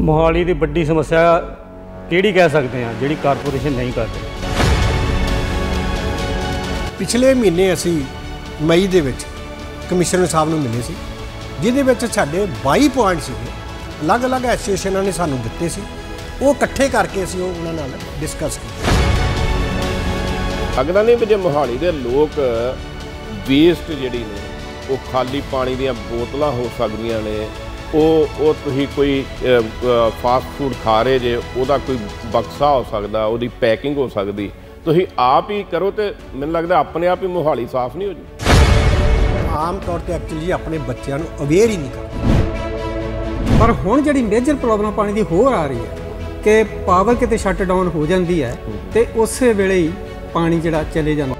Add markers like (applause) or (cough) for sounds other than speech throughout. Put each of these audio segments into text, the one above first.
ਮੋਹਾਲੀ ਦੀ ਵੱਡੀ ਸਮੱਸਿਆ ਕਿਹੜੀ ਕਹਿ ਸਕਦੇ ਆ ਜਿਹੜੀ ਕਾਰਪੋਰੇਸ਼ਨ ਨਹੀਂ ਕਰਦੀ ਪਿਛਲੇ ਮਹੀਨੇ ਅਸੀਂ ਮਈ ਦੇ ਵਿੱਚ ਕਮਿਸ਼ਨਰ ਸਾਹਿਬ ਨੂੰ ਮਿਲੇ ਸੀ ਜਿਹਦੇ ਵਿੱਚ ਸਾਡੇ 22 ਪੁਆਇੰਟ ਸੀਗੇ ਅਲੱਗ-ਅਲੱਗ ਐਸੋਸੀਏਸ਼ਨਾਂ ਨੇ ਸਾਨੂੰ ਦਿੱਤੇ ਸੀ ਉਹ ਇਕੱਠੇ ਕਰਕੇ ਅਸੀਂ ਉਹ ਉਹਨਾਂ ਨਾਲ ਡਿਸਕਸ ਕੀਤਾ ਅਗਲਾ ਨਹੀਂ ਵੀ ਜੇ ਮੋਹਾਲੀ ਦੇ ਲੋਕ ਵੇਸਟ ਜਿਹੜੀ ਨੇ ਉਹ ਖਾਲੀ ਪਾਣੀ ਦੀਆਂ ਬੋਤਲਾਂ ਹੋ ਸਕਦੀਆਂ ਨੇ ਉਹ ਉਹ ਤੁਸੀਂ ਕੋਈ ਫਾਸਟ ਫੂਡ ਖਾ ਰਹੇ ਜੇ ਉਹਦਾ ਕੋਈ ਬਕਸਾ ਹੋ ਸਕਦਾ ਉਹਦੀ ਪੈਕਿੰਗ ਹੋ ਸਕਦੀ ਤੁਸੀਂ ਆਪ ਹੀ ਕਰੋ ਤੇ ਮੈਨੂੰ ਲੱਗਦਾ ਆਪਣੇ ਆਪ ਹੀ ਮੋਹਾਲੀ ਸਾਫ਼ ਨਹੀਂ ਹੋ ਜੀ ਆਮ ਤੌਰ ਤੇ ਐਕਚੁਅਲੀ ਆਪਣੇ ਬੱਚਿਆਂ ਨੂੰ ਅਵੇਅਰ ਹੀ ਨਹੀਂ ਕਰਦੇ ਪਰ ਹੁਣ ਜਿਹੜੀ ਮੇਜਰ ਪ੍ਰੋਬਲਮ ਪਾਣੀ ਦੀ ਹੋਰ ਆ ਰਹੀ ਹੈ ਕਿ ਪਾਵਰ ਕਿਤੇ ਸ਼ਟ ਡਾਊਨ ਹੋ ਜਾਂਦੀ ਹੈ ਤੇ ਉਸੇ ਵੇਲੇ ਹੀ ਪਾਣੀ ਜਿਹੜਾ ਚਲੇ ਜਾਂਦਾ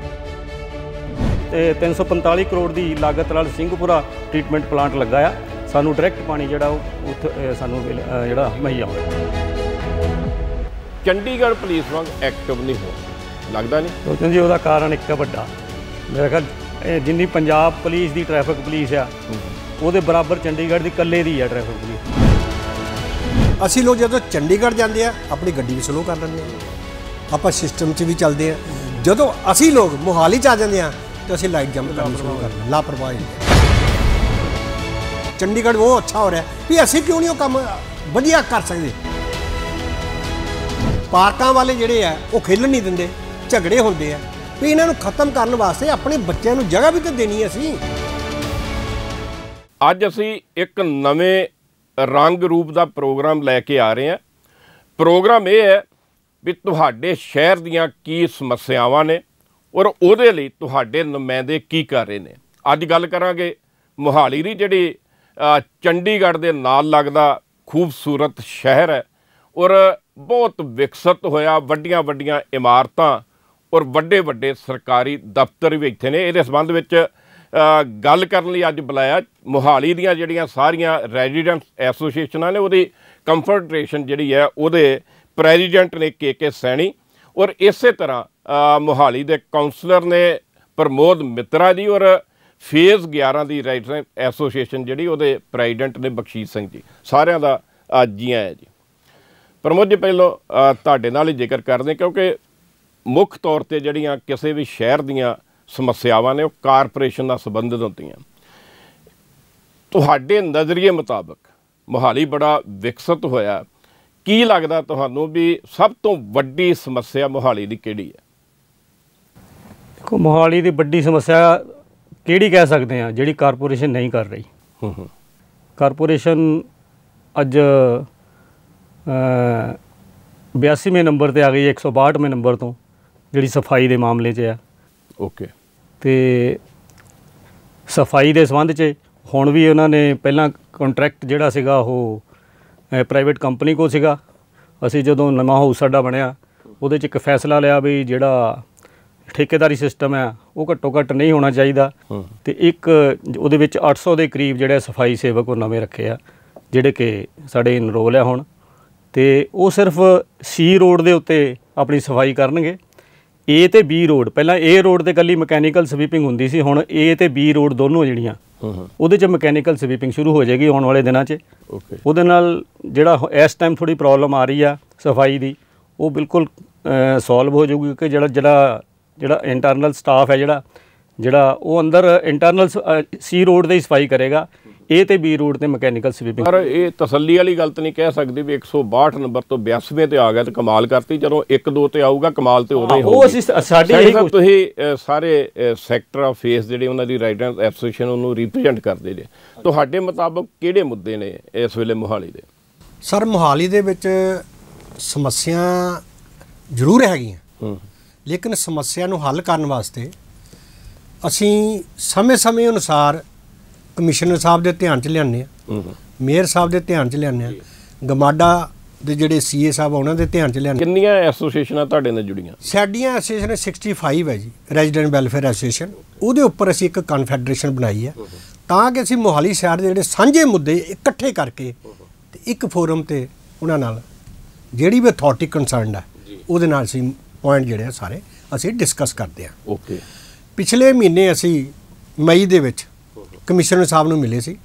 ਤੇ 345 ਕਰੋੜ ਦੀ ਲਾਗਤ ਨਾਲ ਸਿੰਘਪੁਰਾ ਟ੍ਰੀਟਮੈਂਟ ਪਲਾਂਟ ਲੱਗਾ ਆ ਸਾਨੂੰ ਡਾਇਰੈਕਟ ਪਾਣੀ ਜਿਹੜਾ ਉਹ ਸਾਨੂੰ ਜਿਹੜਾ ਮਹਈਆ ਹੋਵੇ ਚੰਡੀਗੜ੍ਹ ਪੁਲਿਸ ਵਾਂਗ ਐਕਟਿਵ ਨਹੀਂ ਹੋ ਲੱਗਦਾ ਨਹੀਂ ਸੋਚਣ ਜੀ ਉਹਦਾ ਕਾਰਨ ਇੱਕ ਵੱਡਾ ਮੇਰੇ ਖਿਆਲ ਜਿੰਨੀ ਪੰਜਾਬ ਪੁਲਿਸ ਦੀ ਟ੍ਰੈਫਿਕ ਪੁਲਿਸ ਆ ਉਹਦੇ ਬਰਾਬਰ ਚੰਡੀਗੜ੍ਹ ਦੀ ਇਕੱਲੇ ਦੀ ਆ ਟ੍ਰੈਫਿਕ ਪੁਲਿਸ ਅਸੀਂ ਲੋਕ ਜਦੋਂ ਚੰਡੀਗੜ੍ਹ ਜਾਂਦੇ ਆ ਆਪਣੀ ਗੱਡੀ ਵੀ ਸਲੋ ਕਰ ਲੈਂਦੇ ਆ ਆਪਾਂ ਸਿਸਟਮ 'ਚ ਵੀ ਚੱਲਦੇ ਆ ਜਦੋਂ ਅਸੀਂ ਲੋਕ ਮੁਹਾਲੀ 'ਚ ਆ ਜਾਂਦੇ ਆ ਤੇ ਅਸੀਂ ਲਾਈਟ ਜੰਪ ਕਰਨਾ ਸ਼ੁਰੂ ਕਰ ਲਾਪਰਵਾਹੀ ਚੰਡੀਗੜ੍ਹ ਉਹ ਅੱਛਾ ਹੋ ਰਿਹਾ ਵੀ ਅਸੀਂ ਕਿਉਂ ਨਹੀਂ ਉਹ ਕੰਮ ਵਧੀਆ ਕਰ ਸਕਦੇ ਪਾਰਕਾਂ ਵਾਲੇ ਜਿਹੜੇ ਆ ਉਹ ਖੇਲਣ ਨਹੀਂ ਦਿੰਦੇ ਝਗੜੇ ਹੁੰਦੇ ਆ ਵੀ ਇਹਨਾਂ ਨੂੰ ਖਤਮ ਕਰਨ ਵਾਸਤੇ ਆਪਣੇ ਬੱਚਿਆਂ ਨੂੰ ਜਗ੍ਹਾ ਵੀ ਤਾਂ ਦੇਣੀ ਹੈ ਅਸੀਂ ਅੱਜ ਅਸੀਂ ਇੱਕ ਨਵੇਂ ਰੰਗ ਰੂਪ ਦਾ ਪ੍ਰੋਗਰਾਮ ਲੈ ਕੇ ਆ ਰਹੇ ਹਾਂ ਪ੍ਰੋਗਰਾਮ ਇਹ ਹੈ ਵੀ ਤੁਹਾਡੇ ਸ਼ਹਿਰ ਦੀਆਂ ਕੀ ਸਮੱਸਿਆਵਾਂ ਨੇ ਔਰ ਉਹਦੇ ਲਈ ਤੁਹਾਡੇ ਨੁਮਾਇੰਦੇ ਕੀ ਕਰ ਰਹੇ ਨੇ ਅੱਜ ਗੱਲ ਕਰਾਂਗੇ ਮੋਹਾਲੀ ਦੀ ਜਿਹੜੀ ਚੰਡੀਗੜ੍ਹ ਦੇ ਨਾਲ ਲੱਗਦਾ ਖੂਬਸੂਰਤ ਸ਼ਹਿਰ ਹੈ ਔਰ ਬਹੁਤ ਵਿਕਸਿਤ ਹੋਇਆ ਵੱਡੀਆਂ ਵੱਡੀਆਂ ਇਮਾਰਤਾਂ ਔਰ ਵੱਡੇ ਵੱਡੇ ਸਰਕਾਰੀ ਦਫ਼ਤਰ ਵੀ ਇੱਥੇ ਨੇ ਇਹਦੇ ਸੰਬੰਧ ਵਿੱਚ ਗੱਲ ਕਰਨ ਲਈ ਅੱਜ ਬੁਲਾਇਆ ਮੁਹਾਲੀ ਦੀਆਂ ਜਿਹੜੀਆਂ ਸਾਰੀਆਂ ਰੈਜ਼ੀਡੈਂਟਸ ਐਸੋਸੀਏਸ਼ਨਾਂ ਨੇ ਉਹਦੀ ਕੰਫਰਟਰੇਸ਼ਨ ਜਿਹੜੀ ਹੈ ਉਹਦੇ ਪ੍ਰੈਜ਼ੀਡੈਂਟ ਨੇ ਕੇ ਕੇ ਸੈਣੀ ਔਰ ਇਸੇ ਤਰ੍ਹਾਂ ਮੁਹਾਲੀ ਦੇ ਕਾਉਂਸਲਰ ਨੇ ਪ੍ਰਮੋਦ ਮਿੱਤਰਾ ਜੀ ਔਰ ਫੇਜ਼ 11 ਦੀ ਰਾਈਟਰ ਐਸੋਸੀਏਸ਼ਨ ਜਿਹੜੀ ਉਹਦੇ ਪ੍ਰੈਜ਼ੀਡੈਂਟ ਨੇ ਬਖਸ਼ੀਸ਼ ਸਿੰਘ ਜੀ ਸਾਰਿਆਂ ਦਾ ਅੱਜ ਹੀ ਆਇਆ ਜੀ ਪ੍ਰਮੋਦ ਜੀ ਪਹਿਲਾਂ ਤੁਹਾਡੇ ਨਾਲ ਹੀ ਜ਼ਿਕਰ ਕਰਦੇ ਕਿਉਂਕਿ ਮੁੱਖ ਤੌਰ ਤੇ ਜਿਹੜੀਆਂ ਕਿਸੇ ਵੀ ਸ਼ਹਿਰ ਦੀਆਂ ਸਮੱਸਿਆਵਾਂ ਨੇ ਉਹ ਕਾਰਪੋਰੇਸ਼ਨ ਨਾਲ ਸੰਬੰਧਿਤ ਹੁੰਦੀਆਂ ਤੁਹਾਡੇ ਨਜ਼ਰੀਏ ਮੁਤਾਬਕ ਮੋਹਾਲੀ ਬੜਾ ਵਿਕਸਿਤ ਹੋਇਆ ਕੀ ਲੱਗਦਾ ਤੁਹਾਨੂੰ ਵੀ ਸਭ ਤੋਂ ਵੱਡੀ ਸਮੱਸਿਆ ਮੋਹਾਲੀ ਦੀ ਕਿਹੜੀ ਹੈ ਦੇਖੋ ਮੋਹਾਲੀ ਦੀ ਵੱਡੀ ਸਮੱਸਿਆ ਕਿਹੜੀ ਕਹਿ ਸਕਦੇ ਆ ਜਿਹੜੀ ਕਾਰਪੋਰੇਸ਼ਨ ਨਹੀਂ ਕਰ ਰਹੀ ਹੂੰ ਹੂੰ ਕਾਰਪੋਰੇਸ਼ਨ ਅੱਜ 82ਵੇਂ ਨੰਬਰ ਤੇ ਆ ਗਈ 162ਵੇਂ ਨੰਬਰ ਤੋਂ ਜਿਹੜੀ ਸਫਾਈ ਦੇ ਮਾਮਲੇ 'ਚ ਆ ਓਕੇ ਤੇ ਸਫਾਈ ਦੇ ਸੰਬੰਧ 'ਚ ਹੁਣ ਵੀ ਉਹਨਾਂ ਨੇ ਪਹਿਲਾਂ ਕੰਟਰੈਕਟ ਜਿਹੜਾ ਸੀਗਾ ਉਹ ਪ੍ਰਾਈਵੇਟ ਕੰਪਨੀ ਕੋ ਸੀਗਾ ਅਸੀਂ ਜਦੋਂ ਨਵਾਂ ਹਾਊਸ ਸਾਡਾ ਬਣਿਆ ਉਹਦੇ 'ਚ ਇੱਕ ਫੈਸਲਾ ਲਿਆ ਵੀ ਜਿਹੜਾ ਠੇਕੇਦਾਰੀ ਸਿਸਟਮ ਹੈ ਉਹ ਘੱਟੋ ਘੱਟ ਨਹੀਂ ਹੋਣਾ ਚਾਹੀਦਾ ਤੇ ਇੱਕ ਉਹਦੇ ਵਿੱਚ 800 ਦੇ ਕਰੀਬ ਜਿਹੜੇ ਸਫਾਈ ਸੇਵਕ ਉਹ ਨਵੇਂ ਰੱਖੇ ਆ ਜਿਹੜੇ ਕਿ ਸਾਡੇ ਇਨਰੋਲ ਆ ਹੁਣ ਤੇ ਉਹ ਸਿਰਫ ਸੀ ਰੋਡ ਦੇ ਉੱਤੇ ਆਪਣੀ ਸਫਾਈ ਕਰਨਗੇ ਏ ਤੇ ਬੀ ਰੋਡ ਪਹਿਲਾਂ ਏ ਰੋਡ ਤੇ ਕੱਲੀ ਮਕੈਨੀਕਲ ਸਵੀਪਿੰਗ ਹੁੰਦੀ ਸੀ ਹੁਣ ਏ ਤੇ ਬੀ ਰੋਡ ਦੋਨੋਂ ਜਿਹੜੀਆਂ ਉਹਦੇ 'ਚ ਮਕੈਨੀਕਲ ਸਵੀਪਿੰਗ ਸ਼ੁਰੂ ਹੋ ਜਾਏਗੀ ਆਉਣ ਵਾਲੇ ਦਿਨਾਂ 'ਚ ਉਹਦੇ ਨਾਲ ਜਿਹੜਾ ਇਸ ਟਾਈਮ ਥੋੜੀ ਪ੍ਰੋਬਲਮ ਆ ਰਹੀ ਆ ਸਫਾਈ ਦੀ ਉਹ ਬਿਲਕੁਲ ਸੋਲਵ ਹੋ ਜਾਊਗੀ ਕਿ ਜਿਹੜਾ ਜਿਹੜਾ ਜਿਹੜਾ ਇੰਟਰਨਲ ਸਟਾਫ ਹੈ ਜਿਹੜਾ ਜਿਹੜਾ ਉਹ ਅੰਦਰ ਇੰਟਰਨਲ ਸੀ ਰੋਡ ਦੀ ਸਫਾਈ ਕਰੇਗਾ ਇਹ ਤੇ ਬੀ ਰੋਡ ਤੇ ਮਕੈਨੀਕਲ ਸਵੀਪਿੰਗ ਪਰ ਇਹ ਤਸੱਲੀ ਵਾਲੀ ਗੱਲ ਤਾਂ ਨਹੀਂ ਕਹਿ ਸਕਦੇ ਵੀ 162 ਨੰਬਰ ਤੋਂ 82 ਤੇ ਆ ਗਿਆ ਤੇ ਕਮਾਲ ਕਰਤੀ ਜਦੋਂ 1 2 ਤੇ ਆਊਗਾ ਕਮਾਲ ਤੇ ਉਦੋਂ ਹੀ ਹੋਊਗਾ ਉਹ ਅਸੀਂ ਸਾਡੀ ਇਹ ਤੁਸੀਂ ਸਾਰੇ ਸੈਕਟਰ ਆਫ ਫੇਸ ਜਿਹੜੇ ਉਹਨਾਂ ਦੀ ਰਾਈਡਰ ਐਸੋਸੀਏਸ਼ਨ ਉਹਨੂੰ ਰਿਪਰੈਜ਼ੈਂਟ ਕਰਦੇ ਨੇ ਤੁਹਾਡੇ ਮੁਤਾਬਕ ਕਿਹੜੇ ਮੁੱਦੇ ਨੇ ਇਸ ਵੇਲੇ ਮੁਹਾਲੀ ਦੇ ਸਰ ਮੁਹਾਲੀ ਦੇ ਵਿੱਚ ਸਮੱਸਿਆ ਜ਼ਰੂਰ ਹੈਗੀਆਂ ਲੇਕਿਨ ਸਮੱਸਿਆ ਨੂੰ ਹੱਲ ਕਰਨ ਵਾਸਤੇ ਅਸੀਂ ਸਮੇਂ-ਸਮੇਂ ਅਨੁਸਾਰ ਕਮਿਸ਼ਨਰ ਸਾਹਿਬ ਦੇ ਧਿਆਨ 'ਚ ਲਿਆਨੇ ਆ ਮੇਅਰ ਸਾਹਿਬ ਦੇ ਧਿਆਨ 'ਚ ਲਿਆਨੇ ਆ ਗਮਾਡਾ ਦੇ ਜਿਹੜੇ ਸੀਏ ਸਾਹਿਬ ਉਹਨਾਂ ਦੇ ਧਿਆਨ 'ਚ ਲਿਆਨੇ ਕਿੰਨੀਆਂ ਐਸੋਸੀਏਸ਼ਨਾਂ ਤੁਹਾਡੇ ਨਾਲ ਜੁੜੀਆਂ ਸਾਡੀਆਂ ਐਸੋਸੀਏਸ਼ਨ 65 ਹੈ ਜੀ ਰੈਜ਼ੀਡੈਂਟ ਵੈਲਫੇਅਰ ਐਸੋਸੀਏਸ਼ਨ ਉਹਦੇ ਉੱਪਰ ਅਸੀਂ ਇੱਕ ਕਨਫੈਡਰੇਸ਼ਨ ਬਣਾਈ ਹੈ ਤਾਂ ਕਿ ਅਸੀਂ ਮੋਹਾਲੀ ਸ਼ਹਿਰ ਦੇ ਜਿਹੜੇ ਸਾਂਝੇ ਮੁੱਦੇ ਇਕੱਠੇ ਕਰਕੇ ਤੇ ਇੱਕ ਫੋਰਮ ਤੇ ਉਹਨਾਂ ਨਾਲ ਜਿਹੜੀ ਵੀ ਅਥਾਰਟੀ ਕਨਸਰਨਡ ਹੈ ਉਹਦੇ ਨਾਲ ਅਸੀਂ ਪੁਆਇੰਟ ਜਿਹੜੇ ਆ ਸਾਰੇ ਅਸੀਂ ਡਿਸਕਸ ਕਰਦੇ ਆ ਓਕੇ ਪਿਛਲੇ ਮਹੀਨੇ ਅਸੀਂ ਮਈ ਦੇ ਵਿੱਚ ਕਮਿਸ਼ਨਰ ਸਾਹਿਬ ਨੂੰ ਮਿਲੇ ਸੀ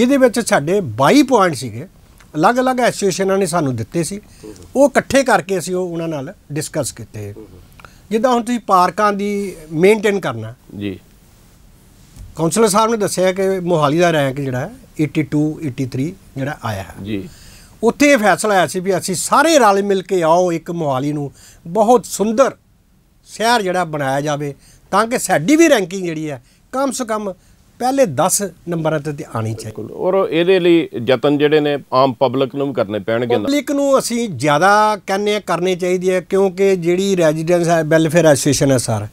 ਜਿਹਦੇ ਵਿੱਚ ਸਾਡੇ 22 ਪੁਆਇੰਟ ਸੀਗੇ ਅਲੱਗ-ਅਲੱਗ ਐਸੋਸੀਏਸ਼ਨਾਂ ਨੇ ਸਾਨੂੰ ਦਿੱਤੇ ਸੀ ਉਹ ਇਕੱਠੇ ਕਰਕੇ ਅਸੀਂ ਉਹ ਉਹਨਾਂ ਨਾਲ ਡਿਸਕਸ ਕੀਤੇ ਜਿੱਦਾਂ ਹੁਣ ਤੁਸੀਂ ਪਾਰਕਾਂ ਦੀ ਮੇਨਟੇਨ ਕਰਨਾ ਜੀ ਕਾਉਂਸਲਰ ਸਾਹਿਬ ਨੇ ਦੱਸਿਆ ਕਿ ਮੋਹਾਲੀ ਦਾ ਰੈਂਕ ਜਿਹੜਾ 82 83 ਜਿਹੜਾ ਆਇਆ ਹੈ ਜੀ ਉੱਥੇ ਇਹ ਫੈਸਲਾ ਆਇਆ ਸੀ ਵੀ ਅਸੀਂ ਸਾਰੇ ਰਲ ਮਿਲ ਕੇ ਆਓ ਇੱਕ ਮੋਹਾਲੀ ਨੂੰ ਬਹੁਤ ਸੁੰਦਰ ਸ਼ਹਿਰ ਜਿਹੜਾ ਬਣਾਇਆ ਜਾਵੇ ਤਾਂ ਕਿ ਸਾਡੀ ਵੀ ਰੈਂਕਿੰਗ ਜਿਹੜੀ ਹੈ ਕਮ ਸੇ ਕਮ ਪਹਿਲੇ 10 ਨੰਬਰਾਂ ਤੇ ਆਣੀ ਚਾਹੀਦੀ ਔਰ ਇਹਦੇ ਲਈ ਯਤਨ ਜਿਹੜੇ ਨੇ ਆਮ ਪਬਲਿਕ ਨੂੰ ਵੀ ਕਰਨੇ ਪੈਣਗੇ ਪਬਲਿਕ ਨੂੰ ਅਸੀਂ ਜ਼ਿਆਦਾ ਕਹਿੰਨੇ ਕਰਨੇ ਚਾਹੀਦੀ ਹੈ ਕਿਉਂਕਿ ਜਿਹੜੀ ਰੈਜ਼ੀਡੈਂਸ ਹੈ ਵੈਲਫੇਅਰ ਐਸੋਸੀਏਸ਼ਨ ਹੈ ਸਰ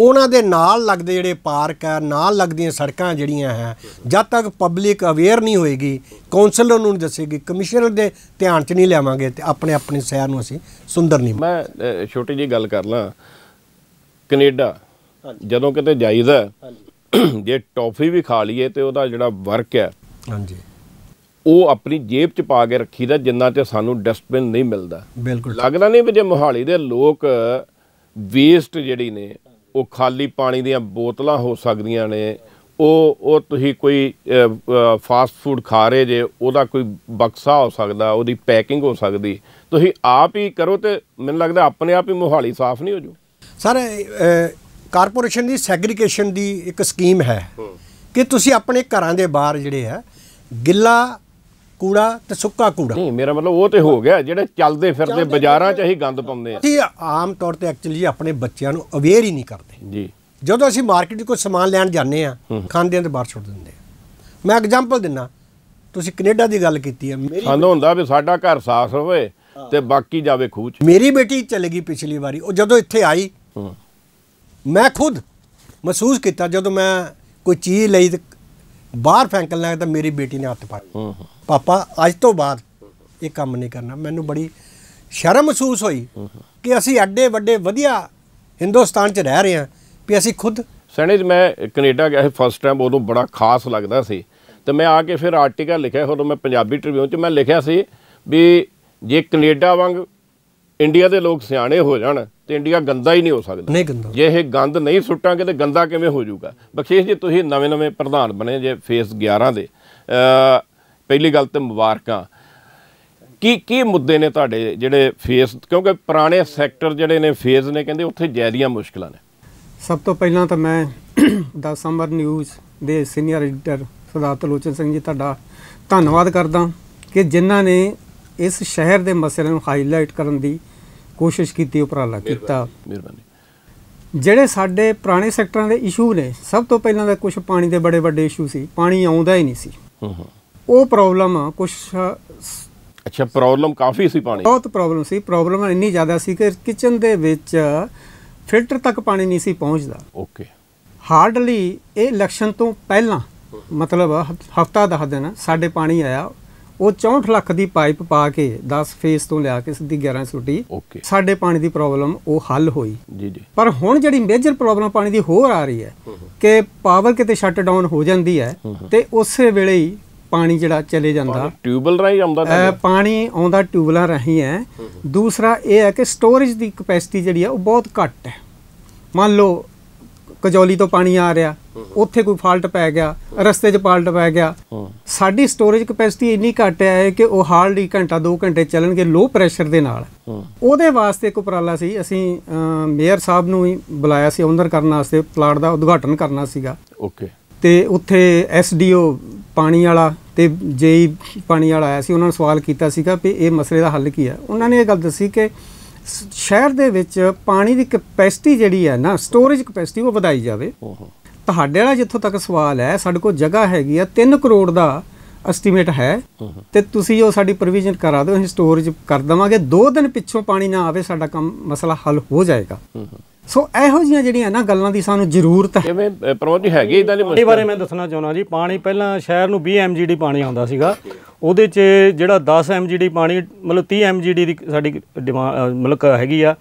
ਉਹਨਾਂ ਦੇ ਨਾਲ ਲੱਗਦੇ ਜਿਹੜੇ ਪਾਰਕ ਆ ਨਾਲ ਲੱਗਦੀਆਂ ਸੜਕਾਂ ਜਿਹੜੀਆਂ ਹੈ ਜਦ ਤੱਕ ਪਬਲਿਕ ਅਵੇਅਰ ਨਹੀਂ ਹੋਏਗੀ ਕਾਉਂਸਲਰ ਨੂੰ ਨਹੀਂ ਦੱਸੇਗੀ ਕਮਿਸ਼ਨਰ ਦੇ ਧਿਆਨ 'ਚ ਨਹੀਂ ਲਿਆਵਾਂਗੇ ਤੇ ਆਪਣੇ ਆਪਣੇ ਸ਼ਹਿਰ ਨੂੰ ਅਸੀਂ ਸੁੰਦਰ ਨਹੀਂ ਮੈਂ ਛੋਟੀ ਜੀ ਗੱਲ ਕਰ ਲਾਂ ਕੈਨੇਡਾ ਜਦੋਂ ਕਿਤੇ ਜਾਈਦਾ (clears throat) ਜੇ ਟੌਫੀ ਵੀ ਖਾ ਲਈਏ ਤੇ ਉਹਦਾ ਜਿਹੜਾ ਵਰਕ ਹੈ ਹਾਂਜੀ ਉਹ ਆਪਣੀ ਜੇਬ 'ਚ ਪਾ ਕੇ ਰੱਖੀਦਾ ਜਿੰਨਾ ਤੇ ਸਾਨੂੰ ਡਸਟਬਿਨ ਨਹੀਂ ਮਿਲਦਾ ਬਿਲਕੁਲ ਲੱਗਦਾ ਨਹੀਂ ਵੀ ਜੇ ਮੋਹਾਲੀ ਦੇ ਲੋਕ ਵੇਸਟ ਜਿਹੜੀ ਨੇ ਉਹ ਖਾਲੀ ਪਾਣੀ ਦੀਆਂ ਬੋਤਲਾਂ ਹੋ ਸਕਦੀਆਂ ਨੇ ਉਹ ਉਹ ਤੁਸੀਂ ਕੋਈ ਫਾਸਟ ਫੂਡ ਖਾ ਰਹੇ ਜੇ ਉਹਦਾ ਕੋਈ ਬਕਸਾ ਹੋ ਸਕਦਾ ਉਹਦੀ ਪੈਕਿੰਗ ਹੋ ਸਕਦੀ ਤੁਸੀਂ ਆਪ ਹੀ ਕਰੋ ਤੇ ਮੈਨੂੰ ਲੱਗਦਾ ਆਪਣੇ ਆਪ ਹੀ ਮੋਹਾਲੀ ਸਾਫ਼ ਨਹੀਂ ਹੋ ਜੂ ਸਰ ਕਾਰਪੋਰੇਸ਼ਨ ਦੀ ਸੈਗਰੀਗੇਸ਼ਨ ਦੀ ਇੱਕ ਸਕੀਮ ਹੈ ਕਿ ਤੁਸੀਂ ਆਪਣੇ ਘਰਾਂ ਦੇ ਬਾਹਰ ਜਿਹੜੇ ਆ ਗਿੱਲਾ ਕੂੜਾ ਤੇ ਸੁੱਕਾ ਕੂੜਾ ਨਹੀਂ ਮੇਰਾ ਮਤਲਬ ਉਹ ਤੇ ਹੋ ਗਿਆ ਜਿਹੜੇ ਚੱਲਦੇ ਫਿਰਦੇ ਬਾਜ਼ਾਰਾਂ 'ਚ ਅਸੀਂ ਗੰਦ ਪਾਉਂਦੇ ਆ ਅਸੀਂ ਆਮ ਤੌਰ ਤੇ ਐਕਚੁਅਲੀ ਆਪਣੇ ਬੱਚਿਆਂ ਨੂੰ ਅਵੇਅਰ ਹੀ ਨਹੀਂ ਕਰਦੇ ਜੀ ਜਦੋਂ ਅਸੀਂ ਮਾਰਕੀਟ 'ਚ ਕੋਈ ਸਮਾਨ ਲੈਣ ਜਾਂਦੇ ਆ ਖਾਂਦੇ ਤੇ ਬਾਹਰ ਛੁੱਟ ਦਿੰਦੇ ਆ ਮੈਂ ਐਗਜ਼ਾਮਪਲ ਦਿੰਨਾ ਤੁਸੀਂ ਕੈਨੇਡਾ ਦੀ ਗੱਲ ਕੀਤੀ ਹੈ ਮੇਰੀ ਸਾਨੂੰ ਹੁੰਦਾ ਵੀ ਸਾਡਾ ਘਰ ਸਾਫ਼ ਹੋਵੇ ਤੇ ਬਾਕੀ ਜਾਵੇ ਖੂਚ ਮੇਰੀ ਬੇਟੀ ਚਲੇ ਗਈ ਪਿਛਲੀ ਵਾਰੀ ਉਹ ਜਦੋਂ ਇੱਥੇ ਆਈ ਮੈਂ ਖੁਦ ਮਹਿਸੂਸ ਕੀਤਾ ਜਦੋਂ ਮੈਂ ਕੋਈ ਚੀਜ਼ ਲਈ ਬਾਹਰ ਫੈਂਕਣ ਲੱਗਾ ਤਾਂ ਮੇਰੀ ਬੇਟੀ ਨੇ ਹੱਥ ਪਾਇਆ ਪਾਪਾ ਅੱਜ ਤੋਂ ਬਾਅਦ ਇਹ ਕੰਮ ਨਹੀਂ ਕਰਨਾ ਮੈਨੂੰ ਬੜੀ ਸ਼ਰਮ ਮਹਿਸੂਸ ਹੋਈ ਕਿ ਅਸੀਂ ਐਡੇ ਵੱਡੇ ਵਧੀਆ ਹਿੰਦੁਸਤਾਨ 'ਚ ਰਹਿ ਰਹੇ ਹਾਂ ਵੀ ਅਸੀਂ ਖੁਦ ਸਣੇ ਮੈਂ ਕੈਨੇਡਾ ਗਿਆ ਸੀ ਫਸਟ ਟਾਈਮ ਉਦੋਂ ਬੜਾ ਖਾਸ ਲੱਗਦਾ ਸੀ ਤੇ ਮੈਂ ਆ ਕੇ ਫਿਰ ਆਰਟੀਕਲ ਲਿਖਿਆ ਉਦੋਂ ਮੈਂ ਪੰਜਾਬੀ ਟ੍ਰਿਬਿਊਨ 'ਚ ਮੈਂ ਲਿਖਿਆ ਸੀ ਵੀ ਜੇ ਕੈਨੇਡਾ ਵਾਂਗ ਇੰਡੀਆ ਦੇ ਲੋਕ ਸਿਆਣੇ ਹੋ ਜਾਣ ਤੇ ਇੰਡੀਆ ਗੰਦਾ ਹੀ ਨਹੀਂ ਹੋ ਸਕਦਾ ਨਹੀਂ ਗੰਦਾ ਜੇ ਇਹ ਗੰਦ ਨਹੀਂ ਸੁੱਟਾਂਗੇ ਤੇ ਗੰਦਾ ਕਿਵੇਂ ਹੋ ਜਾਊਗਾ ਬਖਸ਼ੇਸ਼ ਜੀ ਤੁਸੀਂ ਨਵੇਂ-ਨਵੇਂ ਪ੍ਰਧਾਨ ਬਣੇ ਜੇ ਫੇਸ 11 ਦੇ ਪਹਿਲੀ ਗੱਲ ਤੇ ਮੁਬਾਰਕਾਂ ਕੀ ਕੀ ਮੁੱਦੇ ਨੇ ਤੁਹਾਡੇ ਜਿਹੜੇ ਫੇਸ ਕਿਉਂਕਿ ਪੁਰਾਣੇ ਸੈਕਟਰ ਜਿਹੜੇ ਨੇ ਫੇਸ ਨੇ ਕਹਿੰਦੇ ਉੱਥੇ ਜੈਦੀਆਂ ਮੁਸ਼ਕਲਾਂ ਨੇ ਸਭ ਤੋਂ ਪਹਿਲਾਂ ਤਾਂ ਮੈਂ (coughs) ਦਾ ਸਮਰ ਨਿਊਜ਼ ਦੇ ਸੀਨੀਅਰ ਐਡੀਟਰ ਸਰਦਾਰ ਤਲੋਚਨ ਸਿੰਘ ਜੀ ਤੁਹਾਡਾ ਧੰਨਵਾਦ ਕਰਦਾ ਕਿ ਜਿਨ੍ਹਾਂ ਨੇ ਇਸ ਸ਼ਹਿਰ ਦੇ ਮਸਲੇ ਨੂੰ ਹਾਈਲਾਈਟ ਕਰਨ ਦੀ ਕੋਸ਼ਿਸ਼ ਕੀਤੀ ਉਪਰਾਲਾ ਕੀਤਾ ਮਿਹਰਬਾਨੀ ਜਿਹੜੇ ਸਾਡੇ ਪੁਰਾਣੇ ਸੈਕਟਰਾਂ ਦੇ ਇਸ਼ੂ ਨੇ ਸਭ ਤੋਂ ਪਹਿਲਾਂ ਦਾ ਕੁਝ ਪਾਣੀ ਦੇ ਬੜੇ ਵੱਡੇ ਇਸ਼ੂ ਸੀ ਪਾਣੀ ਆਉਂਦਾ ਹੀ ਨਹੀਂ ਸੀ ਹਾਂ ਹਾਂ ਉਹ ਪ੍ਰੋਬਲਮ ਕੁਝ ਅੱਛਾ ਪ੍ਰੋਬਲਮ ਕਾਫੀ ਸੀ ਪਾਣੀ ਬਹੁਤ ਪ੍ਰੋਬਲਮ ਸੀ ਪ੍ਰੋਬਲਮ ਇੰਨੀ ਜ਼ਿਆਦਾ ਸੀ ਕਿ ਕਿਚਨ ਦੇ ਵਿੱਚ ਫਿਲਟਰ ਤੱਕ ਪਾਣੀ ਨਹੀਂ ਸੀ ਪਹੁੰਚਦਾ ਓਕੇ ਹਾਰਡਲੀ ਇਹ ਲਕਸ਼ਣ ਤੋਂ ਪਹਿਲਾਂ ਮਤਲਬ ਹਫਤਾ ਦਾ ਦਿਨ ਸਾਡੇ ਪਾਣੀ ਆਇਆ ਉਹ 64 ਲੱਖ ਦੀ ਪਾਈਪ ਪਾ ਕੇ 10 ਫੇਸ ਤੋਂ ਲਿਆ ਕੇ ਸਿੱਧੀ 11 ਸੁੱਟੀ ਸਾਡੇ ਪਾਣੀ ਦੀ ਪ੍ਰੋਬਲਮ ਉਹ ਹੱਲ ਹੋਈ ਜੀ ਜੀ ਪਰ ਹੁਣ ਜਿਹੜੀ ਮੇਜਰ ਪ੍ਰੋਬਲਮ ਪਾਣੀ ਦੀ ਹੋਰ ਆ ਰਹੀ ਹੈ ਕਿ ਪਾਵਰ ਕਿਤੇ ਸ਼ਟ ਡਾਊਨ ਹੋ ਜਾਂਦੀ ਹੈ ਤੇ ਉਸੇ ਵੇਲੇ ਹੀ ਪਾਣੀ ਜਿਹੜਾ ਚਲੇ ਜਾਂਦਾ ਟਿਊਬਲ ਰਾਹੀਂ ਆਉਂਦਾ ਪਾਣੀ ਆਉਂਦਾ ਟਿਊਬਲਾਂ ਰਾਹੀਂ ਹੈ ਦੂਸਰਾ ਇਹ ਹੈ ਕਿ ਸਟੋਰੇਜ ਦੀ ਕਪੈਸਿਟੀ ਜਿਹੜੀ ਹੈ ਉਹ ਬਹੁਤ ਘੱਟ ਹੈ ਮੰਨ ਲਓ ਕਜੌਲੀ ਤੋਂ ਪਾਣੀ ਆ ਰਿਹਾ ਉੱਥੇ ਕੋਈ ਫਾਲਟ ਪੈ ਗਿਆ ਰਸਤੇ 'ਚ ਫਾਲਟ ਪੈ ਗਿਆ ਸਾਡੀ ਸਟੋਰੇਜ ਕਪੈਸਿਟੀ ਇੰਨੀ ਘੱਟ ਹੈ ਕਿ ਉਹ ਹਾਰਡਲੀ ਘੰਟਾ 2 ਘੰਟੇ ਚੱਲਣਗੇ ਲੋ ਪ੍ਰੈਸ਼ਰ ਦੇ ਨਾਲ ਉਹਦੇ ਵਾਸਤੇ ਇੱਕ ਉਪਰਾਲਾ ਸੀ ਅਸੀਂ ਮੇਅਰ ਸਾਹਿਬ ਨੂੰ ਹੀ ਬੁਲਾਇਆ ਸੀ ਓਨਰ ਕਰਨ ਵਾਸਤੇ ਪਲਾਟ ਦਾ ਉਦਘਾਟਨ ਕਰਨਾ ਸੀਗਾ ਓਕੇ ਤੇ ਉੱਥੇ ਐਸਡੀਓ ਪਾਣੀ ਵਾਲਾ ਤੇ ਜੇਈ ਪਾਣੀ ਵਾਲਾ ਆਇਆ ਸੀ ਉਹਨਾਂ ਨੇ ਸਵਾਲ ਕੀਤਾ ਸੀਗਾ ਵੀ ਇਹ ਮਸਲੇ ਦਾ ਹੱਲ ਕੀ ਹੈ ਉਹਨਾਂ ਨੇ ਇਹ ਗੱਲ ਦੱਸੀ ਕਿ ਸ਼ਹਿਰ ਦੇ ਵਿੱਚ ਪਾਣੀ ਦੀ ਕਪੈਸਿਟੀ ਜਿਹੜੀ ਹੈ ਨਾ ਸਟੋਰੇਜ ਕਪੈਸਿਟੀ ਉਹ ਵਧਾਈ ਜਾਵੇ ਤੁਹਾਡੇ ਵਾਲਾ ਜਿੱਥੋਂ ਤੱਕ ਸਵਾਲ ਹੈ ਸਾਡੇ ਕੋਲ ਜਗ੍ਹਾ ਹੈਗੀ ਆ 3 ਕਰੋੜ ਦਾ ਐਸਟੀਮੇਟ ਹੈ ਤੇ ਤੁਸੀਂ ਉਹ ਸਾਡੀ ਪ੍ਰੋਵੀਜ਼ਨ ਕਰਾ ਦਿਓ ਅਸੀਂ ਸਟੋਰੇਜ ਕਰ ਦਵਾਂਗੇ 2 ਦਿਨ ਪਿੱਛੋਂ ਪਾਣੀ ਨਾ ਆਵੇ ਸਾਡਾ ਕੰਮ ਮਸਲਾ ਹੱਲ ਹੋ ਜਾਏਗਾ ਸੋ ਇਹੋ ਜੀਆਂ ਜਿਹੜੀਆਂ ਨਾ ਗੱਲਾਂ ਦੀ ਸਾਨੂੰ ਜ਼ਰੂਰਤ ਹੈ ਜਿਵੇਂ ਪ੍ਰਮੋਦ ਜੀ ਹੈਗੇ ਇਦਾਂ ਦੇ ਮਸਲੇ ਬਾਰੇ ਮੈਂ ਦੱਸਣਾ ਚਾਹੁੰਦਾ ਜੀ ਪਾਣੀ ਪਹਿਲਾਂ ਸ਼ਹਿਰ ਨੂੰ 20 ਐਮਜੀਡੀ ਪਾਣੀ ਆਉਂਦਾ ਸੀਗਾ ਉਹਦੇ 'ਚ ਜਿਹੜਾ 10 ਐਮਜੀਡੀ ਪਾਣੀ ਮਤਲਬ 30 ਐਮਜੀਡੀ ਦੀ ਸਾਡੀ ਮਤਲਬ ਹੈਗੀ ਆ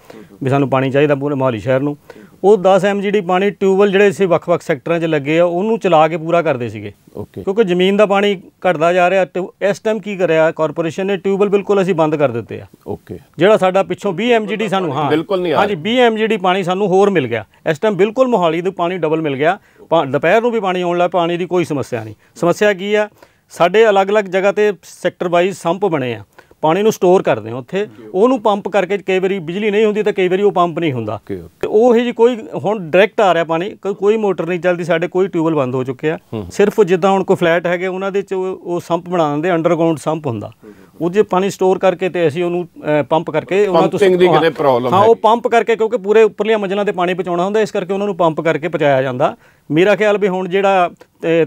ਵੀ ਸਾਨੂੰ ਪਾਣੀ ਚਾਹੀਦਾ ਪੂਰੇ ਮੋਹਾਲੀ ਸ਼ਹਿਰ ਨੂੰ ਉਹ 10 ਐਮਜੀਡੀ ਪਾਣੀ ਟਿਊਬਲ ਜਿਹੜੇ ਸੀ ਵੱਖ-ਵੱਖ ਸੈਕਟਰਾਂ 'ਚ ਲੱਗੇ ਆ ਉਹਨੂੰ ਚਲਾ ਕੇ ਪੂਰਾ ਕਰਦੇ ਸੀਗੇ ਓਕੇ ਕਿਉਂਕਿ ਜ਼ਮੀਨ ਦਾ ਪਾਣੀ ਘਟਦਾ ਜਾ ਰਿਹਾ ਤੇ ਇਸ ਟਾਈਮ ਕੀ ਕਰਿਆ ਕਾਰਪੋਰੇਸ਼ਨ ਨੇ ਟਿਊਬਲ ਬਿਲਕੁਲ ਅਸੀਂ ਬੰਦ ਕਰ ਦਿੱਤੇ ਆ ਓਕੇ ਜਿਹੜਾ ਸਾਡਾ ਪਿੱਛੋਂ 20 ਐਮਜੀਡੀ ਸਾਨੂੰ ਹਾਂ ਬਿਲਕੁਲ ਨਹੀਂ ਆ ਹਾਂਜੀ 20 ਐਮਜੀਡੀ ਪਾਣੀ ਸਾਨੂੰ ਹੋਰ ਮਿਲ ਗਿਆ ਇਸ ਟਾਈਮ ਬਿਲਕੁਲ ਮੋਹਾਲੀ ਦੇ ਪਾਣੀ ਡਬਲ ਮਿਲ ਗਿਆ ਦੁਪਹਿਰ ਨੂੰ ਵੀ ਪਾਣੀ ਆਉਣ ਲੱਗਾ ਪਾਣੀ ਦੀ ਕੋਈ ਸਮੱਸਿਆ ਨਹੀਂ ਸਮੱਸਿਆ ਕੀ ਆ ਸਾਡੇ ਅਲੱਗ-ਅਲੱਗ ਜਗ੍ਹਾ ਤੇ ਸੈਕਟਰ ਵਾਈਜ਼ ਸੰਪ ਬਣੇ ਆ ਪਾਣੀ ਨੂੰ ਸਟੋਰ ਕਰਦੇ ਹਾਂ ਉੱਥੇ ਉਹਨੂੰ ਪੰਪ ਕਰਕੇ ਕਈ ਵਾਰੀ ਬਿਜਲੀ ਨਹੀਂ ਹੁੰਦੀ ਤਾਂ ਕਈ ਵਾਰੀ ਉਹ ਪੰਪ ਨਹੀਂ ਹੁੰਦਾ ਤੇ ਉਹ ਹੀ ਜੀ ਕੋਈ ਹੁਣ ਡਾਇਰੈਕਟ ਆ ਰਿਹਾ ਪਾਣੀ ਕੋਈ ਮੋਟਰ ਨਹੀਂ ਚੱਲਦੀ ਸਾਡੇ ਕੋਈ ਟਿਊਬਲ ਬੰਦ ਹੋ ਚੁੱਕਿਆ ਸਿਰਫ ਜਿੱਦਾਂ ਹੁਣ ਕੋਈ ਫਲੈਟ ਹੈਗੇ ਉਹਨਾਂ ਦੇ ਚ ਉਹ ਸੰਪ ਬਣਾ ਦਿੰਦੇ ਅੰਡਰਗਰਾਉਂਡ ਸੰਪ ਹੁੰਦਾ ਉਹ ਜੇ ਪਾਣੀ ਸਟੋਰ ਕਰਕੇ ਤੇ ਅਸੀਂ ਉਹਨੂੰ ਪੰਪ ਕਰਕੇ ਉਹਨਾਂ ਤੋਂ ਪੰਪਿੰਗ ਦੀ ਕਿਤੇ ਪ੍ਰੋਬਲਮ ਹੈ ਹਾਂ ਉਹ ਪੰਪ ਕਰਕੇ ਕਿਉਂਕਿ ਪੂਰੇ ਉੱਪਰਲੀਆਂ ਮੰਜ਼ਲਾਂ ਤੇ ਪਾਣੀ ਪਹੁੰਚਾਉਣਾ ਹੁੰਦਾ ਇਸ ਕਰਕੇ ਉਹਨਾਂ ਨੂੰ ਪੰਪ ਕਰਕੇ ਪਹੁੰਚਾਇਆ ਜਾਂਦਾ ਮੇਰਾ ਖਿਆਲ ਵੀ ਹੁਣ ਜਿਹੜਾ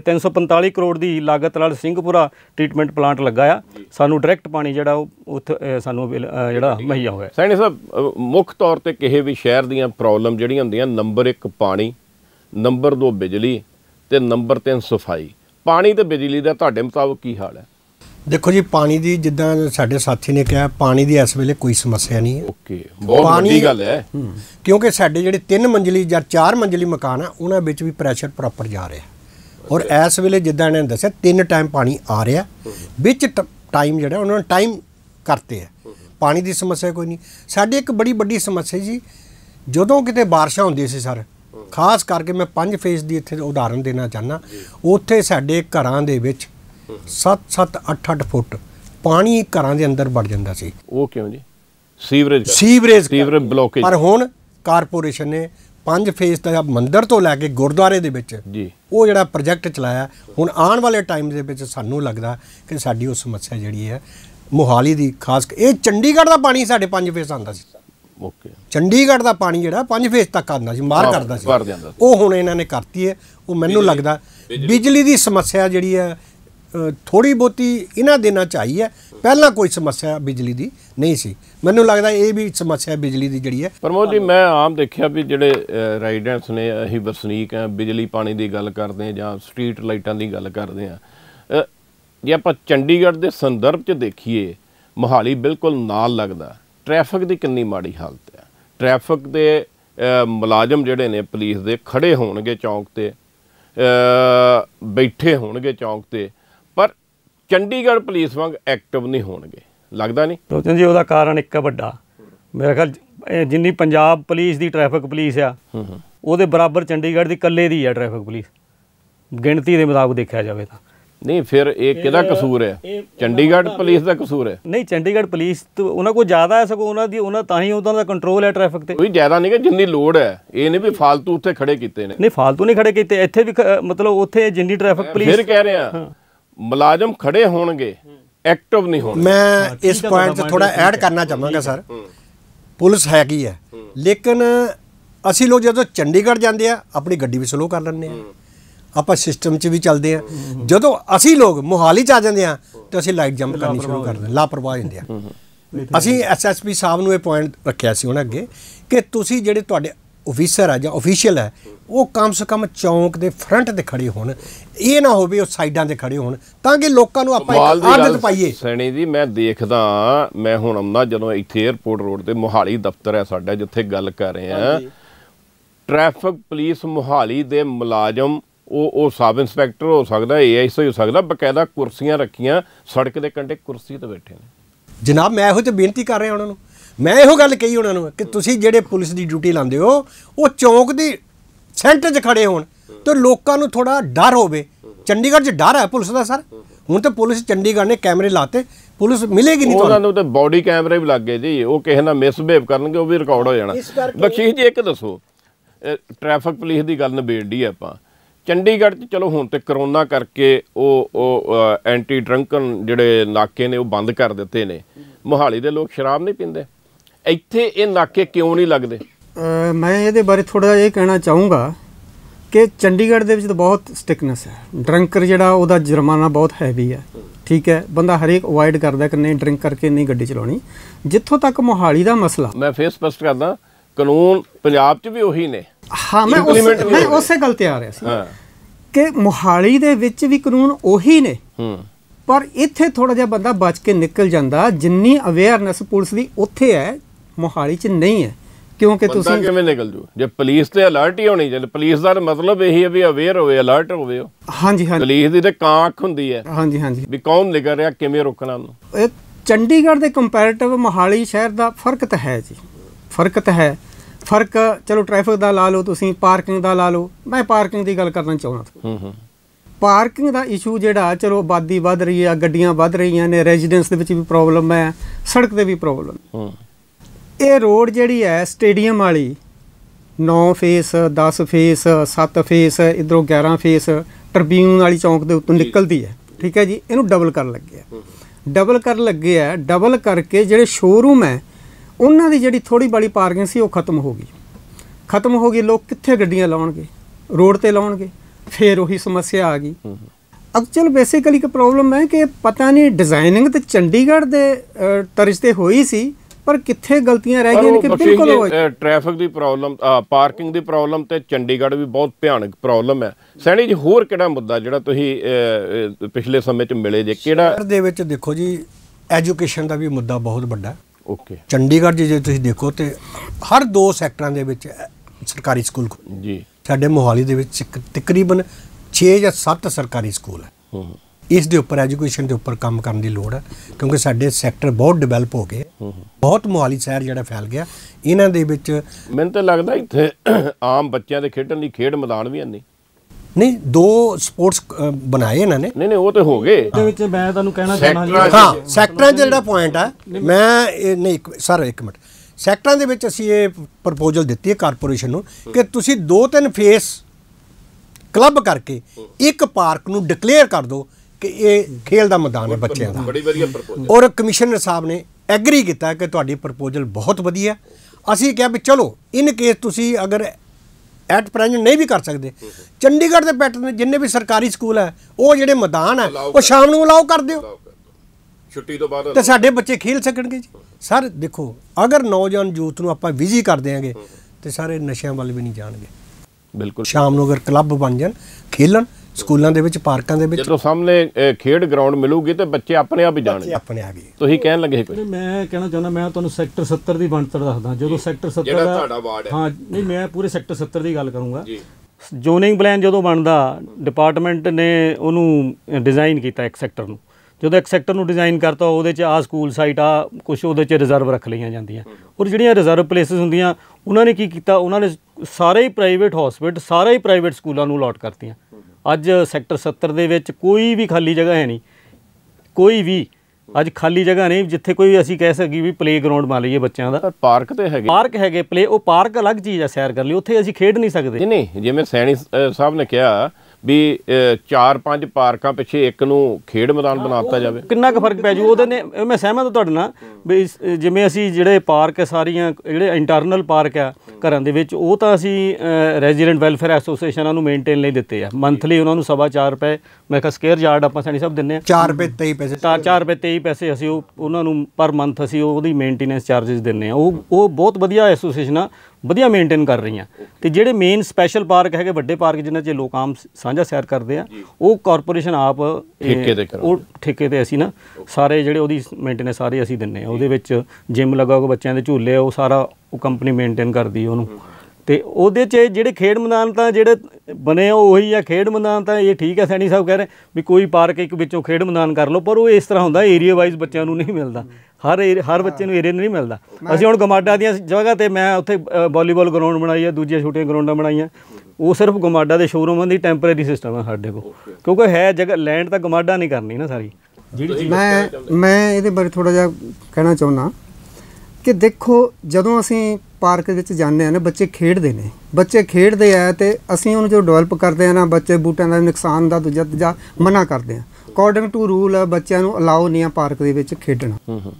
345 ਕਰੋੜ ਦੀ ਲਾਗਤ ਨਾਲ ਸਿੰਘਪੁਰਾ ਟ੍ਰੀਟਮੈਂਟ ਪਲਾਂਟ ਲੱਗਾ ਆ ਸਾਨੂੰ ਡਾਇਰੈਕਟ ਪਾਣੀ ਜਿਹੜਾ ਉਹ ਉੱਥੇ ਸਾਨੂੰ ਜਿਹੜਾ ਮਹੀਆ ਹੋਇਆ ਸੈਣੀ ਸਾਹਿਬ ਮੁੱਖ ਤੌਰ ਤੇ ਕਿਹੇ ਵੀ ਸ਼ਹਿਰ ਦੀਆਂ ਪ੍ਰੋਬਲਮ ਜਿਹੜੀਆਂ ਹੁੰਦੀਆਂ ਨੰਬਰ 1 ਪਾਣੀ ਨੰਬਰ 2 ਬਿਜਲੀ ਤੇ ਨੰਬਰ 3 ਸਫਾਈ ਪਾਣੀ ਤੇ ਬਿਜਲੀ ਦਾ ਤੁਹਾਡੇ ਮੁਤਾਬਕ ਕੀ ਹਾਲ ਹੈ ਦੇਖੋ ਜੀ ਪਾਣੀ ਦੀ ਜਿੱਦਾਂ ਸਾਡੇ ਸਾਥੀ ਨੇ ਕਿਹਾ ਪਾਣੀ ਦੀ ਇਸ ਵੇਲੇ ਕੋਈ ਸਮੱਸਿਆ ਨਹੀਂ ਹੈ ਓਕੇ ਬਹੁਤ ਵੱਡੀ ਗੱਲ ਹੈ ਕਿਉਂਕਿ ਸਾਡੇ ਜਿਹੜੇ ਤਿੰਨ ਮੰਜ਼ਲੀ ਜਾਂ ਚਾਰ ਮੰਜ਼ਲੀ ਮਕਾਨ ਆ ਉਹਨਾਂ ਵਿੱਚ ਵੀ ਪ੍ਰੈਸ਼ਰ ਪ੍ਰੋਪਰ ਜਾ ਰਿਹਾ ਔਰ ਇਸ ਵੇਲੇ ਜਿੱਦਾਂ ਇਹਨਾਂ ਨੇ ਦੱਸਿਆ ਤਿੰਨ ਟਾਈਮ ਪਾਣੀ ਆ ਰਿਹਾ ਵਿੱਚ ਟਾਈਮ ਜਿਹੜਾ ਉਹਨਾਂ ਨੇ ਟਾਈਮ ਕਰਤੇ ਆ ਪਾਣੀ ਦੀ ਸਮੱਸਿਆ ਕੋਈ ਨਹੀਂ ਸਾਡੀ ਇੱਕ ਬੜੀ ਵੱਡੀ ਸਮੱਸਿਆ ਜੀ ਜਦੋਂ ਕਿਤੇ ਬਾਰਿਸ਼ਾਂ ਹੁੰਦੀਆਂ ਸੀ ਸਰ ਖਾਸ ਕਰਕੇ ਮੈਂ 5 ਫੇਸ ਦੀ ਇੱਥੇ ਉਦਾਹਰਨ ਦੇਣਾ ਚਾਹਨਾ ਉੱਥੇ ਸਾਡੇ ਘਰਾਂ ਦੇ ਵਿੱਚ 7-7 8-8 ਫੁੱਟ ਪਾਣੀ ਘਰਾਂ ਦੇ ਅੰਦਰ ਵੜ ਜਾਂਦਾ ਸੀ ਉਹ ਕਿਉਂ ਜੀ ਸੀਵਰੇਜ ਸੀਵਰੇਜ ਸੀਵਰੇਜ ਬਲੋਕੇਜ ਪਰ ਹੁਣ ਕਾਰਪੋਰੇਸ਼ਨ ਨੇ ਪੰਜ ਫੇਸ ਦਾ ਮੰਦਿਰ ਤੋਂ ਲੈ ਕੇ ਗੁਰਦੁਆਰੇ ਦੇ ਵਿੱਚ ਜੀ ਉਹ ਜਿਹੜਾ ਪ੍ਰੋਜੈਕਟ ਚਲਾਇਆ ਹੁਣ ਆਉਣ ਵਾਲੇ ਟਾਈਮ ਦੇ ਵਿੱਚ ਸਾਨੂੰ ਲੱਗਦਾ ਕਿ ਸਾਡੀ ਉਹ ਸਮੱਸਿਆ ਜਿਹੜੀ ਹੈ ਮੋਹਾਲੀ ਦੀ ਖਾਸ ਇਹ ਚੰਡੀਗੜ੍ਹ ਦਾ ਪਾਣੀ ਸਾਡੇ ਪੰਜ ਫੇਸ ਆਂਦਾ ਸੀ ਓਕੇ ਚੰਡੀਗੜ੍ਹ ਦਾ ਪਾਣੀ ਜਿਹੜਾ ਪੰਜ ਫੇਸ ਤੱਕ ਆਂਦਾ ਸੀ ਮਾਰ ਕਰਦਾ ਸੀ ਉਹ ਹੁਣ ਇਹਨਾਂ ਨੇ ਕਰਤੀ ਹੈ ਉਹ ਮੈਨੂੰ ਲੱਗਦਾ ਬਿਜਲੀ ਦੀ ਸਮੱਸਿਆ ਜਿਹੜੀ ਹੈ ਥੋੜੀ ਬੋਤੀ ਇਹਨਾਂ ਦਿਨਾਂ ਚ ਆਈ ਹੈ ਪਹਿਲਾਂ ਕੋਈ ਸਮੱਸਿਆ ਬਿਜਲੀ ਦੀ ਨਹੀਂ ਸੀ ਮੈਨੂੰ ਲੱਗਦਾ ਇਹ ਵੀ ਸਮੱਸਿਆ ਬਿਜਲੀ ਦੀ ਜਿਹੜੀ ਹੈ ਪ੍ਰਮੋਦ ਜੀ ਮੈਂ ਆਮ ਦੇਖਿਆ ਵੀ ਜਿਹੜੇ ਰਾਈਡੈਂਸ ਨੇ ਅਸੀਂ ਵਸਨੀਕ ਆ ਬਿਜਲੀ ਪਾਣੀ ਦੀ ਗੱਲ ਕਰਦੇ ਆ ਜਾਂ ਸਟਰੀਟ ਲਾਈਟਾਂ ਦੀ ਗੱਲ ਕਰਦੇ ਆ ਜੇ ਆਪਾਂ ਚੰਡੀਗੜ੍ਹ ਦੇ ਸੰਦਰਭ 'ਚ ਦੇਖੀਏ ਮੋਹਾਲੀ ਬਿਲਕੁਲ ਨਾਲ ਲੱਗਦਾ ਟ੍ਰੈਫਿਕ ਦੀ ਕਿੰਨੀ ਮਾੜੀ ਹਾਲਤ ਹੈ ਟ੍ਰੈਫਿਕ ਦੇ ਮੁਲਾਜ਼ਮ ਜਿਹੜੇ ਨੇ ਪੁਲਿਸ ਦੇ ਖੜੇ ਹੋਣਗੇ ਚੌਂਕ ਤੇ ਬੈਠੇ ਹੋਣਗੇ ਚੌਂਕ ਤੇ ਚੰਡੀਗੜ੍ਹ ਪੁਲਿਸ ਵਾਂਗ ਐਕਟਿਵ ਨਹੀਂ ਹੋਣਗੇ ਲੱਗਦਾ ਨਹੀਂ ਰੋਚਨ ਜੀ ਉਹਦਾ ਕਾਰਨ ਇੱਕ ਵੱਡਾ ਮੇਰੇ ਖਿਆਲ ਜਿੰਨੀ ਪੰਜਾਬ ਪੁਲਿਸ ਦੀ ਟ੍ਰੈਫਿਕ ਪੁਲਿਸ ਆ ਉਹਦੇ ਬਰਾਬਰ ਚੰਡੀਗੜ੍ਹ ਦੀ ਇਕੱਲੇ ਦੀ ਆ ਟ੍ਰੈਫਿਕ ਪੁਲਿਸ ਗਿਣਤੀ ਦੇ ਮੁਤਾਬਕ ਦੇਖਿਆ ਜਾਵੇ ਤਾਂ ਨਹੀਂ ਫਿਰ ਇਹ ਕਿਹਦਾ ਕਸੂਰ ਹੈ ਚੰਡੀਗੜ੍ਹ ਪੁਲਿਸ ਦਾ ਕਸੂਰ ਹੈ ਨਹੀਂ ਚੰਡੀਗੜ੍ਹ ਪੁਲਿਸ ਉਹਨਾਂ ਕੋਲ ਜ਼ਿਆਦਾ ਹੈ ਸਗੋਂ ਉਹਨਾਂ ਦੀ ਉਹਨਾਂ ਤਾਂ ਹੀ ਉਹਨਾਂ ਦਾ ਕੰਟਰੋਲ ਹੈ ਟ੍ਰੈਫਿਕ ਤੇ ਕੋਈ ਜ਼ਿਆਦਾ ਨਹੀਂ ਕਿ ਜਿੰਨੀ ਲੋੜ ਹੈ ਇਹ ਨਹੀਂ ਵੀ ਫालतू ਉੱਥੇ ਖੜੇ ਕੀਤੇ ਨੇ ਨਹੀਂ ਫालतू ਨਹੀਂ ਖੜੇ ਕੀਤੇ ਇੱਥੇ ਵੀ ਮਤਲਬ ਉੱਥੇ ਜਿੰਨੀ ਟ੍ਰੈਫਿਕ ਪੁਲਿਸ ਫਿਰ ਕਹਿ ਆ ਮੁਲਾਜ਼ਮ ਖੜੇ ਹੋਣਗੇ ਐਕਟਿਵ ਨਹੀਂ ਹੋਣਗੇ ਮੈਂ ਇਸ ਪੁਆਇੰਟ 'ਤੇ ਥੋੜਾ ਐਡ ਕਰਨਾ ਚਾਹਾਂਗਾ ਸਰ ਪੁਲਿਸ ਹੈਗੀ ਹੈ ਲੇਕਿਨ ਅਸੀਂ ਲੋਕ ਜਦੋਂ ਚੰਡੀਗੜ੍ਹ ਜਾਂਦੇ ਆ ਆਪਣੀ ਗੱਡੀ ਵੀ ਸਲੋ ਕਰ ਲੈਂਦੇ ਆ ਆਪਾਂ ਸਿਸਟਮ 'ਚ ਵੀ ਚੱਲਦੇ ਆ ਜਦੋਂ ਅਸੀਂ ਲੋਕ ਮੁਹਾਲੀ 'ਚ ਆ ਜਾਂਦੇ ਆ ਤੇ ਅਸੀਂ ਲਾਈਟ ਜੰਪ ਕਰਨੀ ਸ਼ੁਰੂ ਕਰ ਦਿੰਦੇ ਲਾਪਰਵਾਹ ਹੁੰਦੇ ਆ ਅਸੀਂ ਐਸਐਸਪੀ ਸਾਹਿਬ ਨੂੰ ਇਹ ਪੁਆਇੰਟ ਰੱਖਿਆ ਸੀ ਉਹਨਾਂ ਅੱਗੇ ਕਿ ਤੁਸੀਂ ਜਿਹੜੇ ਤੁਹਾਡੇ ਅਫੀਸਰ ਆ ਜਾਂ ਅਫੀਸ਼ੀਅਲ ਹੈ ਉਹ ਕਮ ਸੇ ਕਮ ਚੌਂਕ ਦੇ ਫਰੰਟ ਤੇ ਖੜੇ ਹੋਣ ਇਹ ਨਾ ਹੋਵੇ ਉਹ ਸਾਈਡਾਂ ਤੇ ਖੜੇ ਹੋਣ ਤਾਂ ਕਿ ਲੋਕਾਂ ਨੂੰ ਆਪਾਂ ਇੱਕ ਆਦਤ ਪਾਈਏ ਸੈਣੀ ਜੀ ਮੈਂ ਦੇਖਦਾ ਮੈਂ ਹੁਣ ਆਉਂਦਾ ਜਦੋਂ ਇੱਥੇ 에어ਪੋਰਟ ਰੋਡ ਤੇ ਮੁਹਾਲੀ ਦਫ਼ਤਰ ਹੈ ਸਾਡਾ ਜਿੱਥੇ ਗੱਲ ਕਰ ਰਹੇ ਆ ਟ੍ਰੈਫਿਕ ਪੁਲਿਸ ਮੁਹਾਲੀ ਦੇ ਮੁਲਾਜ਼ਮ ਉਹ ਉਹ ਸਬ ਇੰਸਪੈਕਟਰ ਹੋ ਸਕਦਾ ਏਐਸਆਈ ਹੋ ਸਕਦਾ ਬਕਾਇਦਾ ਕੁਰਸੀਆਂ ਰੱਖੀਆਂ ਸੜਕ ਦੇ ਕੰਢੇ ਕੁਰਸੀ ਤੇ ਬੈਠੇ ਨੇ ਜਨਾਬ ਮੈਂ ਇਹੋ ਤੇ ਬੇਨਤੀ ਕਰ ਰਿਹਾ ਉਹਨਾਂ ਨੂੰ ਮੈਂ ਇਹੋ ਗੱਲ ਕਹੀ ਉਹਨਾਂ ਨੂੰ ਕਿ ਤੁਸੀਂ ਜਿਹੜੇ ਪੁਲਿਸ ਦੀ ਡਿਊਟੀ ਲਾਉਂਦੇ ਹੋ ਉਹ ਚੌਂਕ ਦੀ ਸੈਂਟਰ 'ਚ ਖੜੇ ਹੋਣ ਤੇ ਲੋਕਾਂ ਨੂੰ ਥੋੜਾ ਡਰ ਹੋਵੇ ਚੰਡੀਗੜ੍ਹ 'ਚ ਡਰ ਹੈ ਪੁਲਿਸ ਦਾ ਸਰ ਹੁਣ ਤਾਂ ਪੁਲਿਸ ਚੰਡੀਗੜ੍ਹ ਨੇ ਕੈਮਰੇ ਲਾਤੇ ਪੁਲਿਸ ਮਿਲੇਗੀ ਨਹੀਂ ਤੁਹਾਨੂੰ ਉਹਨਾਂ ਨੂੰ ਤਾਂ ਬਾਡੀ ਕੈਮਰੇ ਵੀ ਲੱਗ ਗਏ ਜੀ ਉਹ ਕਿਸੇ ਨਾਲ ਮਿਸਬਿਹੇਵ ਕਰਨਗੇ ਉਹ ਵੀ ਰਿਕਾਰਡ ਹੋ ਜਾਣਾ ਬਖਸ਼ੀਸ਼ ਜੀ ਇੱਕ ਦੱਸੋ ਟ੍ਰੈਫਿਕ ਪੁਲਿਸ ਦੀ ਗੱਲ ਨਿਬੇੜਦੀ ਆਪਾਂ ਚੰਡੀਗੜ੍ਹ 'ਚ ਚਲੋ ਹੁਣ ਤੇ ਕਰੋਨਾ ਕਰਕੇ ਉਹ ਉਹ ਐਂਟੀ ਡਰੰਕਨ ਜਿਹੜੇ ਨਾਕੇ ਨੇ ਉਹ ਬੰਦ ਕਰ ਦਿੱਤੇ ਨੇ ਮੋਹਾਲੀ ਦੇ ਲੋਕ ਸ਼ਰਾਬ ਨਹੀਂ ਪੀਂਦੇ ਇੱਥੇ ਇਹ ਨਾਕੇ ਕਿਉਂ ਨਹੀਂ ਲੱਗਦੇ ਮੈਂ ਇਹਦੇ ਬਾਰੇ ਥੋੜਾ ਇਹ ਕਹਿਣਾ ਚਾਹੂੰਗਾ ਕਿ ਚੰਡੀਗੜ੍ਹ ਦੇ ਵਿੱਚ ਤਾਂ ਬਹੁਤ ਸਟਿਕਨੈਸ ਹੈ ਡਰੰਕਰ ਜਿਹੜਾ ਉਹਦਾ ਜੁਰਮਾਨਾ ਬਹੁਤ ਹੈਵੀ ਹੈ ਠੀਕ ਹੈ ਬੰਦਾ ਹਰੇਕ ਅਵਾਇਡ ਕਰਦਾ ਕਿ ਨਹੀਂ ਡਰਿੰਕ ਕਰਕੇ ਨਹੀਂ ਗੱਡੀ ਚਲਾਉਣੀ ਜਿੱਥੋਂ ਤੱਕ ਮੋਹਾਲੀ ਦਾ ਮਸਲਾ ਮੈਂ ਫੇਰ ਸਪਸ਼ਟ ਕਰਦਾ ਕਾਨੂੰਨ ਪੰਜਾਬ 'ਚ ਵੀ ਉਹੀ ਨੇ ਹਾਂ ਮੈਂ ਮੈਂ ਉਸੇ ਗੱਲ ਤੇ ਆ ਰਿਹਾ ਸੀ ਕਿ ਮੋਹਾਲੀ ਦੇ ਵਿੱਚ ਵੀ ਕਾਨੂੰਨ ਉਹੀ ਨੇ ਪਰ ਇੱਥੇ ਥੋੜਾ ਜਿਹਾ ਬੰਦਾ ਬਚ ਕੇ ਨਿਕਲ ਜਾਂਦਾ ਜਿੰਨੀ ਅਵੇਅਰਨੈਸ ਪੁਲਿਸ ਦੀ ਉੱਥੇ ਹੈ ਮੋਹਾਲੀ 'ਚ ਨਹੀਂ ਹੈ ਕਿਉਂਕਿ ਤੁਸੀਂ ਕਿਵੇਂ ਨਿਕਲ ਜੂ ਜੇ ਪੁਲਿਸ ਤੇ ਅਲਰਟ ਹੀ ਹੋਣੀ ਚਾਹੀਦੀ ਪੁਲਿਸ ਦਾ ਮਤਲਬ ਇਹੀ ਹੈ ਵੀ ਅਵੇਅਰ ਹੋਵੇ ਅਲਰਟ ਹੋਵੇ ਉਹ ਹਾਂਜੀ ਹਾਂਜੀ ਪੁਲਿਸ ਦੀ ਤੇ ਕਾਂਖ ਹੁੰਦੀ ਹੈ ਹਾਂਜੀ ਹਾਂਜੀ ਵੀ ਕੌਣ ਨਿਕਲ ਰਿਹਾ ਕਿਵੇਂ ਰੋਕਣਾ ਉਹਨੂੰ ਇਹ ਚੰਡੀਗੜ੍ਹ ਦੇ ਕੰਪੈਰੀਟਿਵ ਮੋਹਾਲੀ ਸ਼ਹਿਰ ਦਾ ਫਰਕ ਤਾਂ ਹੈ ਜੀ ਫਰਕ ਤਾਂ ਹੈ ਫਰਕ ਚਲੋ ਟ੍ਰੈਫਿਕ ਦਾ ਲਾ ਲਓ ਤੁਸੀਂ ਪਾਰਕਿੰਗ ਦਾ ਲਾ ਲਓ ਮੈਂ ਪਾਰਕਿੰਗ ਦੀ ਗੱਲ ਕਰਨਾ ਚਾਹੁੰਦਾ ਹੂੰ ਹੂੰ ਪਾਰਕਿੰਗ ਦਾ ਇਸ਼ੂ ਜਿਹੜਾ ਚਲੋ ਆਬਾਦੀ ਵੱਧ ਰਹੀ ਹੈ ਗੱਡੀਆਂ ਵੱਧ ਰਹੀਆਂ ਨੇ ਰੈਜ਼ੀਡੈਂਸ ਦੇ ਵਿੱਚ ਵੀ ਪ੍ਰੋਬਲਮ ਹੈ ਸੜਕ ਤੇ ਵੀ ਪ੍ਰੋਬਲਮ ਹੂੰ ਇਹ ਰੋਡ ਜਿਹੜੀ ਹੈ ਸਟੇਡੀਅਮ ਵਾਲੀ 9 ਫੇਸ 10 ਫੇਸ 7 ਫੇਸ ਇਧਰੋਂ 11 ਫੇਸ ਟ੍ਰਿਬਿਊਨ ਵਾਲੀ ਚੌਂਕ ਦੇ ਉੱਤੋਂ ਨਿਕਲਦੀ ਹੈ ਠੀਕ ਹੈ ਜੀ ਇਹਨੂੰ ਡਬਲ ਕਰਨ ਲੱਗੇ ਆ ਡਬਲ ਕਰਨ ਲੱਗੇ ਆ ਡਬਲ ਕਰਕੇ ਜਿਹੜੇ ਸ਼ੋਰੂਮ ਹੈ ਉਹਨਾਂ ਦੀ ਜਿਹੜੀ ਥੋੜੀ ਬੜੀ ਪਾਰਕਿੰਗ ਸੀ ਉਹ ਖਤਮ ਹੋ ਗਈ ਖਤਮ ਹੋ ਗਈ ਲੋਕ ਕਿੱਥੇ ਗੱਡੀਆਂ ਲਾਉਣਗੇ ਰੋਡ ਤੇ ਲਾਉਣਗੇ ਫੇਰ ਉਹੀ ਸਮੱਸਿਆ ਆ ਗਈ ਐਕਚੁਅਲ ਬੇਸਿਕਲੀ ਇੱਕ ਪ੍ਰੋਬਲਮ ਹੈ ਕਿ ਪਤਾ ਨਹੀਂ ਡਿਜ਼ਾਈਨਿੰਗ ਤੇ ਚੰਡੀਗੜ੍ਹ ਦੇ ਤਰਜ਼ ਤੇ ਹੋਈ ਸੀ ਪਰ ਕਿੱਥੇ ਗਲਤੀਆਂ ਰਹਿ ਗਈਆਂ ਨੇ ਕਿ ਬਿਲਕੁਲ ਟ੍ਰੈਫਿਕ ਦੀ ਪ੍ਰੋਬਲਮ ਪਾਰਕਿੰਗ ਦੀ ਪ੍ਰੋਬਲਮ ਤੇ ਚੰਡੀਗੜ੍ਹ ਵੀ ਬਹੁਤ ਭਿਆਨਕ ਪ੍ਰੋਬਲਮ ਹੈ ਸੈਣੀ ਜੀ ਹੋਰ ਕਿਹੜਾ ਮੁੱਦਾ ਜਿਹੜਾ ਤੁਸੀਂ ਪਿਛਲੇ ਸਮੇਂ 'ਚ ਮਿਲੇ ਜੇ ਕਿਹੜਾ ਦੇ ਵਿੱਚ ਦੇਖੋ ਜੀ ਐਜੂਕੇਸ਼ਨ ਦਾ ਵੀ ਮੁੱਦਾ ਬਹੁਤ ਵੱਡਾ ਓਕੇ ਚੰਡੀਗੜ੍ਹ ਜੇ ਤੁਸੀਂ ਦੇਖੋ ਤੇ ਹਰ ਦੋ ਸੈਕਟਰਾਂ ਦੇ ਵਿੱਚ ਸਰਕਾਰੀ ਸਕੂਲ ਜੀ ਸਾਡੇ ਮੋਹਾਲੀ ਦੇ ਵਿੱਚ ਤਕਰੀਬਨ 6 ਜਾਂ 7 ਸਰਕਾਰੀ ਸਕੂਲ ਹੈ ਹੂੰ ਇਸ ਦੇ ਉੱਪਰ ਐਜੂਕੇਸ਼ਨ ਦੇ ਉੱਪਰ ਕੰਮ ਕਰਨ ਦੀ ਲੋੜ ਹੈ ਕਿਉਂਕਿ ਸਾਡੇ ਸੈਕਟਰ ਬਹੁਤ ਡਿਵੈਲਪ ਹੋ ਗਏ ਬਹੁਤ ਮੁਹਾਲੀ ਸ਼ਹਿਰ ਜਿਹੜਾ ਫੈਲ ਗਿਆ ਇਹਨਾਂ ਦੇ ਵਿੱਚ ਮੈਨੂੰ ਤਾਂ ਲੱਗਦਾ ਇੱਥੇ ਆਮ ਬੱਚਿਆਂ ਦੇ ਖੇਡਣ ਲਈ ਖੇਡ ਮੈਦਾਨ ਵੀ ਨਹੀਂ ਨਹੀਂ ਦੋ ਸਪੋਰਟਸ ਬਣਾਏ ਇਹਨਾਂ ਨੇ ਨਹੀਂ ਨਹੀਂ ਉਹ ਤੇ ਹੋ ਗਏ ਦੇ ਵਿੱਚ ਮੈਂ ਤੁਹਾਨੂੰ ਕਹਿਣਾ ਚਾਹਣਾ ਹਾਂ ਸੈਕਟਰਾਂ ਦੇ ਜਿਹੜਾ ਪੁਆਇੰਟ ਆ ਮੈਂ ਨਹੀਂ ਸਰ ਇੱਕ ਮਿੰਟ ਸੈਕਟਰਾਂ ਦੇ ਵਿੱਚ ਅਸੀਂ ਇਹ ਪ੍ਰਪੋਜ਼ਲ ਦਿੱਤੀ ਹੈ ਕਾਰਪੋਰੇਸ਼ਨ ਨੂੰ ਕਿ ਤੁਸੀਂ ਦੋ ਤਿੰਨ ਫੇਸ ਕਲੱਬ ਕਰਕੇ ਇੱਕ ਪਾਰਕ ਨੂੰ ਡਿਕਲੇਅਰ ਕਰ ਦਿਓ ਕਿ ਇਹ ਖੇਲ ਦਾ ਮੈਦਾਨ ਹੈ ਬੱਚਿਆਂ ਦਾ ਬੜੀ ਵਧੀਆ ਪ੍ਰਪੋਜ਼ਲ ਔਰ ਕਮਿਸ਼ਨਰ ਸਾਹਿਬ ਨੇ ਐਗਰੀ ਕੀਤਾ ਕਿ ਤੁਹਾਡੀ ਪ੍ਰਪੋਜ਼ਲ ਬਹੁਤ ਵਧੀਆ ਅਸੀਂ ਕਿਹਾ ਵੀ ਚਲੋ ਇਨ ਕੇਸ ਤੁਸੀਂ ਅਗਰ ਐਟ ਪ੍ਰੈਜ਼ੈਂਟ ਨਹੀਂ ਵੀ ਕਰ ਸਕਦੇ ਚੰਡੀਗੜ੍ਹ ਦੇ ਪੈਟਰਨ ਜਿੰਨੇ ਵੀ ਸਰਕਾਰੀ ਸਕੂਲ ਹੈ ਉਹ ਜਿਹੜੇ ਮੈਦਾਨ ਹੈ ਉਹ ਸ਼ਾਮ ਨੂੰ ਅਲਾਉ ਕਰ ਦਿਓ ਛੁੱਟੀ ਤੋਂ ਬਾਅਦ ਤੇ ਸਾਡੇ ਬੱਚੇ ਖੇਲ ਸਕਣਗੇ ਜੀ ਸਰ ਦੇਖੋ ਅਗਰ ਨੌਜਵਾਨ ਯੂਥ ਨੂੰ ਆਪਾਂ ਵਿਜੀ ਕਰ ਦੇਾਂਗੇ ਤੇ ਸਾਰੇ ਨਸ਼ਿਆਂ ਵੱਲ ਵੀ ਨਹੀਂ ਜਾਣਗੇ ਬਿਲਕੁਲ ਸ਼ਾਮ ਨੂੰ ਅਗਰ ਕਲੱਬ ਬਣ ਜਾਣ ਖੇਲਣ ਸਕੂਲਾਂ ਦੇ ਵਿੱਚ ਪਾਰਕਾਂ ਦੇ ਵਿੱਚ ਜਦੋਂ ਸਾਹਮਣੇ ਖੇਡ ਗਰਾਊਂਡ ਮਿਲੂਗੀ ਤੇ ਬੱਚੇ ਆਪਣੇ ਆਪ ਹੀ ਜਾਣਗੇ ਆਪਣੇ ਆਪ ਹੀ ਤੁਸੀਂ ਕਹਿਣ ਲੱਗੇ ਕੋਈ ਮੈਂ ਕਹਿਣਾ ਚਾਹੁੰਦਾ ਮੈਂ ਤੁਹਾਨੂੰ ਸੈਕਟਰ 70 ਦੀ ਬਣਤਰ ਦੱਸਦਾ ਜਦੋਂ ਸੈਕਟਰ 70 ਦਾ ਜਿਹੜਾ ਤੁਹਾਡਾ ਵਾਰਡ ਹੈ ਹਾਂ ਨਹੀਂ ਮੈਂ ਪੂਰੇ ਸੈਕਟਰ 70 ਦੀ ਗੱਲ ਕਰੂੰਗਾ ਜੀ ਜ਼ੋਨਿੰਗ ਪਲਾਨ ਜਦੋਂ ਬਣਦਾ ਡਿਪਾਰਟਮੈਂਟ ਨੇ ਉਹਨੂੰ ਡਿਜ਼ਾਈਨ ਕੀਤਾ ਇੱਕ ਸੈਕਟਰ ਨੂੰ ਜਦੋਂ ਇੱਕ ਸੈਕਟਰ ਨੂੰ ਡਿਜ਼ਾਈਨ ਕਰਤਾ ਉਹਦੇ 'ਚ ਆ ਸਕੂਲ ਸਾਈਟ ਆ ਕੁਝ ਉਹਦੇ 'ਚ ਰਿਜ਼ਰਵ ਰੱਖ ਲਈਆਂ ਜਾਂਦੀਆਂ ਔਰ ਜਿਹੜੀਆਂ ਰਿਜ਼ਰਵ ਪਲੇਸਸ ਹੁੰਦੀਆਂ ਉਹਨਾਂ ਨੇ ਕੀ ਕੀਤਾ ਉਹਨਾਂ ਨੇ ਸਾਰੇ ਹੀ ਪ੍ਰਾਈਵੇਟ ਹਸਪੀਟਲ ਸਾਰੇ ਹੀ ਪ੍ਰਾਈਵੇਟ ਸਕੂਲਾਂ ਨੂੰ ਅਲਾਟ ਕਰਤੀਆਂ ਅੱਜ ਸੈਕਟਰ 70 ਦੇ ਵਿੱਚ ਕੋਈ ਵੀ ਖਾਲੀ ਜਗ੍ਹਾ ਹੈ ਨਹੀਂ ਕੋਈ ਵੀ ਅੱਜ ਖਾਲੀ ਜਗ੍ਹਾ ਨਹੀਂ ਜਿੱਥੇ ਕੋਈ ਅਸੀਂ ਕਹਿ ਸਕੀ ਵੀ ਪਲੇ ਗਰਾਊਂਡ ਮੰਨ ਲਈਏ ਬੱਚਿਆਂ ਦਾ ਪਾਰਕ ਤੇ ਹੈਗੇ ਪਾਰਕ ਹੈਗੇ ਪਲੇ ਉਹ ਪਾਰਕ ਅਲੱਗ ਚੀਜ਼ ਆ ਸੈਰ ਕਰ ਲਈ ਉੱਥੇ ਅਸੀਂ ਖੇਡ ਨਹੀਂ ਸਕਦੇ ਨਹੀਂ ਜਿਵੇਂ ਸੈਣੀ ਸਾਹਿਬ ਨੇ ਕਿਹਾ ਵੀ ਚਾਰ ਪੰਜ ਪਾਰਕਾਂ ਪਿੱਛੇ ਇੱਕ ਨੂੰ ਖੇਡ ਮੈਦਾਨ ਬਣਾਤਾ ਜਾਵੇ ਕਿੰਨਾ ਕੁ ਫਰਕ ਪੈ ਜੂ ਉਹਦੇ ਨੇ ਮੈਂ ਸਹਿਮਤ ਹਾਂ ਤੁਹਾਡੇ ਨਾਲ ਵੀ ਜਿਵੇਂ ਅਸੀਂ ਜਿਹੜੇ ਪਾਰਕ ਸਾਰੀਆਂ ਜਿਹੜੇ ਇੰਟਰਨਲ ਪਾਰਕ ਆ ਘਰਾਂ ਦੇ ਵਿੱਚ ਉਹ ਤਾਂ ਅਸੀਂ ਰੈਜ਼ੀਡੈਂਟ ਵੈਲਫੇਅਰ ਐਸੋਸੀਏਸ਼ਨਾਂ ਨੂੰ ਮੇਨਟੇਨ ਲਈ ਦਿੱਤੇ ਆ ਮੰਥਲੀ ਉਹਨਾਂ ਨੂੰ ਸਵਾ 4 ਰੁਪਏ ਮੈਂ ਕਿਹਾ ਸਕੁਅਰ ਯਾਰਡ ਆਪਾਂ ਸਾਡੀ ਸਭ ਦਿੰਨੇ ਆ 4 ਰੁਪਏ 23 ਪੈਸੇ ਤਾਂ 4 ਰੁਪਏ 23 ਪੈਸੇ ਅਸੀਂ ਉਹ ਉਹਨਾਂ ਨੂੰ ਪਰ ਮੰਥ ਅਸੀਂ ਉਹਦੀ ਮੇਨਟੇਨੈਂਸ ਚਾਰजेस ਦਿੰਨੇ ਆ ਉਹ ਉਹ ਬਹੁਤ ਵਧੀਆ ਐਸੋਸੀਏਸ਼ਨ ਆ ਵਧੀਆ ਮੇਨਟੇਨ ਕਰ ਰਹੀਆਂ ਤੇ ਜਿਹੜੇ ਮੇਨ ਸਪੈਸ਼ਲ ਪਾਰਕ ਹੈਗੇ ਵੱਡੇ ਪਾਰਕ ਜਿਨ੍ਹਾਂ 'ਚ ਲੋਕ ਆਮ ਸਾਂਝਾ ਸੈਰ ਕਰਦੇ ਆ ਉਹ ਕਾਰਪੋਰੇਸ਼ਨ ਆਪ ਠੇਕੇ ਤੇ ਉਹ ਠੇਕੇ ਤੇ ਅਸੀਂ ਨਾ ਸਾਰੇ ਜਿਹੜੇ ਉਹਦੀ ਮੇਨਟੇਨੈਂਸ ਸਾਰੇ ਅਸੀਂ ਦਿੰਨੇ ਆ ਉਹਦੇ ਵਿੱਚ ਜਿਮ ਲੱਗਾ ਬੱਚਿਆਂ ਦੇ ਝੂਲੇ ਉਹ ਸਾਰਾ ਉਹ ਕੰਪਨੀ ਮੇਨਟੇਨ ਕਰਦੀ ਉਹਨੂੰ ਤੇ ਉਹਦੇ 'ਚ ਜਿਹੜੇ ਖੇਡ ਮੈਦਾਨ ਤਾਂ ਜਿਹੜੇ ਬਣੇ ਉਹ ਉਹੀ ਆ ਖੇਡ ਮੈਦਾਨ ਤਾਂ ਇਹ ਠੀਕ ਹੈ ਸੈਣੀ ਸਾਹਿਬ ਕਹਿ ਰਹੇ ਵੀ ਕੋਈ ਪਾਰਕ ਇੱਕ ਵਿੱਚੋਂ ਖੇਡ ਮੈਦਾਨ ਕਰ ਲਓ ਪਰ ਉਹ ਇਸ ਤਰ੍ਹਾਂ ਹੁੰਦਾ ਏਰੀਆ ਵਾਈਜ਼ ਬੱਚਿਆਂ ਨੂੰ ਨਹੀਂ ਮਿਲਦਾ ਹਰ ਹਰ ਬੱਚੇ ਨੂੰ ਏਰੀਆ ਨਹੀਂ ਮਿਲਦਾ ਅਸੀਂ ਹੁਣ ਗਮਾਡਾ ਦੀਆਂ ਜਗ੍ਹਾ ਤੇ ਮੈਂ ਉੱਥੇ ਵਾਲੀਬਾਲ ਗਰਾਊਂਡ ਬਣਾਈ ਆ ਦੂਜੀਆਂ ਛੋਟੀਆਂ ਗਰਾਊਂਡਾਂ ਬਣਾਈਆਂ ਉਹ ਸਿਰਫ ਗਮਾਡਾ ਦੇ ਸ਼ੋਰੂਮਾਂ ਦੀ ਟੈਂਪਰੇਰੀ ਸਿਸਟਮ ਆ ਸਾਡੇ ਕੋਲ ਕਿਉਂਕਿ ਹੈ ਜਗ੍ਹਾ ਲੈਂਡ ਤਾਂ ਗਮਾਡਾ ਨਹੀਂ ਕਰਨੀ ਨਾ ਸਾਰੀ ਮੈਂ ਮੈਂ ਇਹਦੇ ਬਾਰੇ ਥੋੜਾ ਜਿਹਾ ਕਹਿਣਾ ਚਾਹੁੰਦਾ ਕਿ ਦੇਖੋ ਜਦੋਂ ਅਸੀਂ ਪਾਰਕ ਵਿੱਚ ਜਾਂਦੇ ਆ ਨਾ ਬੱਚੇ ਖੇਡਦੇ ਨੇ ਬੱਚੇ ਖੇਡਦੇ ਆ ਤੇ ਅਸੀਂ ਉਹਨੂੰ ਜੋ ਡਵੈਲਪ ਕਰਦੇ ਆ ਨਾ ਬੱਚੇ ਬੂਟਿਆਂ ਦਾ ਨੁਕਸਾਨ ਦਾ ਦੂਜਾ ਤੀਜਾ ਮਨਾ ਕਰਦੇ ਆ ਅਕੋਰਡਿੰਗ ਟੂ ਰੂਲ ਬੱਚਿਆਂ ਨੂੰ ਅਲਾਉ ਨਹੀਂ ਆ ਪਾਰਕ ਦੇ ਵਿੱਚ ਖੇਡਣਾ ਹੂੰ ਹੂੰ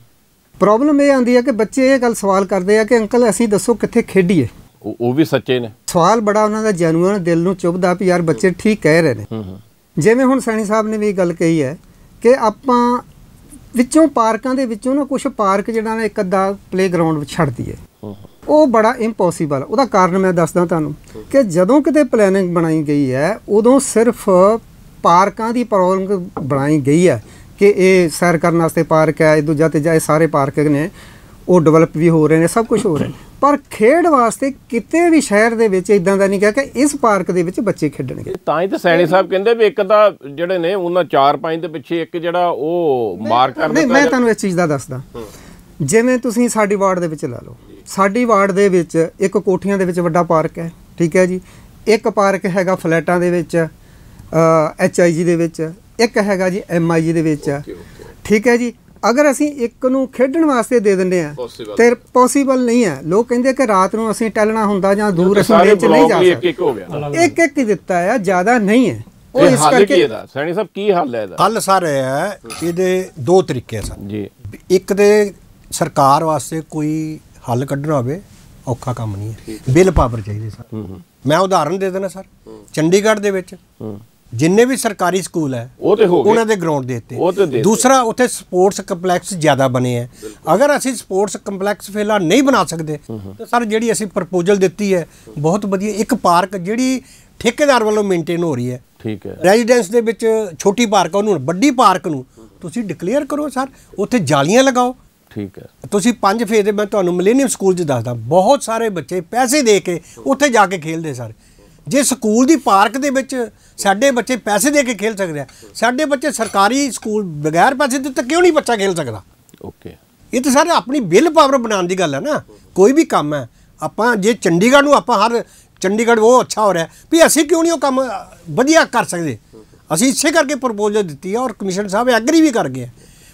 ਪ੍ਰੋਬਲਮ ਇਹ ਆਂਦੀ ਆ ਕਿ ਬੱਚੇ ਇਹ ਗੱਲ ਸਵਾਲ ਕਰਦੇ ਆ ਕਿ ਅੰਕਲ ਅਸੀਂ ਦੱਸੋ ਕਿੱਥੇ ਖੇਡੀਏ ਉਹ ਵੀ ਸੱਚੇ ਨੇ ਸਵਾਲ ਬੜਾ ਉਹਨਾਂ ਦਾ ਜੈਨੂਅਨ ਦਿਲ ਨੂੰ ਚੁਭਦਾ ਵੀ ਯਾਰ ਬੱਚੇ ਠੀਕ ਕਹਿ ਰਹੇ ਨੇ ਹੂੰ ਹੂੰ ਜਿਵੇਂ ਹੁਣ ਸੈਣੀ ਸਾਹਿਬ ਨੇ ਵੀ ਗੱਲ ਕਹੀ ਹੈ ਕਿ ਆਪਾਂ ਵਿੱਚੋਂ ਪਾਰਕਾਂ ਦੇ ਵਿੱਚੋਂ ਨਾ ਕੁਝ ਪਾਰਕ ਜਿਹੜਾ ਨਾ ਇੱਕ ਅੱਧਾ ਪਲੇਗਰਾਉਂਡ ਵਿੱਚ ਛੱਡ ਦਈਏ ਉਹ ਬੜਾ ਇੰਪੋਸੀਬਲ ਉਹਦਾ ਕਾਰਨ ਮੈਂ ਦੱਸਦਾ ਤੁਹਾਨੂੰ ਕਿ ਜਦੋਂ ਕਿਤੇ ਪਲੈਨਿੰਗ ਬਣਾਈ ਗਈ ਹੈ ਉਦੋਂ ਸਿਰਫ ਪਾਰਕਾਂ ਦੀ ਪ੍ਰੋਬਲਮ ਬਣਾਈ ਗਈ ਹੈ ਕਿ ਇਹ ਸੈਰ ਕਰਨ ਵਾਸਤੇ ਪਾਰਕ ਹੈ ਇਹ ਦੂਜਾ ਤੇ ਜਾਏ ਸਾਰੇ ਪਾਰਕ ਨੇ ਉਹ ਡਿਵੈਲਪ ਵੀ ਹੋ ਰਹੇ ਨੇ ਸਭ ਕੁਝ ਹੋ ਰਿਹਾ ਪਰ ਖੇਡ ਵਾਸਤੇ ਕਿਤੇ ਵੀ ਸ਼ਹਿਰ ਦੇ ਵਿੱਚ ਇਦਾਂ ਦਾ ਨਹੀਂ ਕਿਹਾ ਕਿ ਇਸ ਪਾਰਕ ਦੇ ਵਿੱਚ ਬੱਚੇ ਖੇਡਣਗੇ ਤਾਂ ਹੀ ਤਾਂ ਸੈਣੀ ਸਾਹਿਬ ਕਹਿੰਦੇ ਵੀ ਇੱਕ ਤਾਂ ਜਿਹੜੇ ਨੇ ਉਹਨਾਂ ਚਾਰ ਪੰਜ ਦੇ ਪਿੱਛੇ ਇੱਕ ਜਿਹੜਾ ਉਹ ਮਾਰ ਕਰ ਦਿੱਤਾ ਮੈਂ ਤੁਹਾਨੂੰ ਇਸ ਚੀਜ਼ ਦਾ ਦੱਸਦਾ ਜਿਵੇਂ ਤੁਸੀਂ ਸਾਡੀ ਵਾਰਡ ਦੇ ਵਿੱਚ ਲਾ ਲਓ ਸਾਡੀ ਵਾਰਡ ਦੇ ਵਿੱਚ ਇੱਕ ਕੋਠੀਆਂ ਦੇ ਵਿੱਚ ਵੱਡਾ ਪਾਰਕ ਹੈ ਠੀਕ ਹੈ ਜੀ ਇੱਕ ਪਾਰਕ ਹੈਗਾ ਫਲੈਟਾਂ ਦੇ ਵਿੱਚ ਐਚ ਆਈ ਜੀ ਦੇ ਵਿੱਚ ਇੱਕ ਹੈਗਾ ਜੀ ਐਮ ਆਈ ਜੀ ਦੇ ਵਿੱਚ ਠੀਕ ਹੈ ਜੀ ਅਗਰ ਅਸੀਂ ਇੱਕ ਨੂੰ ਖੇਡਣ ਵਾਸਤੇ ਦੇ ਦਿੰਦੇ ਆ ਤੇ ਪੋਸੀਬਲ ਨਹੀਂ ਹੈ ਲੋਕ ਕਹਿੰਦੇ ਕਿ ਰਾਤ ਨੂੰ ਅਸੀਂ ਟੈਲਣਾ ਹੁੰਦਾ ਜਾਂ ਦੂਰ ਅਸੀਂ ਦੇ ਚ ਨਹੀਂ ਜਾ ਸਕਦੇ ਇੱਕ ਇੱਕ ਹੀ ਦਿੱਤਾ ਆ ਜ਼ਿਆਦਾ ਨਹੀਂ ਹੈ ਉਹ ਇਸ ਕਰਕੇ ਸੈਣੀ ਸਾਹਿਬ ਕੀ ਹੱਲ ਹੈ ਇਹਦਾ ਹੱਲ ਸਰ ਹੈ ਇਹਦੇ ਦੋ ਤਰੀਕੇ ਸਨ ਜੀ ਇੱਕ ਦੇ ਸਰਕਾਰ ਵਾਸਤੇ ਕੋਈ ਹੱਲ ਕੱਢਣਾ ਹੋਵੇ ਔਖਾ ਕੰਮ ਨਹੀਂ ਹੈ ਬਿੱਲ ਪਾਵਰ ਚਾਹੀਦੇ ਸਰ ਮੈਂ ਉਦਾਹਰਨ ਦੇ ਦੇਣਾ ਸਰ ਚੰਡੀਗੜ੍ਹ ਦੇ ਵਿੱਚ ਜਿੰਨੇ ਵੀ ਸਰਕਾਰੀ ਸਕੂਲ ਹੈ ਉਹ ਤੇ ਹੋ ਗਏ ਉਹਨਾਂ ਦੇ ਗਰਾਊਂਡ ਦੇ ਉੱਤੇ ਦੂਸਰਾ ਉੱਥੇ ਸਪੋਰਟਸ ਕੰਪਲੈਕਸ ਜ਼ਿਆਦਾ ਬਣੇ ਆ ਅਗਰ ਅਸੀਂ ਸਪੋਰਟਸ ਕੰਪਲੈਕਸ ਫੇਲਾ ਨਹੀਂ ਬਣਾ ਸਕਦੇ ਤਾਂ ਸਰ ਜਿਹੜੀ ਅਸੀਂ ਪ੍ਰਪੋਜ਼ਲ ਦਿੱਤੀ ਹੈ ਬਹੁਤ ਵਧੀਆ ਇੱਕ ਪਾਰਕ ਜਿਹੜੀ ਠੇਕੇਦਾਰ ਵੱਲੋਂ ਮੇਨਟੇਨ ਹੋ ਰਹੀ ਹੈ ਠੀਕ ਹੈ ਰੈਜ਼ੀਡੈਂਸ ਦੇ ਵਿੱਚ ਛੋਟੀ ਪਾਰਕ ਉਹਨੂੰ ਵੱਡੀ ਪਾਰਕ ਨੂੰ ਤੁਸੀਂ ਡਿਕਲੇਅਰ ਕਰੋ ਸਰ ਉੱਥੇ ਜਾਲੀਆਂ ਲਗਾਓ ਠੀਕ ਹੈ ਤੁਸੀਂ ਪੰਜ ਫੇਜ਼ ਦੇ ਮੈਂ ਤੁਹਾਨੂੰ ਮਿਲੇਨੀਅਮ ਸਕੂਲ 'ਚ ਦੱਸਦਾ ਬਹੁਤ ਸਾਰੇ ਬੱਚੇ ਪੈਸੇ ਦੇ ਕੇ ਉੱਥੇ ਜਾ ਕੇ ਖੇਡਦੇ ਸਰ ਜੇ ਸਕੂਲ ਦੀ ਪਾਰਕ ਦੇ ਵਿੱਚ ਸਾਡੇ ਬੱਚੇ ਪੈਸੇ ਦੇ ਕੇ ਖੇਲ ਸਕਦੇ ਆ ਸਾਡੇ ਬੱਚੇ ਸਰਕਾਰੀ ਸਕੂਲ ਬਗੈਰ ਪੈਸੇ ਦਿੱਤੇ ਕਿਉਂ ਨਹੀਂ ਬੱਚਾ ਖੇਲ ਸਕਦਾ ਓਕੇ ਇਹ ਤਾਂ ਸਾਰੇ ਆਪਣੀ ਬਿਲ ਪਾਵਰ ਬਣਾਉਣ ਦੀ ਗੱਲ ਹੈ ਨਾ ਕੋਈ ਵੀ ਕੰਮ ਹੈ ਆਪਾਂ ਜੇ ਚੰਡੀਗੜ੍ਹ ਨੂੰ ਆਪਾਂ ਹਰ ਚੰਡੀਗੜ੍ਹ ਉਹ ਅੱਛਾ ਹੋ ਰਿਹਾ ਵੀ ਅਸੀਂ ਕਿਉਂ ਨਹੀਂ ਉਹ ਕੰਮ ਵਧੀਆ ਕਰ ਸਕਦੇ ਅਸੀਂ ਇਸੇ ਕਰਕੇ ਪ੍ਰਪੋਜ਼ਲ ਦਿੱਤੀ ਹੈ ਔਰ ਕਮਿਸ਼ਨ ਸਾਹਿਬ ਐਗਰੀ ਵੀ ਕਰ ਗਏ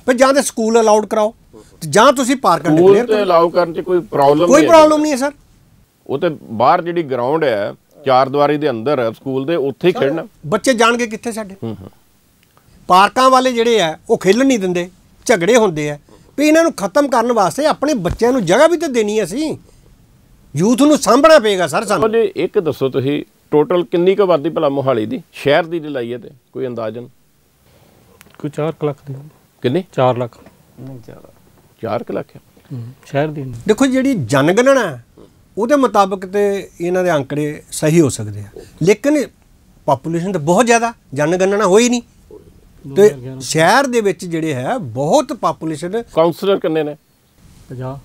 ਪਰ ਜਾਂ ਤੇ ਸਕੂਲ ਅਲਾਉਡ ਕਰਾਓ ਜਾਂ ਤੁਸੀਂ ਪਾਰਕ ਡਿਕਲੇਅਰ ਕਰੋ ਸਕੂਲ ਤੇ ਅਲਾਉ ਕਰਨ 'ਚ ਕੋਈ ਪ੍ਰੋਬਲਮ ਕੋਈ ਪ੍ਰੋਬਲਮ ਨਹੀਂ ਹੈ ਸਰ ਉਹ ਤੇ ਬਾਹਰ ਜਿਹੜੀ ਗਰਾਊਂਡ ਹੈ ਚਾਰ ਦੀਵਾਰੀ ਦੇ ਅੰਦਰ ਸਕੂਲ ਦੇ ਉੱਥੇ ਹੀ ਖੇਡਣਾ ਬੱਚੇ ਜਾਣਗੇ ਕਿੱਥੇ ਸਾਡੇ ਪਾਰਕਾਂ ਵਾਲੇ ਜਿਹੜੇ ਆ ਉਹ ਖੇਲਣ ਨਹੀਂ ਦਿੰਦੇ ਝਗੜੇ ਹੁੰਦੇ ਆ ਵੀ ਇਹਨਾਂ ਨੂੰ ਖਤਮ ਕਰਨ ਵਾਸਤੇ ਆਪਣੇ ਬੱਚਿਆਂ ਨੂੰ ਜਗ੍ਹਾ ਵੀ ਤਾਂ ਦੇਣੀ ਅਸੀਂ ਯੂਥ ਨੂੰ ਸਾਂਭਣਾ ਪਏਗਾ ਸਰ ਸਾਨੂੰ ਜੀ ਇੱਕ ਦੱਸੋ ਤੁਸੀਂ ਟੋਟਲ ਕਿੰਨੀ ਕੁ ਆਬਾਦੀ ਭਲਾ ਮੋਹਾਲੀ ਦੀ ਸ਼ਹਿਰ ਦੀ ਜੇ ਲਈਏ ਤੇ ਕੋਈ ਅੰਦਾਜ਼ਨ ਕੋਈ 4 ਲੱਖ ਦੀ ਕਿੰਨੀ 4 ਲੱਖ ਨਹੀਂ ਜ਼ਿਆਦਾ 4 ਲੱਖ ਹੈ ਸ਼ਹਿਰ ਦੀ ਦੇਖੋ ਜਿਹੜੀ ਜਨਗਣਨਾ ਉਹਦੇ ਮੁਤਾਬਕ ਤੇ ਇਹਨਾਂ ਦੇ ਅੰਕੜੇ ਸਹੀ ਹੋ ਸਕਦੇ ਆ ਲੇਕਿਨ ਪਾਪੂਲੇਸ਼ਨ ਤਾਂ ਬਹੁਤ ਜ਼ਿਆਦਾ ਜਨਗਣਨਾ ਹੋਈ ਨਹੀਂ ਤੇ ਸ਼ਹਿਰ ਦੇ ਵਿੱਚ ਜਿਹੜੇ ਹੈ ਬਹੁਤ ਪਾਪੂਲੇਸ਼ਨ ਕਾਉਂਸਲਰ ਕਿੰਨੇ ਨੇ 50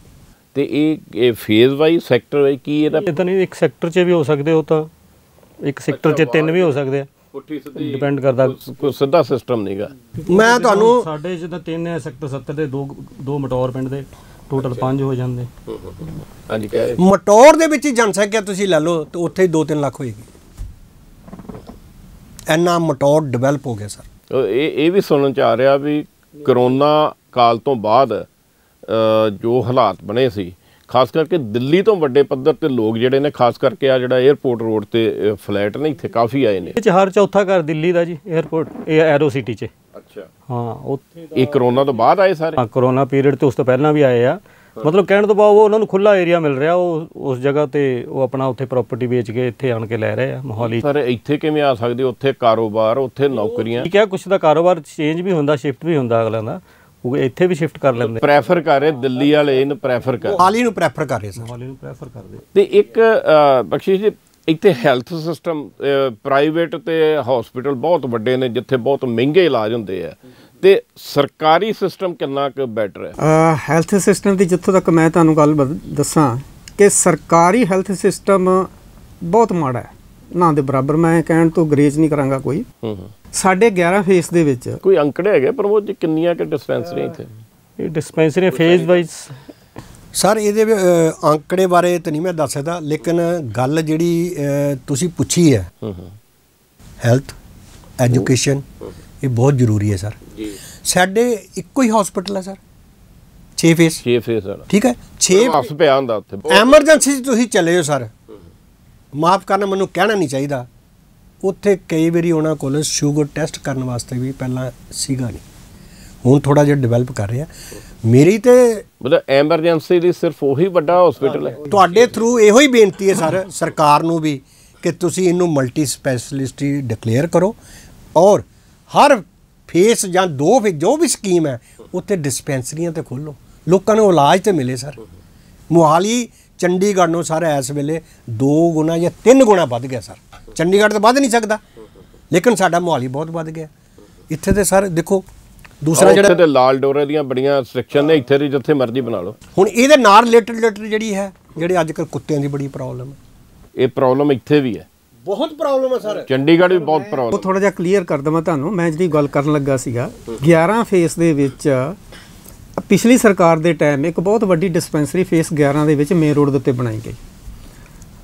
ਤੇ ਇਹ ਫੇਜ਼ ਵਾਈਜ਼ ਸੈਕਟਰ ਵਾਈਜ਼ ਕੀ ਇਹਦਾ ਇਦਾਂ ਨਹੀਂ ਇੱਕ ਸੈਕਟਰ 'ਚ ਵੀ ਹੋ ਸਕਦੇ ਹੋ ਤਾਂ ਇੱਕ ਸੈਕਟਰ 'ਚ ਤਿੰਨ ਵੀ ਹੋ ਸਕਦੇ ਆ ਪੁੱਠੀ ਸਿੱਧੀ ਡਿਪੈਂਡ ਕਰਦਾ ਕੋਈ ਸਿੱਧਾ ਸਿਸਟਮ ਨਹੀਂਗਾ ਮੈਂ ਤੁਹਾਨੂੰ ਸਾਡੇ ਜਿਹਦਾ ਤਿੰਨ ਹੈ ਸੈਕਟਰ 70 ਦੇ ਦੋ ਦੋ ਮਟੌਰ ਪਿੰਡ ਦੇ ਟੋਟਲ 5 ਹੋ ਜਾਂਦੇ ਹਾਂਜੀ ਕਹੇ ਮਟੌਰ ਦੇ ਵਿੱਚ ਜਨਸੰਖਿਆ ਤੁਸੀਂ ਲੈ ਲਓ ਤੇ ਉੱਥੇ ਹੀ 2-3 ਲੱਖ ਹੋਏਗੀ ਐਨਾ ਮਟੌਰ ਡਿਵੈਲਪ ਹੋ ਗਿਆ ਸਰ ਇਹ ਇਹ ਵੀ ਸੁਣਨ ਚ ਆ ਰਿਹਾ ਵੀ ਕਰੋਨਾ ਕਾਲ ਤੋਂ ਬਾਅਦ ਜੋ ਹਾਲਾਤ ਬਣੇ ਸੀ ਖਾਸ ਕਰਕੇ ਦਿੱਲੀ ਤੋਂ ਵੱਡੇ ਪੱਧਰ ਤੇ ਲੋਕ ਜਿਹੜੇ ਨੇ ਖਾਸ ਕਰਕੇ ਆ ਜਿਹੜਾ 에어ਪੋਰਟ ਰੋਡ ਤੇ ਫਲੈਟ ਨੇ ਇੱਥੇ ਕਾਫੀ ਆਏ ਨੇ ਇਹ ਚ ਹਰ ਚੌਥਾ ਘਰ ਦਿੱਲੀ ਦਾ ਜੀ 에어ਪੋਰਟ ਇਹ ਐਰੋ ਸਿਟੀ 'ਚ ਅੱਛਾ ਹਾਂ ਉਹ ਇਹ ਕਰੋਨਾ ਤੋਂ ਬਾਅਦ ਆਏ ਸਾਰੇ ਹਾਂ ਕਰੋਨਾ ਪੀਰੀਅਡ ਤੇ ਉਸ ਤੋਂ ਪਹਿਲਾਂ ਵੀ ਆਏ ਆ ਮਤਲਬ ਕਹਿਣ ਤੋਂ ਬਾਅਦ ਉਹ ਉਹਨਾਂ ਨੂੰ ਖੁੱਲਾ ਏਰੀਆ ਮਿਲ ਰਿਹਾ ਉਹ ਉਸ ਜਗ੍ਹਾ ਤੇ ਉਹ ਆਪਣਾ ਉੱਥੇ ਪ੍ਰਾਪਰਟੀ ਵੇਚ ਕੇ ਇੱਥੇ ਆਣ ਕੇ ਲੈ ਰਹੇ ਆ ਮੋਹਾਲੀ ਸਰ ਇੱਥੇ ਕਿਵੇਂ ਆ ਸਕਦੇ ਉੱਥੇ ਕਾਰੋਬਾਰ ਉੱਥੇ ਨੌਕਰੀਆਂ ਕੀ ਕਿਹਾ ਕੁਝ ਦਾ ਕਾਰੋਬਾਰ ਚੇਂਜ ਵੀ ਹੁੰਦਾ ਸ਼ਿਫਟ ਵੀ ਹੁੰਦਾ ਅਗਲਾ ਦਾ ਉਹ ਇੱਥੇ ਵੀ ਸ਼ਿਫਟ ਕਰ ਲੈਂਦੇ ਪ੍ਰੈਫਰ ਕਰ ਰਹੇ ਦਿੱਲੀ ਵਾਲੇ ਇਹਨੂੰ ਪ੍ਰੈਫਰ ਕਰ ਮੋਹਾਲੀ ਨੂੰ ਪ੍ਰੈਫਰ ਕਰ ਰਹੇ ਸਰ ਮੋਹਾਲੀ ਨੂੰ ਪ੍ਰੈਫਰ ਕਰਦੇ ਤੇ ਇੱਕ ਬਖਸ਼ੀਸ਼ ਜੀ ਇੱਥੇ ਹੈਲਥ ਸਿਸਟਮ ਪ੍ਰਾਈਵੇਟ ਤੇ ਹਸਪੀਟਲ ਬਹੁਤ ਵੱਡੇ ਨੇ ਜਿੱਥੇ ਬਹੁਤ ਮਹਿੰਗੇ ਇਲਾਜ ਹੁੰਦੇ ਆ ਤੇ ਸਰਕਾਰੀ ਸਿਸਟਮ ਕਿੰਨਾ ਕੁ ਬੈਟਰ ਹੈ ਹੈਲਥ ਸਿਸਟਮ ਦੀ ਜਿੱਥੋਂ ਤੱਕ ਮੈਂ ਤੁਹਾਨੂੰ ਗੱਲ ਦੱਸਾਂ ਕਿ ਸਰਕਾਰੀ ਹੈਲਥ ਸਿਸਟਮ ਬਹੁਤ ਮਾੜਾ ਹੈ ਨਾ ਦੇ ਬਰਾਬਰ ਮੈਂ ਕਹਿਣ ਤੋਂ ਗਰੇਜ ਨਹੀਂ ਕਰਾਂਗਾ ਕੋਈ ਸਾਡੇ 11 ਫੇਸ ਦੇ ਵਿੱਚ ਕੋਈ ਅੰਕੜੇ ਹੈਗੇ ਪਰ ਉਹ ਜੀ ਕਿੰਨੀਆਂ ਕਿ ਡਿਸਪੈਂਸਰੀਆਂ ਇੱਥੇ ਇਹ ਡਿਸਪੈਂਸਰੀਆਂ ਫੇਸ ਵਾਈਜ਼ ਸਰ ਇਹਦੇ ਅੰਕੜੇ ਬਾਰੇ ਤਾਂ ਨਹੀਂ ਮੈਂ ਦੱਸ ਸਕਦਾ ਲੇਕਿਨ ਗੱਲ ਜਿਹੜੀ ਤੁਸੀਂ ਪੁੱਛੀ ਹੈ ਹੈਲਥ ਐਜੂਕੇਸ਼ਨ ਇਹ ਬਹੁਤ ਜ਼ਰੂਰੀ ਹੈ ਸਰ ਜੀ ਸਾਡੇ ਇੱਕੋ ਹੀ ਹਸਪੀਟਲ ਹੈ ਸਰ 6 ਫੇਸ 6 ਫੇਸ ਸਰ ਠੀਕ ਹੈ 6 ਵਾਪਸ ਪਿਆ ਹੁੰਦਾ ਉੱਥੇ ਐਮਰਜੈਂਸੀ ਤੁਸੀਂ ਚਲੇ ਹੋ ਸਰ ਮਾਫ ਕਰਨਾ ਮੈਨੂੰ ਕਹਿਣਾ ਨਹੀਂ ਚਾਹੀਦਾ ਉੱਥੇ ਕਈ ਵਾਰੀ ਉਹਨਾਂ ਕੋਲ ਸ਼ੂਗਰ ਟੈਸਟ ਕਰਨ ਵਾਸਤੇ ਵੀ ਪਹਿਲਾਂ ਸੀਗਾ ਨਹੀਂ ਹੁਣ ਥੋੜਾ ਜਿਹਾ ਡਿਵੈਲਪ ਕਰ ਰਿਹਾ ਮੇਰੀ ਤੇ ਮਤਲਬ ਐਮਰਜੈਂਸੀ ਲਈ ਸਿਰਫ ਉਹੀ ਵੱਡਾ ਹਸਪੀਟਲ ਹੈ ਤੁਹਾਡੇ ਥਰੂ ਇਹੋ ਹੀ ਬੇਨਤੀ ਹੈ ਸਰ ਸਰਕਾਰ ਨੂੰ ਵੀ ਕਿ ਤੁਸੀਂ ਇਹਨੂੰ ਮਲਟੀ ਸਪੈਸ਼ਲਿਸਟੀ ਡਿਕਲੇਅਰ ਕਰੋ ਔਰ ਹਰ ਫੇਸ ਜਾਂ ਦੋ ਫੇਸ ਜੋ ਵੀ ਸਕੀਮ ਹੈ ਉੱਥੇ ਡਿਸਪੈਂਸਰੀਆਂ ਤੇ ਖੋਲੋ ਲੋਕਾਂ ਨੂੰ ਇਲਾਜ ਤੇ ਮਿਲੇ ਸਰ ਮੁਹਾਲੀ ਚੰਡੀਗੜ੍ਹ ਨੂੰ ਸਰ ਇਸ ਵੇਲੇ 2 ਗੁਣਾ ਜਾਂ 3 ਗੁਣਾ ਵੱਧ ਗਿਆ ਸਰ ਚੰਡੀਗੜ੍ਹ ਤਾਂ ਵੱਧ ਨਹੀਂ ਸਕਦਾ ਲੇਕਿਨ ਸਾਡਾ ਮੁਹਾਲੀ ਬਹੁਤ ਵੱਧ ਗਿਆ ਇੱਥੇ ਤੇ ਸਰ ਦੇਖੋ ਦੂਸਰਾ ਜਿਹੜਾ ਤੇ ਲਾਲ ਡੋਰੇ ਦੀਆਂ ਬੜੀਆਂ ਰੈਸਟ੍ਰਿਕਸ਼ਨ ਨੇ ਇੱਥੇ ਦੀ ਜਿੱਥੇ ਮਰਜ਼ੀ ਬਣਾ ਲਓ ਹੁਣ ਇਹਦੇ ਨਾਲ ਰਿਲੇਟਡ ਰਿਲੇਟਡ ਜਿਹੜੀ ਹੈ ਜਿਹੜੇ ਅੱਜ ਕੱਲ ਕੁੱਤਿਆਂ ਦੀ ਬੜੀ ਪ੍ਰੋਬਲਮ ਹੈ ਇਹ ਪ੍ਰੋਬਲਮ ਇੱਥੇ ਵੀ ਹੈ ਬਹੁਤ ਪ੍ਰੋਬਲਮ ਹੈ ਸਰ ਚੰਡੀਗੜ੍ਹ ਵੀ ਬਹੁਤ ਪ੍ਰੋਬਲਮ ਉਹ ਥੋੜਾ ਜਿਹਾ ਕਲੀਅਰ ਕਰ ਦਵਾਂ ਤੁਹਾਨੂੰ ਮੈਂ ਜਿਹੜੀ ਗੱਲ ਕਰਨ ਲੱਗਾ ਸੀਗਾ 11 ਫੇਸ ਦੇ ਵਿੱਚ ਪਿਛਲੀ ਸਰਕਾਰ ਦੇ ਟਾਈਮ ਇੱਕ ਬਹੁਤ ਵੱਡੀ ਡਿਸਪੈਂਸਰੀ ਫੇਸ 11 ਦੇ ਵਿੱਚ ਮੇਨ ਰੋਡ ਦੇ ਉੱਤੇ ਬਣਾਈ ਗਈ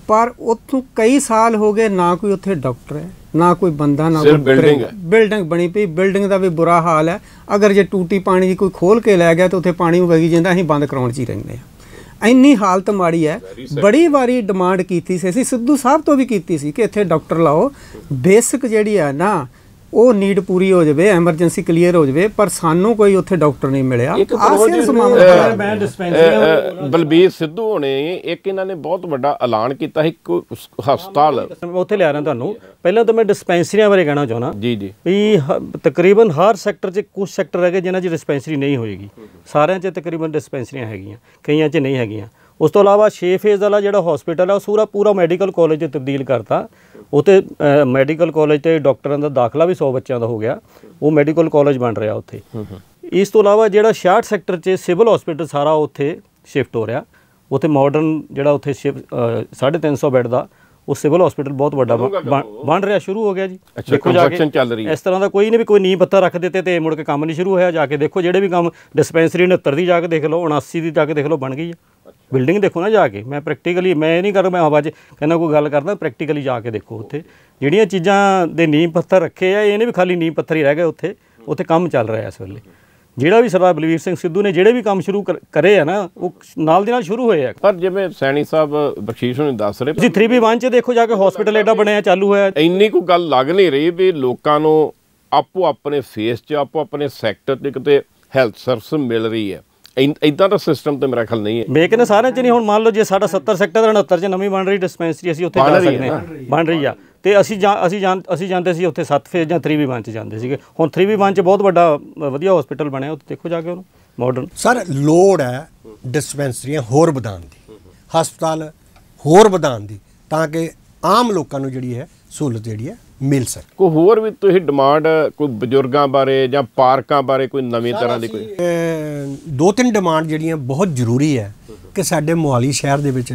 ਪਰ ਉੱਥੋਂ ਕਈ ਸਾਲ ਹੋ ਗਏ ਨਾ ਕੋਈ ਉੱਥੇ ਡਾਕਟਰ ਹੈ ਨਾ ਕੋਈ ਬੰਦਾ ਨਾ ਕੋਈ ਬਿਲਡਿੰਗ ਹੈ ਬਿਲਡਿੰਗ ਬਣੀ ਪਈ ਬਿਲਡਿੰਗ ਦਾ ਵੀ ਬੁਰਾ ਹਾਲ ਹੈ ਅਗਰ ਜੇ ਟੂਟੀ ਪਾਣੀ ਦੀ ਕੋਈ ਖੋਲ ਕੇ ਲੈ ਗਿਆ ਤਾਂ ਉੱਥੇ ਪਾਣੀ ਵਗੀ ਜਾਂਦਾ ਅਸੀਂ ਬੰਦ ਕਰਾਉਣ 'ਚ ਹੀ ਰਹਿੰਦੇ ਆ ਇੰਨੀ ਹਾਲਤ ਮਾੜੀ ਹੈ ਬੜੀ ਵਾਰੀ ਡਿਮਾਂਡ ਕੀਤੀ ਸੀ ਅਸੀਂ ਸਿੱਧੂ ਸਾਹਿਬ ਤੋਂ ਵੀ ਕੀਤੀ ਸੀ ਕਿ ਇੱਥੇ ਡਾਕਟਰ ਲਾਓ ਬੇਸਿਕ ਜਿਹੜੀ ਆ ਨਾ ਉਹ ਨੀਡ ਪੂਰੀ ਹੋ ਜਾਵੇ ਐਮਰਜੈਂਸੀ ਕਲੀਅਰ ਹੋ ਜਾਵੇ ਪਰ ਸਾਨੂੰ ਕੋਈ ਉੱਥੇ ਡਾਕਟਰ ਨਹੀਂ ਮਿਲਿਆ ਬਲਬੀਰ ਸਿੱਧੂ ਹੋਣੇ ਇੱਕ ਇਹਨਾਂ ਨੇ ਬਹੁਤ ਵੱਡਾ ਐਲਾਨ ਕੀਤਾ ਸੀ ਹਸਪਤਾਲ ਉੱਥੇ ਲਿਆ ਰਿਹਾ ਤੁਹਾਨੂੰ ਪਹਿਲਾਂ ਤਾਂ ਮੈਂ ਡਿਸਪੈਂਸਰੀਆਂ ਬਾਰੇ ਕਹਿਣਾ ਚਾਹਣਾ ਜੀ ਜੀ ਵੀ ਤਕਰੀਬਨ ਹਰ ਸੈਕਟਰ 'ਚ ਕੁਝ ਸੈਕਟਰ ਹੈਗੇ ਜਿਨ੍ਹਾਂ 'ਚ ਡਿਸਪੈਂਸਰੀ ਨਹੀਂ ਹੋਏਗੀ ਸਾਰਿਆਂ 'ਚ ਤਕਰੀਬਨ ਡਿਸਪੈਂਸਰੀਆਂ ਹੈਗੀਆਂ ਕਈਆਂ 'ਚ ਨਹੀਂ ਹੈਗੀਆਂ ਉਸ ਤੋਂ ਇਲਾਵਾ 6 ਫੇਜ਼ ਵਾਲਾ ਜਿਹੜਾ ਹਸਪੀਟਲ ਹੈ ਉਹ ਸੂਰਾ ਪੂਰਾ ਮੈਡੀਕਲ ਕਾਲਜ 'ਚ ਤਬਦੀਲ ਕਰਤਾ ਉੱਥੇ ਮੈਡੀਕਲ ਕਾਲਜ ਤੇ ਡਾਕਟਰਾਂ ਦਾ ਦਾਖਲਾ ਵੀ 100 ਬੱਚਿਆਂ ਦਾ ਹੋ ਗਿਆ ਉਹ ਮੈਡੀਕਲ ਕਾਲਜ ਬਣ ਰਿਹਾ ਉੱਥੇ ਇਸ ਤੋਂ ਇਲਾਵਾ ਜਿਹੜਾ 66 ਸੈਕਟਰ 'ਚ ਸਿਵਲ ਹਸਪੀਟਲ ਸਾਰਾ ਉੱਥੇ ਸ਼ਿਫਟ ਹੋ ਰਿਹਾ ਉੱਥੇ ਮਾਡਰਨ ਜਿਹੜਾ ਉੱਥੇ 350 ਬੈੱਡ ਦਾ ਉਹ ਸਿਵਲ ਹਸਪੀਟਲ ਬਹੁਤ ਵੱਡਾ ਬਣ ਰਿਹਾ ਸ਼ੁਰੂ ਹੋ ਗਿਆ ਜੀ ਦੇਖੋ ਜਾ ਕੇ ਚੱਲ ਰਹੀ ਹੈ ਇਸ ਤਰ੍ਹਾਂ ਦਾ ਕੋਈ ਨਹੀਂ ਵੀ ਕੋਈ ਨੀਂਹ ਪੱਤਾ ਰੱਖ ਦਿੱਤੇ ਤੇ ਮੁੜ ਕੇ ਕੰਮ ਨਹੀਂ ਸ਼ੁਰੂ ਹੋਇਆ ਜਾ ਕੇ ਦੇਖੋ ਜਿਹੜੇ ਵੀ ਕੰਮ ਡਿਸਪੈਂਸਰੀ 69 ਦੀ ਜਾ ਕੇ ਦੇਖ ਲਓ 79 ਦੀ ਜਾ ਕੇ ਦੇਖ ਲਓ ਬਣ ਗਈ ਹੈ ਬਿਲਡਿੰਗ ਦੇਖੋ ਨਾ ਜਾ ਕੇ ਮੈਂ ਪ੍ਰੈਕਟੀਕਲੀ ਮੈਂ ਇਹ ਨਹੀਂ ਕਰ ਮੈਂ ਹਵਾ 'ਚ ਕਹਿੰਦਾ ਕੋਈ ਗੱਲ ਕਰਦਾ ਪ੍ਰੈਕਟੀਕਲੀ ਜਾ ਕੇ ਦੇਖੋ ਉੱਥੇ ਜਿਹੜੀਆਂ ਚੀਜ਼ਾਂ ਦੇ ਨੀਂਹ ਪੱਥਰ ਰੱਖੇ ਆ ਇਹ ਨਹੀਂ ਵੀ ਖਾਲੀ ਨੀਂਹ ਪੱਥਰ ਹੀ ਰਹਿ ਗਏ ਉੱਥੇ ਉੱਥੇ ਕੰਮ ਚੱਲ ਰਿਹਾ ਇਸ ਵੇਲੇ ਜਿਹੜਾ ਵੀ ਸਰਦਾਰ ਬਲਵੀਰ ਸਿੰਘ ਸਿੱਧੂ ਨੇ ਜਿਹੜੇ ਵੀ ਕੰਮ ਸ਼ੁਰੂ ਕਰੇ ਆ ਨਾ ਉਹ ਨਾਲ ਦੇ ਨਾਲ ਸ਼ੁਰੂ ਹੋਏ ਆ ਪਰ ਜਿਵੇਂ ਸੈਣੀ ਸਾਹਿਬ ਬਖਸ਼ੀਸ਼ ਨੂੰ ਦੱਸ ਰਹੇ ਜੀ 3B1 ਚ ਦੇਖੋ ਜਾ ਕੇ ਹਸਪੀਟਲ ਐਡਾ ਬਣਿਆ ਚਾਲੂ ਹੋਇਆ ਇੰਨੀ ਕੋ ਗੱਲ ਲੱਗ ਨਹੀਂ ਰਹੀ ਵੀ ਲੋਕਾਂ ਨੂੰ ਆਪੋ ਆਪਣੇ ਫੇਸ 'ਚ ਆਪੋ ਆਪਣੇ ਸੈਕਟਰ 'ਤੇ ਕਿਤੇ ਹੈਲਥ ਸਰਵਿਸ ਮਿਲ ਰਹੀ ਹੈ ਇਦਾਂ ਦਾ ਸਿਸਟਮ ਤੇ ਮੇਰਾ ਖਲ ਨਹੀਂ ਹੈ ਬੇਕਨ ਸਾਰਿਆਂ ਚ ਨਹੀਂ ਹੁਣ ਮੰਨ ਲਓ ਜੇ ਸਾਡਾ 70 ਸੈਕਟਰ 69 ਚ ਨਵੀਂ ਬਣ ਰਹੀ ਡਿਸਪੈਂਸਰੀ ਅਸੀਂ ਉੱਥੇ ਜਾ ਸਕਦੇ ਹਾਂ ਬਣ ਰਹੀ ਆ ਤੇ ਅਸੀਂ ਅਸੀਂ ਜਾਂ ਅਸੀਂ ਜਾਂਦੇ ਸੀ ਉੱਥੇ 7 ਫੇਜ਼ ਜਾਂ ਵੀ ਬਣ ਚ ਜਾਂਦੇ ਸੀਗੇ ਹੁਣ ਵੀ ਬਣ ਚ ਬਹੁਤ ਵੱਡਾ ਵਧੀਆ ਹਸਪੀਟਲ ਬਣਿਆ ਉੱਥੇ ਦੇਖੋ ਜਾ ਕੇ ਉਹਨੂੰ ਮਾਡਰਨ ਸਰ ਲੋੜ ਹੈ ਡਿਸਪੈਂਸਰੀਆਂ ਹੋਰ ਵਧਾਣ ਦੀ ਹਸਪਤਾਲ ਹੋਰ ਵਧਾਣ ਦੀ ਤਾਂ ਕਿ ਆਮ ਲੋਕਾਂ ਨੂੰ ਜਿਹੜੀ ਹੈ ਸਹੂਲਤ ਜਿਹੜੀ ਹੈ ਮਿਲ ਸਕੇ ਕੋਈ ਹੋਰ ਵੀ ਤੁਸੀਂ ਡਿਮਾਂਡ ਕੋਈ ਬਜ਼ੁਰਗਾਂ ਬਾਰੇ ਜਾਂ ਪਾਰਕਾਂ ਬਾਰੇ ਕੋਈ ਨਵੀਂ ਤਰ੍ਹਾਂ ਦੀ ਕੋਈ ਦੋ ਤਿੰਨ ਡਿਮਾਂਡ ਜਿਹੜੀਆਂ ਬਹੁਤ ਜ਼ਰੂਰੀ ਹੈ ਕਿ ਸਾਡੇ ਮੁਹਾਲੀ ਸ਼ਹਿਰ ਦੇ ਵਿੱਚ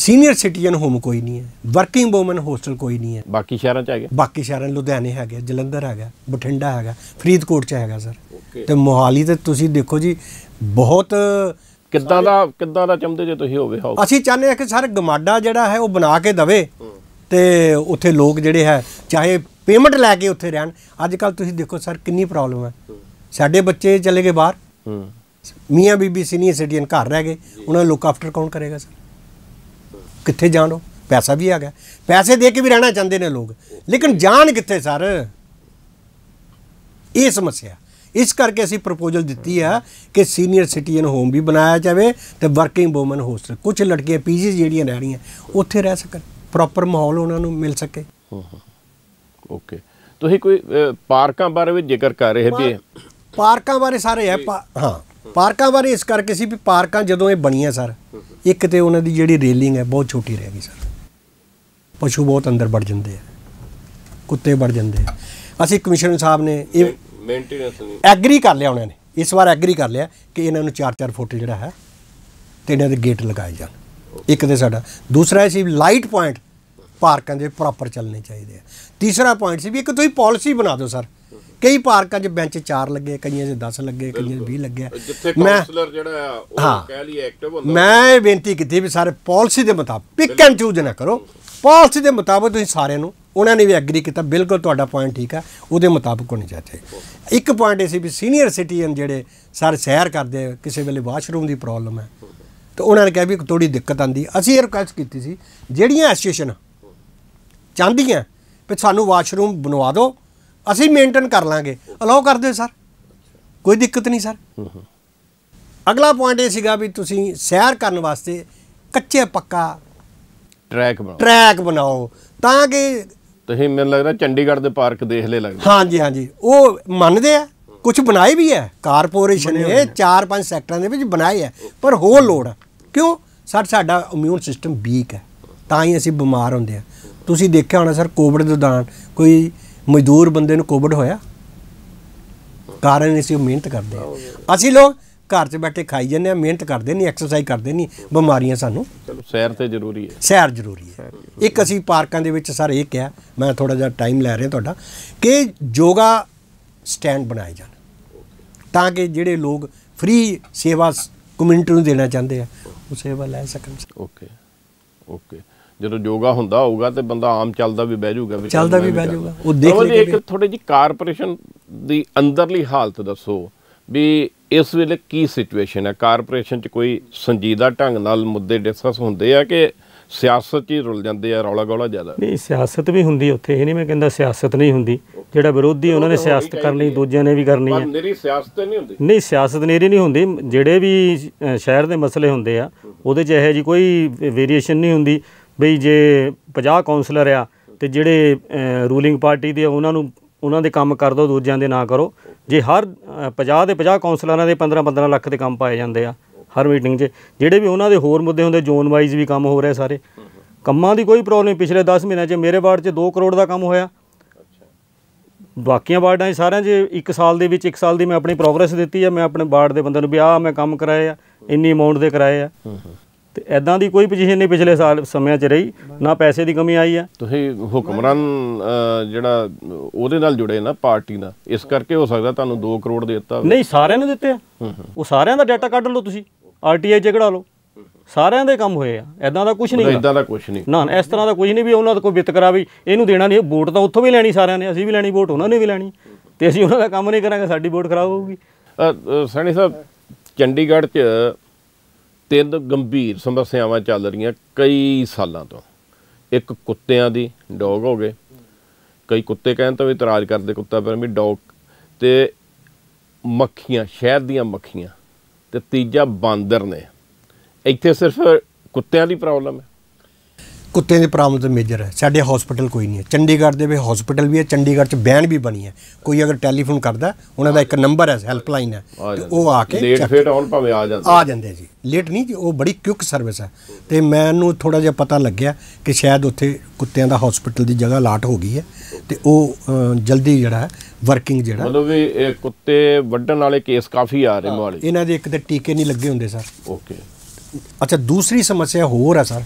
ਸੀਨੀਅਰ ਸਿਟੀਜ਼ਨ ਹੋਮ ਕੋਈ ਨਹੀਂ ਹੈ ਵਰਕਿੰਗ ਔਮਨ ਹੋਸਟਲ ਕੋਈ ਨਹੀਂ ਹੈ ਬਾਕੀ ਸ਼ਹਿਰਾਂ 'ਚ ਹੈਗੇ ਬਾਕੀ ਸ਼ਹਿਰਾਂ ਲੁਧਿਆਣੇ ਹੈਗੇ ਜਲੰਧਰ ਹੈਗਾ ਬਠਿੰਡਾ ਹੈਗਾ ਫਰੀਦਕੋਟ 'ਚ ਹੈਗਾ ਸਰ ਤੇ ਮੁਹਾਲੀ ਤੇ ਤੁਸੀਂ ਦੇਖੋ ਜੀ ਬਹੁਤ ਕਿੱਦਾਂ ਦਾ ਕਿੱਦਾਂ ਦਾ ਚੰਦੇ ਜੇ ਤੁਸੀਂ ਹੋਵੇ ਹਾਊਸ ਅਸੀਂ ਚਾਹੁੰਦੇ ਆ ਕਿ ਸਰ ਗਮਾਡਾ ਜਿਹੜਾ ਹੈ ਉਹ ਬਣਾ ਕੇ ਦਵੇ ਤੇ ਉੱਥੇ ਲੋਕ ਜਿਹੜੇ ਹੈ ਚਾਹੇ ਪੇਮੈਂਟ ਲੈ ਕੇ ਉੱਥੇ ਰਹਿਣ ਅੱਜ ਕੱਲ ਤੁਸੀਂ ਦੇਖੋ ਸਰ ਕਿੰਨੀ ਪ੍ਰੋਬਲਮ ਹੈ ਸਾਡੇ ਬੱਚੇ ਚਲੇ ਗਏ ਬਾਹਰ ਮੀਆਂ ਬੀਬੀ ਸੀਨੀਅਰ ਸਿਟੀਜ਼ਨ ਘਰ ਰਹਿ ਗਏ ਉਹਨਾਂ ਨੂੰ ਲੁੱਕ ਆਫਟਰ ਕੌਣ ਕਰੇਗਾ ਸਰ ਕਿੱਥੇ ਜਾਣ ਉਹ ਪੈਸਾ ਵੀ ਆ ਗਿਆ ਪੈਸੇ ਦੇ ਕੇ ਵੀ ਰਹਿਣਾ ਚਾਹੁੰਦੇ ਨੇ ਲੋਕ ਲੇਕਿਨ ਜਾਣ ਕਿੱਥੇ ਸਰ ਇਹ ਸਮੱਸਿਆ ਇਸ ਕਰਕੇ ਅਸੀਂ ਪ੍ਰਪੋਜ਼ਲ ਦਿੱਤੀ ਆ ਕਿ ਸੀਨੀਅਰ ਸਿਟੀਜ਼ਨ ਹੋਮ ਵੀ ਬਣਾਇਆ ਜਾਵੇ ਤੇ ਵਰਕਿੰਗ ਔਮਨ ਹੋਸਟਲ ਕੁਝ ਲੜਕੀਆਂ ਪੀਜੀ ਜਿਹੜੀਆਂ ਰਹਿ ਰਹੀਆਂ ਉੱਥੇ ਰਹਿ ਸਕਣ ਪ੍ਰੋਪਰ ਮਾਹੌਲ ਉਹਨਾਂ ਨੂੰ ਮਿਲ ਸਕੇ ਓਕੇ ਤੁਸੀਂ ਕੋਈ ਪਾਰਕਾਂ ਬਾਰੇ ਵੀ ਜ਼ਿਕਰ ਕਰ ਰਹੇ ਸੀ ਪਾਰਕਾਂ ਬਾਰੇ ਸਾਰੇ ਹੈ ਹਾਂ ਪਾਰਕਾਂ ਬਾਰੇ ਇਸ ਕਰਕੇ ਸੀ ਵੀ ਪਾਰਕਾਂ ਜਦੋਂ ਇਹ ਬਣੀਆਂ ਸਰ ਇੱਕ ਤੇ ਉਹਨਾਂ ਦੀ ਜਿਹੜੀ ਰੇਲਿੰਗ ਹੈ ਬਹੁਤ ਛੋਟੀ ਰਹਿ ਗਈ ਸਰ ਪਸ਼ੂ ਬਹੁਤ ਅੰਦਰ ਵੜ ਜਾਂਦੇ ਆ ਕੁੱਤੇ ਵੜ ਜਾਂਦੇ ਆ ਅਸੀਂ ਕਮਿਸ਼ਨਰ ਸਾਹਿਬ ਨੇ ਇਹ ਮੇਨਟੇਨੈਂਸ ਐਗਰੀ ਕਰ ਲਿਆ ਉਹਨਾਂ ਨੇ ਇਸ ਵਾਰ ਐਗਰੀ ਕਰ ਲਿਆ ਕਿ ਇਹਨਾਂ ਨੂੰ 4-4 ਫੁੱਟ ਜਿਹੜਾ ਹੈ ਤੇ ਇਹਨਾਂ ਦੇ ਗੇਟ ਲਗਾਏ ਜਾਣ ਇੱਕ ਤੇ ਸਾਡਾ ਦੂਸਰਾ ਸੀ ਲਾਈਟ ਪੁਆਇੰਟ ਪਾਰਕਾਂ ਦੇ ਪ੍ਰੋਪਰ ਚੱਲਣੇ ਚਾਹੀਦੇ ਆ ਤੀਸਰਾ ਪੁਆਇੰਟ ਸੀ ਵੀ ਇੱਕ ਤੁਸੀਂ ਪਾਲਿਸੀ ਬਣਾ ਦਿਓ ਸਰ ਕਈ ਪਾਰਕਾਂ 'ਚ ਬੈਂਚ 4 ਲੱਗੇ ਕਈਆਂ 'ਚ 10 ਲੱਗੇ ਕਈਆਂ 'ਚ 20 ਲੱਗੇ ਮੈਂ ਕਾਉਂਸਲਰ ਜਿਹੜਾ ਆ ਉਹ ਕਹਿ ਲਈ ਐਕਟਿਵ ਹੁੰਦਾ ਮੈਂ ਇਹ ਬੇਨਤੀ ਕੀਤੀ ਵੀ ਸਾਰੇ ਪਾਲਿਸੀ ਦੇ ਮੁਤਾਬਕ ਪਿਕ ਐਂਡ ਚੂਜ਼ ਨਾ ਕਰੋ ਪਾਲਿਸੀ ਦੇ ਮੁਤਾਬਕ ਤੁਸੀਂ ਸਾਰਿਆਂ ਨੂੰ ਉਹਨਾਂ ਨੇ ਵੀ ਐਗਰੀ ਕੀਤਾ ਬਿਲਕੁਲ ਤੁਹਾਡਾ ਪੁਆਇੰਟ ਠੀਕ ਆ ਉਹਦੇ ਮੁਤਾਬਕ ਹੋਣੀ ਚਾਹੀਦੀ ਇੱਕ ਪੁਆਇੰਟ ਇਹ ਸੀ ਵੀ ਸੀਨੀਅਰ ਸਿਟੀਜ਼ਨ ਜਿਹੜੇ ਸਾਰੇ ਸੈਰ ਕਰਦੇ ਕਿਸੇ ਵੇਲੇ ਵਾਸ਼ਰੂਮ ਦੀ ਪ੍ਰੋਬਲਮ ਹੈ ਤੇ ਉਹਨਾਂ ਨੇ ਕਿਹਾ ਵੀ ਥੋੜੀ ਦਿੱਕਤ ਆਂਦੀ ਅਸੀਂ ਇਹ ਰਿਕਵੈਸਟ ਕੀਤੀ ਸੀ ਜਿਹੜੀਆਂ ਐਸੋਸੀਏਸ਼ਨ ਚਾਹਦੀਆਂ ਵੀ ਸਾਨੂੰ ਵਾਸ਼ਰੂਮ ਬਣਵਾ ਦਿਓ ਅਸੀਂ ਮੇਨਟੇਨ ਕਰ ਲਾਂਗੇ ਅਲਾਉ ਕਰ ਦਿਓ ਸਰ ਕੋਈ ਦਿੱਕਤ ਨਹੀਂ ਸਰ ਅਗਲਾ ਪੁਆਇੰਟ ਇਹ ਸੀਗਾ ਵੀ ਤੁਸੀਂ ਸੈਰ ਕਰਨ ਵਾਸਤੇ ਕੱਚੇ ਪੱਕਾ ਟਰੈਕ ਬਣਾਓ ਟਰੈਕ ਬਣਾਓ ਤਾਂ ਕਿ ਤੁਸੀਂ ਮੈਨੂੰ ਲੱਗਦਾ ਚੰਡੀਗੜ੍ਹ ਦੇ ਪਾਰਕ ਦੇਖ ਲੈ ਲੱਗਦਾ ਹਾਂਜੀ ਹਾਂਜੀ ਉਹ ਮੰਨਦੇ ਆ ਕੁਝ ਬਣਾਏ ਵੀ ਹੈ ਕਾਰਪੋਰੇਸ਼ਨ ਨੇ ਚਾਰ ਪੰਜ ਸੈਕਟਰਾਂ ਦੇ ਵਿੱਚ ਬਣਾਏ ਹੈ ਪਰ ਹੋਰ ਲੋੜ ਕਿਉਂ ਸਰ ਸਾਡਾ ਇਮਿਊਨ ਸਿਸਟਮ ਵੀਕ ਹੈ ਤਾਂ ਹੀ ਅਸੀਂ ਬਿਮਾਰ ਹੁੰਦੇ ਆ ਤੁਸੀਂ ਦੇਖਿਆ ਹੋਣਾ ਸਰ ਕੋਵਿਡ ਦੇ ਦੌਰਾਨ ਕੋਈ ਮਜ਼ਦੂਰ ਬੰਦੇ ਨੂੰ ਕੋਵਿਡ ਹੋਇਆ ਕਾਰਨ ਇਸੇ ਮਿਹਨਤ ਕਰਦੇ ਆ ਅਸੀਂ ਲੋਕ ਘਰ 'ਚ ਬੈਠੇ ਖਾਈ ਜਾਂਦੇ ਆ ਮਿਹਨਤ ਕਰਦੇ ਨਹੀਂ ਐਕਸਰਸਾਈਜ਼ ਕਰਦੇ ਨਹੀਂ ਬਿਮਾਰੀਆਂ ਸਾਨੂੰ ਚਲੋ ਸੈਰ ਤੇ ਜ਼ਰੂਰੀ ਹੈ ਸੈਰ ਜ਼ਰੂਰੀ ਹੈ ਇੱਕ ਅਸੀਂ ਪਾਰਕਾਂ ਦੇ ਵਿੱਚ ਸਰ ਇਹ ਕਿਹਾ ਮੈਂ ਥੋੜਾ ਜਿਹਾ ਟਾਈਮ ਲੈ ਰਿਹਾ ਤੁਹਾਡਾ ਕਿ ਯੋਗਾ ਸਟੈਂਡ ਬਣਾਏ ਜਾਣ ਤਾਂ ਕਿ ਜਿਹੜੇ ਲੋਕ ਫ੍ਰੀ ਸੇਵਾ ਕਮਿਊਨਿਟੀ ਨੂੰ ਦੇਣਾ ਚਾਹੁੰਦੇ ਆ ਉਹ ਸੇਵਾ ਲੈ ਸਕਣ ਓਕੇ ਓਕੇ ਜਦੋਂ ਯੋਗਾ ਹੁੰਦਾ ਹੋਊਗਾ ਤੇ ਬੰਦਾ ਆਮ ਚੱਲਦਾ ਵੀ ਬਹਿ ਜਾਊਗਾ ਵੀ ਚੱਲਦਾ ਵੀ ਬਹਿ ਜਾਊਗਾ ਉਹ ਦੇਖ ਲਈ ਇੱਕ ਥੋੜੀ ਜੀ ਕਾਰਪੋਰੇਸ਼ਨ ਦੀ ਅੰਦਰਲੀ ਹਾਲਤ ਦੱਸੋ ਵੀ ਇਸ ਵੇਲੇ ਕੀ ਸਿਚੁਏਸ਼ਨ ਹੈ ਕਾਰਪੋਰੇਸ਼ਨ 'ਚ ਕੋਈ ਸੰਜੀਦਾ ਢੰਗ ਨਾਲ ਮੁੱਦੇ ਡਿਸਕਸ ਹੁੰਦੇ ਆ ਕਿ ਸਿਆਸਤ 'ਚ ਹੀ ਰੁਲ ਜਾਂਦੇ ਆ ਰੌਲਾ ਗੋਲਾ ਜ਼ਿਆਦਾ ਨਹੀਂ ਸਿਆਸਤ ਵੀ ਹੁੰਦੀ ਉੱਥੇ ਇਹ ਨਹੀਂ ਮੈਂ ਕਹਿੰਦਾ ਸਿਆਸਤ ਨਹੀਂ ਹੁੰਦੀ ਜਿਹੜਾ ਵਿਰੋਧੀ ਉਹਨਾਂ ਨੇ ਸਿਆਸਤ ਕਰਨੀ ਦੂਜਿਆਂ ਨੇ ਵੀ ਕਰਨੀ ਹੈ ਮੇਰੀ ਸਿਆਸਤ ਨਹੀਂ ਹੁੰਦੀ ਨਹੀਂ ਸਿਆਸਤ ਨੇਰੀ ਨਹੀਂ ਹੁੰਦੀ ਜਿਹੜੇ ਵੀ ਸ਼ਹਿਰ ਦੇ ਮਸਲੇ ਹੁੰਦੇ ਆ ਉਹਦੇ 'ਚ ਇਹੋ ਜੀ ਕੋਈ ਵੇਰੀਏਸ਼ਨ ਨਹੀਂ ਹੁੰਦੀ ਬਈ ਜੇ 50 ਕਾਉਂਸਲਰ ਆ ਤੇ ਜਿਹੜੇ ਰੂਲਿੰਗ ਪਾਰਟੀ ਦੇ ਉਹਨਾਂ ਨੂੰ ਉਹਨਾਂ ਦੇ ਕੰਮ ਕਰ ਦੋ ਦੂਜਿਆਂ ਦੇ ਨਾ ਕਰੋ ਜੇ ਹਰ 50 ਦੇ 50 ਕਾਉਂਸਲਰਾਂ ਦੇ 15 15 ਲੱਖ ਦੇ ਕੰਮ ਪਾਏ ਜਾਂਦੇ ਆ ਹਰ ਮੀਟਿੰਗ 'ਚ ਜਿਹੜੇ ਵੀ ਉਹਨਾਂ ਦੇ ਹੋਰ ਮੁੱਦੇ ਹੁੰਦੇ ਜ਼ੋਨ ਵਾਈਜ਼ ਵੀ ਕੰਮ ਹੋ ਰਿਹਾ ਸਾਰੇ ਕੰਮਾਂ ਦੀ ਕੋਈ ਪ੍ਰੋਬਲਮ ਪਿਛਲੇ 10 ਮਹੀਨਿਆਂ 'ਚ ਮੇਰੇ ਵਾਰਡ 'ਚ 2 ਕਰੋੜ ਦਾ ਕੰਮ ਹੋਇਆ ਬਾਕੀਆਂ ਵਾਰਡਾਂ 'ਚ ਸਾਰਿਆਂ 'ਚ 1 ਸਾਲ ਦੇ ਵਿੱਚ 1 ਸਾਲ ਦੀ ਮੈਂ ਆਪਣੀ ਪ੍ਰੋਗਰੈਸ ਦਿੱਤੀ ਆ ਮੈਂ ਆਪਣੇ ਵਾਰਡ ਦੇ ਬੰਦੇ ਨੂੰ ਵੀ ਆ ਮੈਂ ਕੰਮ ਕਰਾਏ ਆ ਇੰਨੀ ਅਮਾਉਂਟ ਦੇ ਕਰਾਏ ਆ ਤੇ ਐਦਾਂ ਦੀ ਕੋਈ ਪੋਜੀਸ਼ਨ ਨਹੀਂ ਪਿਛਲੇ ਸਾਲ ਸਮਿਆਂ 'ਚ ਰਹੀ ਨਾ ਪੈਸੇ ਦੀ ਕਮੀ ਆਈ ਆ ਤੁਸੀਂ ਹੁਕਮਰਾਨ ਜਿਹੜਾ ਉਹਦੇ ਨਾਲ ਜੁੜੇ ਨਾ ਪਾਰਟੀ ਨਾਲ ਇਸ ਕਰਕੇ ਹੋ ਸਕਦਾ ਤੁਹਾਨੂੰ 2 ਕਰੋੜ ਦੇ ਦਿੱਤਾ ਨਹੀਂ ਸਾਰਿਆਂ ਨੂੰ ਦਿੱਤੇ ਉਹ ਸਾਰਿਆਂ ਦਾ ਡਾਟਾ ਕੱਢ ਲਓ ਤੁਸੀਂ ਆਰਟੀਆਈ ਚ ਕਢਾ ਲਓ ਸਾਰਿਆਂ ਦੇ ਕੰਮ ਹੋਏ ਆ ਐਦਾਂ ਦਾ ਕੁਝ ਨਹੀਂ ਐਦਾਂ ਦਾ ਕੁਝ ਨਹੀਂ ਨਾ ਇਸ ਤਰ੍ਹਾਂ ਦਾ ਕੁਝ ਨਹੀਂ ਵੀ ਉਹਨਾਂ ਦਾ ਕੋਈ ਵਿਤਕਰਾ ਵੀ ਇਹਨੂੰ ਦੇਣਾ ਨਹੀਂ ਵੋਟ ਤਾਂ ਉੱਥੋਂ ਵੀ ਲੈਣੀ ਸਾਰਿਆਂ ਨੇ ਅਸੀਂ ਵੀ ਲੈਣੀ ਵੋਟ ਉਹਨਾਂ ਨੇ ਵੀ ਲੈਣੀ ਤੇ ਅਸੀਂ ਉਹਨਾਂ ਦਾ ਕੰਮ ਨਹੀਂ ਕਰਾਂਗੇ ਸਾਡੀ ਵੋਟ ਖਰਾਬ ਹੋਊਗੀ ਸੈਣੀ ਸਾਹਿਬ ਚੰਡੀਗੜ੍ਹ 'ਚ ਤਿੰਨ ਗੰਭੀਰ ਸਮੱਸਿਆਵਾਂ ਚੱਲ ਰਹੀਆਂ ਕਈ ਸਾਲਾਂ ਤੋਂ ਇੱਕ ਕੁੱਤਿਆਂ ਦੀ ਡੌਗ ਹੋ ਗਏ ਕਈ ਕੁੱਤੇ ਕਹਿੰਦੇ ਤਾਂ ਵੀ ਇਤਰਾਜ਼ ਕਰਦੇ ਕੁੱਤਾ ਪਰ ਵੀ ਡੌਗ ਤੇ ਮੱਖੀਆਂ ਸ਼ਹਿਰ ਦੀਆਂ ਮੱਖੀਆਂ ਤੇ ਤੀਜਾ ਬਾਂਦਰ ਨੇ ਇੱਥੇ ਸਿਰਫ ਕੁੱਤਿਆਂ ਦੀ ਪ੍ਰੋਬਲਮ ਹੈ ਕੁੱਤਿਆਂ ਦੀ ਪ੍ਰੋਬਲਮ ਮੇਜਰ ਹੈ ਸਾਡੇ ਹਸਪੀਟਲ ਕੋਈ ਨਹੀਂ ਹੈ ਚੰਡੀਗੜ੍ਹ ਦੇ ਵਿੱਚ ਹਸਪੀਟਲ ਵੀ ਹੈ ਚੰਡੀਗੜ੍ਹ 'ਚ ਬੈਨ ਵੀ ਬਣੀ ਹੈ ਕੋਈ ਅਗਰ ਟੈਲੀਫੋਨ ਕਰਦਾ ਉਹਨਾਂ ਦਾ ਇੱਕ ਨੰਬਰ ਹੈ ਹੈਲਪਲਾਈਨ ਹੈ ਤੇ ਉਹ ਆ ਕੇ ਲੇਟ ਫੇਟ ਆਉਣ ਭਾਵੇਂ ਆ ਜਾਂਦੇ ਆ ਜਾਂਦੇ ਜੀ ਲੇਟ ਨਹੀਂ ਜੀ ਉਹ ਬੜੀ ਕੁਇਕ ਸਰਵਿਸ ਹੈ ਤੇ ਮੈਨੂੰ ਥੋੜਾ ਜਿਹਾ ਪਤਾ ਲੱਗਿਆ ਕਿ ਸ਼ਾਇਦ ਉੱਥੇ ਕੁੱਤਿਆਂ ਦਾ ਹਸਪੀਟਲ ਦੀ ਜਗ੍ਹਾ ਲਾਟ ਹੋ ਗਈ ਹੈ ਤੇ ਉਹ ਜਲਦੀ ਜਿਹੜਾ ਵਰਕਿੰਗ ਜਿਹੜਾ ਮਤਲਬ ਵੀ ਇਹ ਕੁੱਤੇ ਵੱਢਣ ਵਾਲੇ ਕੇਸ ਕਾਫੀ ਆ ਰਹੇ ਮੋਹਾਲੀ ਇਹਨਾਂ ਦੇ ਇੱਕ ਤੇ ਟੀਕੇ ਨਹੀਂ ਲੱਗੇ ਹੁੰਦੇ ਸਰ ਓਕੇ ਅੱਛਾ ਦੂਸਰੀ ਸਮੱਸਿਆ ਹੋਰ ਹੈ ਸਰ